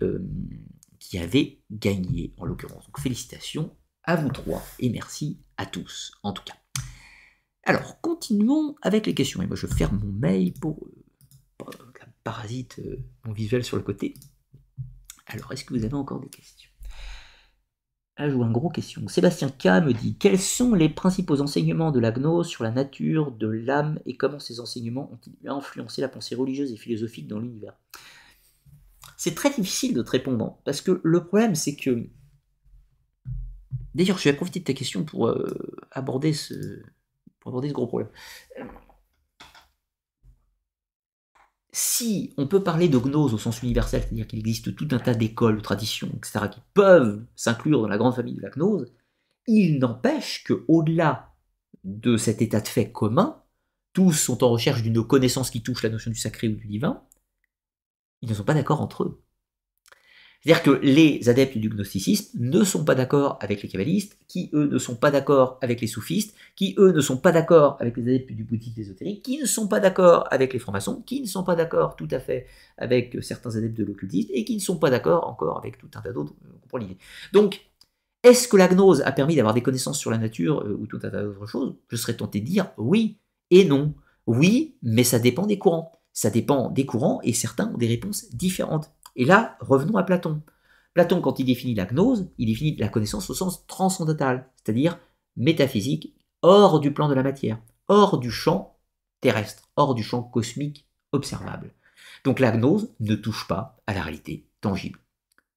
qui avait gagné en l'occurrence. Donc félicitations à vous trois, et merci à tous, en tout cas. Alors, continuons avec les questions. Et moi, je ferme mon mail pour, parasite, mon visuel sur le côté. Alors, est-ce que vous avez encore des questions ah, je vois un gros question. Sébastien K me dit Quels sont les principaux enseignements de la gnose sur la nature de l'âme et comment ces enseignements ont-ils influencé la pensée religieuse et philosophique dans l'univers C'est très difficile de te répondre hein, parce que le problème, c'est que. D'ailleurs, je vais profiter de ta question pour euh, aborder, ce... pour aborder ce gros problème si on peut parler de gnose au sens universel, c'est-à-dire qu'il existe tout un tas d'écoles, de traditions, etc., qui peuvent s'inclure dans la grande famille de la gnose, il n'empêche que, au-delà de cet état de fait commun, tous sont en recherche d'une connaissance qui touche la notion du sacré ou du divin, ils ne sont pas d'accord entre eux. C'est-à-dire que les adeptes du gnosticisme ne sont pas d'accord avec les kabbalistes, qui eux ne sont pas d'accord avec les soufistes, qui eux ne sont pas d'accord avec les adeptes du bouddhisme ésotérique, qui ne sont pas d'accord avec les francs-maçons, qui ne sont pas d'accord tout à fait avec certains adeptes de l'occultisme, et qui ne sont pas d'accord encore avec tout un tas d'autres, euh, Donc, est-ce que la gnose a permis d'avoir des connaissances sur la nature euh, ou tout un tas d'autres choses Je serais tenté de dire oui et non. Oui, mais ça dépend des courants. Ça dépend des courants et certains ont des réponses différentes. Et là, revenons à Platon. Platon, quand il définit la gnose, il définit la connaissance au sens transcendantal, c'est-à-dire métaphysique, hors du plan de la matière, hors du champ terrestre, hors du champ cosmique observable. Donc la gnose ne touche pas à la réalité tangible,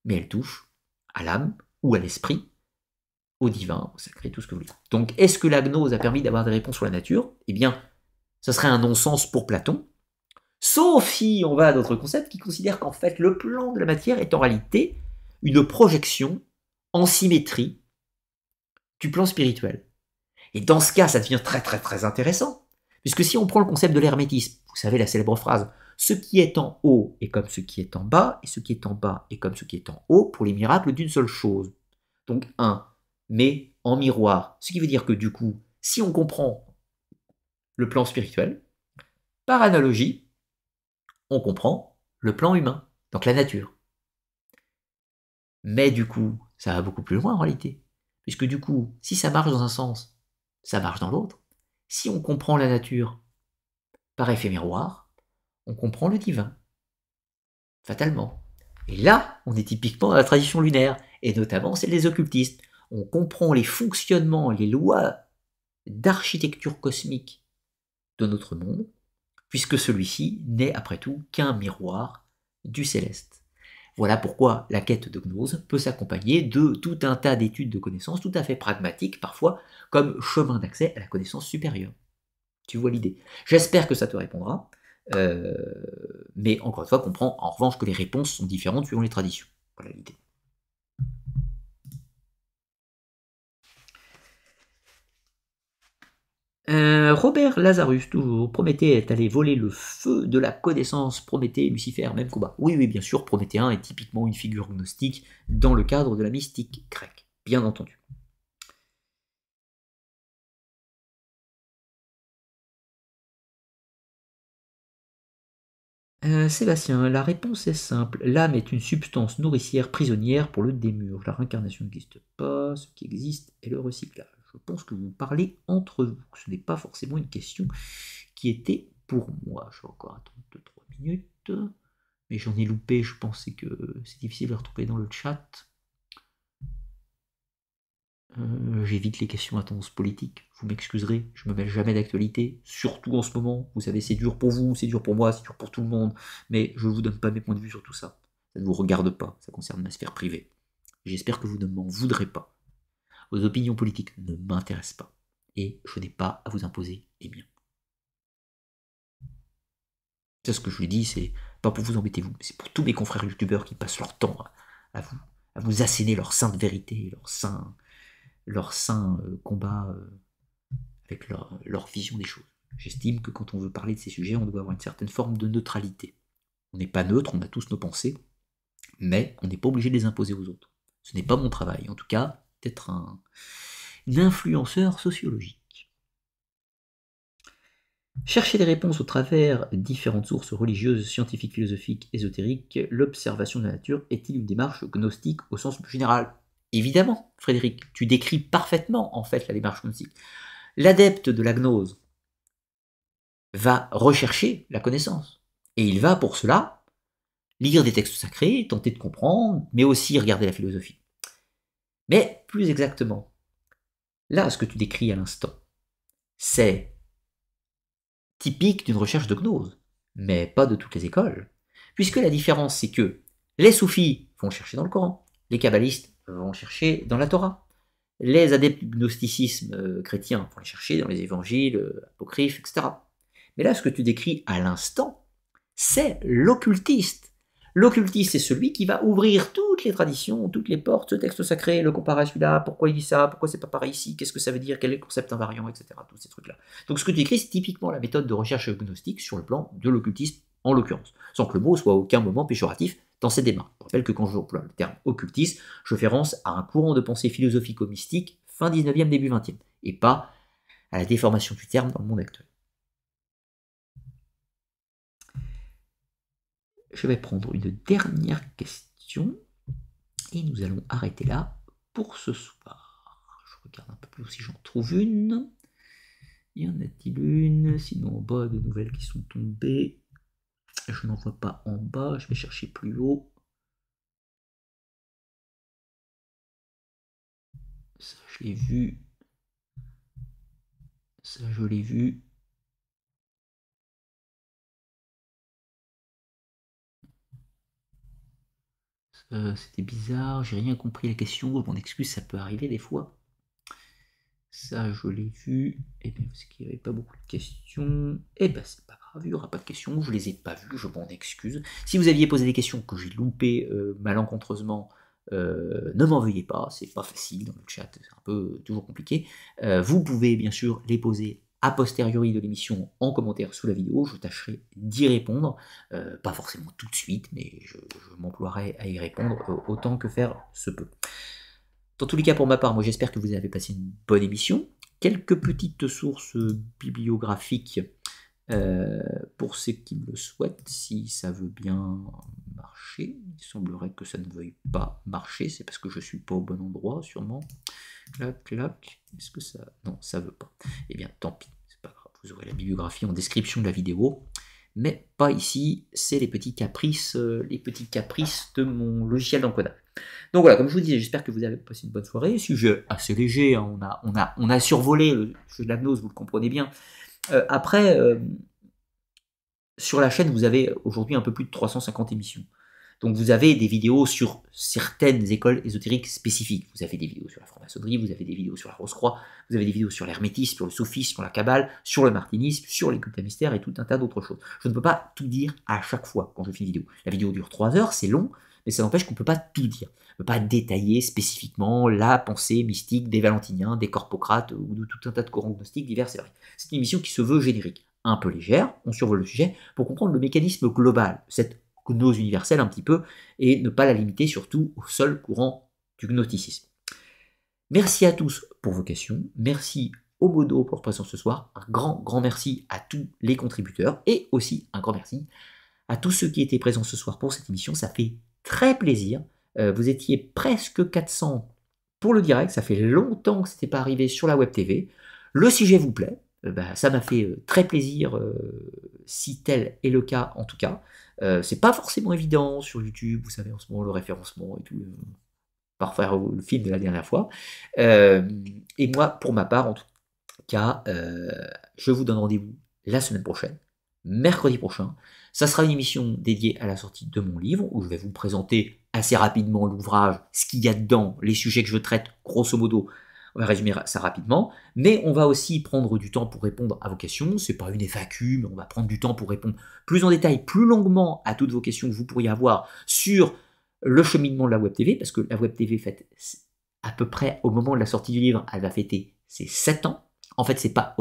mais elle touche à l'âme ou à l'esprit, au divin, au sacré, tout ce que vous voulez. Donc est-ce que la gnose a permis d'avoir des réponses sur la nature Eh bien, ça serait un non-sens pour Platon, Sauf si on va à d'autres concepts qui considèrent qu'en fait le plan de la matière est en réalité une projection en symétrie du plan spirituel. Et dans ce cas, ça devient très très très intéressant. Puisque si on prend le concept de l'hermétisme, vous savez la célèbre phrase, ce qui est en haut est comme ce qui est en bas, et ce qui est en bas est comme ce qui est en haut pour les miracles d'une seule chose. Donc un, mais en miroir. Ce qui veut dire que du coup, si on comprend le plan spirituel, par analogie, on comprend le plan humain, donc la nature. Mais du coup, ça va beaucoup plus loin en réalité. Puisque du coup, si ça marche dans un sens, ça marche dans l'autre. Si on comprend la nature par effet miroir, on comprend le divin. Fatalement. Et là, on est typiquement dans la tradition lunaire, et notamment celle les occultistes. On comprend les fonctionnements, les lois d'architecture cosmique de notre monde puisque celui-ci n'est après tout qu'un miroir du céleste. Voilà pourquoi la quête de gnose peut s'accompagner de tout un tas d'études de connaissances tout à fait pragmatiques, parfois comme chemin d'accès à la connaissance supérieure. Tu vois l'idée. J'espère que ça te répondra, euh, mais encore une fois, comprends en revanche que les réponses sont différentes suivant les traditions. Voilà l'idée. Euh, Robert Lazarus, toujours, Prométhée est allé voler le feu de la connaissance. Prométhée Lucifer, même combat. Oui, oui, bien sûr, Prométhéen est typiquement une figure gnostique dans le cadre de la mystique grecque, bien entendu. Euh, Sébastien, la réponse est simple. L'âme est une substance nourricière prisonnière pour le démur. La réincarnation n'existe pas. Ce qui existe est le recyclage. Je pense que vous parlez entre vous. Ce n'est pas forcément une question qui était pour moi. Je vais encore attendre 2-3 minutes. Mais j'en ai loupé, je pensais que c'est difficile de retrouver dans le chat. Euh, j'évite les questions à tendance politique, vous m'excuserez, je me mêle jamais d'actualité, surtout en ce moment. Vous savez, c'est dur pour vous, c'est dur pour moi, c'est dur pour tout le monde, mais je ne vous donne pas mes points de vue sur tout ça. Ça ne vous regarde pas, ça concerne ma sphère privée. J'espère que vous ne m'en voudrez pas. Vos opinions politiques ne m'intéressent pas. Et je n'ai pas à vous imposer les miens. C'est ce que je vous dis, c'est pas pour vous embêter vous, c'est pour tous mes confrères youtubeurs qui passent leur temps à, vous, à vous asséner leur sainte vérité, leur saint, leur saint euh, combat euh, avec leur vision des choses. J'estime que quand on veut parler de ces sujets, on doit avoir une certaine forme de neutralité. On n'est pas neutre, on a tous nos pensées, mais on n'est pas obligé de les imposer aux autres. Ce n'est pas mon travail. En tout cas, être un, influenceur sociologique. Chercher des réponses au travers différentes sources religieuses, scientifiques, philosophiques, ésotériques, l'observation de la nature est-il une démarche gnostique au sens plus général Évidemment, Frédéric, tu décris parfaitement en fait la démarche gnostique. L'adepte de la gnose va rechercher la connaissance. Et il va pour cela lire des textes sacrés, tenter de comprendre, mais aussi regarder la philosophie. Mais plus exactement, là, ce que tu décris à l'instant, c'est typique d'une recherche de gnose, mais pas de toutes les écoles. Puisque la différence, c'est que les soufis vont chercher dans le Coran, les kabbalistes vont chercher dans la Torah, les adeptes du gnosticisme euh, chrétien vont les chercher dans les évangiles euh, apocryphes, etc. Mais là, ce que tu décris à l'instant, c'est l'occultiste L'occultiste, c'est celui qui va ouvrir toutes les traditions, toutes les portes, ce texte sacré, le comparer à celui-là, pourquoi il dit ça, pourquoi c'est pas pareil ici, qu'est-ce que ça veut dire, quel est le concept invariant, etc. Tous ces trucs-là. Donc ce que tu écris, c'est typiquement la méthode de recherche gnostique sur le plan de l'occultisme en l'occurrence, sans que le mot soit à aucun moment péjoratif dans ses débats. Je rappelle que quand j'emploie le terme occultiste, je référence à un courant de pensée philosophico-mystique fin 19e, début 20e, et pas à la déformation du terme dans le monde actuel. je vais prendre une dernière question et nous allons arrêter là pour ce soir. Je regarde un peu plus si j'en trouve une. Y en a-t-il une Sinon en bas, de nouvelles qui sont tombées. Je n'en vois pas en bas, je vais chercher plus haut. Ça, je l'ai vu. Ça, je l'ai vu. Euh, c'était bizarre, j'ai rien compris la question, mon excuse, ça peut arriver des fois. Ça, je l'ai vu, et bien parce qu'il n'y avait pas beaucoup de questions, et eh ben c'est pas grave, il n'y aura pas de questions, je les ai pas vues, je m'en excuse. Si vous aviez posé des questions que j'ai loupées euh, malencontreusement, euh, ne m'en veuillez pas, c'est pas facile dans le chat, c'est un peu toujours compliqué. vous pouvez bien sûr les poser a posteriori de l'émission en commentaire sous la vidéo. Je tâcherai d'y répondre, euh, pas forcément tout de suite, mais je, m'emploierai à y répondre euh, autant que faire se peut. Dans tous les cas, pour ma part, moi j'espère que vous avez passé une bonne émission. Quelques petites sources bibliographiques euh, pour ceux qui le souhaitent, si ça veut bien il semblerait que ça ne veuille pas marcher. C'est parce que je ne suis pas au bon endroit, sûrement. Clac, clac. Est-ce que ça... Non, ça veut pas. Eh bien, tant pis. C'est pas grave. Vous aurez la bibliographie en description de la vidéo. Mais pas ici. C'est les petits caprices, euh, les petits caprices de mon logiciel d'encodage. Donc voilà, comme je vous disais, j'espère que vous avez passé une bonne soirée. Sujet assez léger. Hein. On, a, on, a, on a survolé le jeu de gnose, vous le comprenez bien. Euh, après... Euh, sur la chaîne, vous avez aujourd'hui un peu plus de 350 émissions. Donc vous avez des vidéos sur certaines écoles ésotériques spécifiques. Vous avez des vidéos sur la franc-maçonnerie, vous avez des vidéos sur la rose-croix, vous avez des vidéos sur l'hermétisme, sur le sophisme, sur la cabale, sur le martinisme, sur les cultes à mystère et tout un tas d'autres choses. Je ne peux pas tout dire à chaque fois quand je fais une vidéo. La vidéo dure 3 heures, c'est long, mais ça n'empêche qu'on ne peut pas tout dire. On ne peut pas détailler spécifiquement la pensée mystique des Valentiniens, des Corpocrates euh, ou de tout un tas de courants gnostiques divers et variés. C'est une émission qui se veut générique, un peu légère, on survole le sujet pour comprendre le mécanisme global, cette gnose universelle un petit peu, et ne pas la limiter surtout au seul courant du gnosticisme. Merci à tous pour vos questions, merci au modo pour leur présence ce soir, un grand, grand merci à tous les contributeurs, et aussi un grand merci à tous ceux qui étaient présents ce soir pour cette émission, ça fait très plaisir, euh, vous étiez presque 400 pour le direct, ça fait longtemps que ce n'était pas arrivé sur la web TV, le sujet vous plaît, euh, bah, ça m'a fait euh, très plaisir, si tel est le cas en tout cas. Euh, c'est pas forcément évident sur YouTube, vous savez, en ce moment, le référencement et tout. Par euh, parfois euh, le film de la dernière fois. et moi, pour ma part, en tout cas, je vous donne rendez-vous la semaine prochaine, mercredi prochain. Ça sera une émission dédiée à la sortie de mon livre, où je vais vous présenter assez rapidement l'ouvrage, ce qu'il y a dedans, les sujets que je traite, grosso modo, on va résumer ça rapidement. Mais on va aussi prendre du temps pour répondre à vos questions. C'est pas une évacue, mais on va prendre du temps pour répondre plus en détail, plus longuement à toutes vos questions que vous pourriez avoir sur le cheminement de la Web TV, parce que la Web TV fait à peu près au moment de la sortie du livre, elle va fêter ses 7 ans. En fait, c'est pas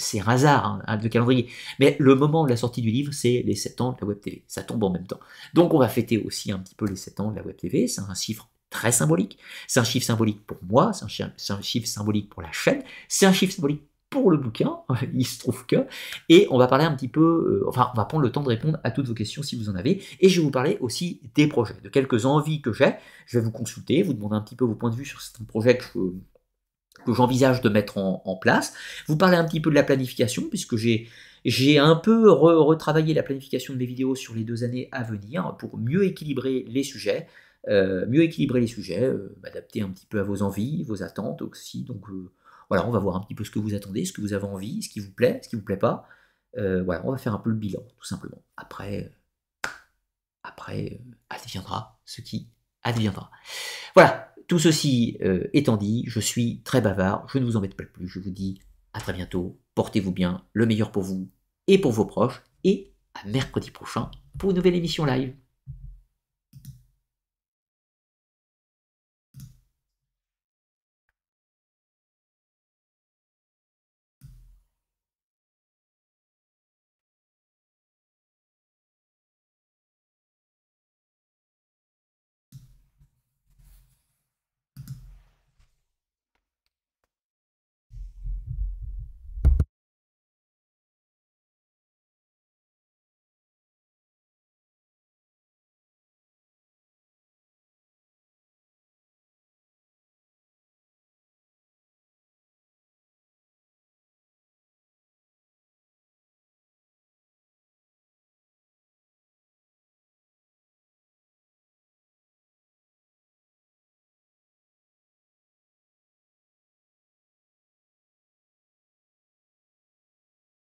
c'est un hasard hein, de calendrier. Mais le moment de la sortie du livre, c'est les sept ans de la Web TV. Ça tombe en même temps. Donc on va fêter aussi un petit peu les sept ans de la Web TV. C'est un chiffre très symbolique. C'est un chiffre symbolique pour moi, c'est un, chiffre symbolique pour la chaîne, c'est un chiffre symbolique pour le bouquin, <laughs> il se trouve que. Et on va parler un petit peu, euh, enfin, on va prendre le temps de répondre à toutes vos questions si vous en avez. Et je vais vous parler aussi des projets, de quelques envies que j'ai. Je vais vous consulter, vous demander un petit peu vos points de vue sur certains projets que j'envisage de mettre en, place. Vous parler un petit peu de la planification, puisque j'ai j'ai un peu retravaillé la planification de mes vidéos sur les deux années à venir pour mieux équilibrer les sujets, euh, mieux équilibrer les sujets, euh, m'adapter un petit peu à vos envies, vos attentes aussi. Donc euh, voilà, on va voir un petit peu ce que vous attendez, ce que vous avez envie, ce qui vous plaît, ce qui vous plaît pas. voilà, on va faire un peu le bilan, tout simplement. Après, après, adviendra ce qui adviendra. Voilà, tout ceci étant dit, je suis très bavard, je ne vous embête pas plus, je vous dis à très bientôt, portez-vous bien, le meilleur pour vous et pour vos proches, et à mercredi prochain pour une nouvelle émission live.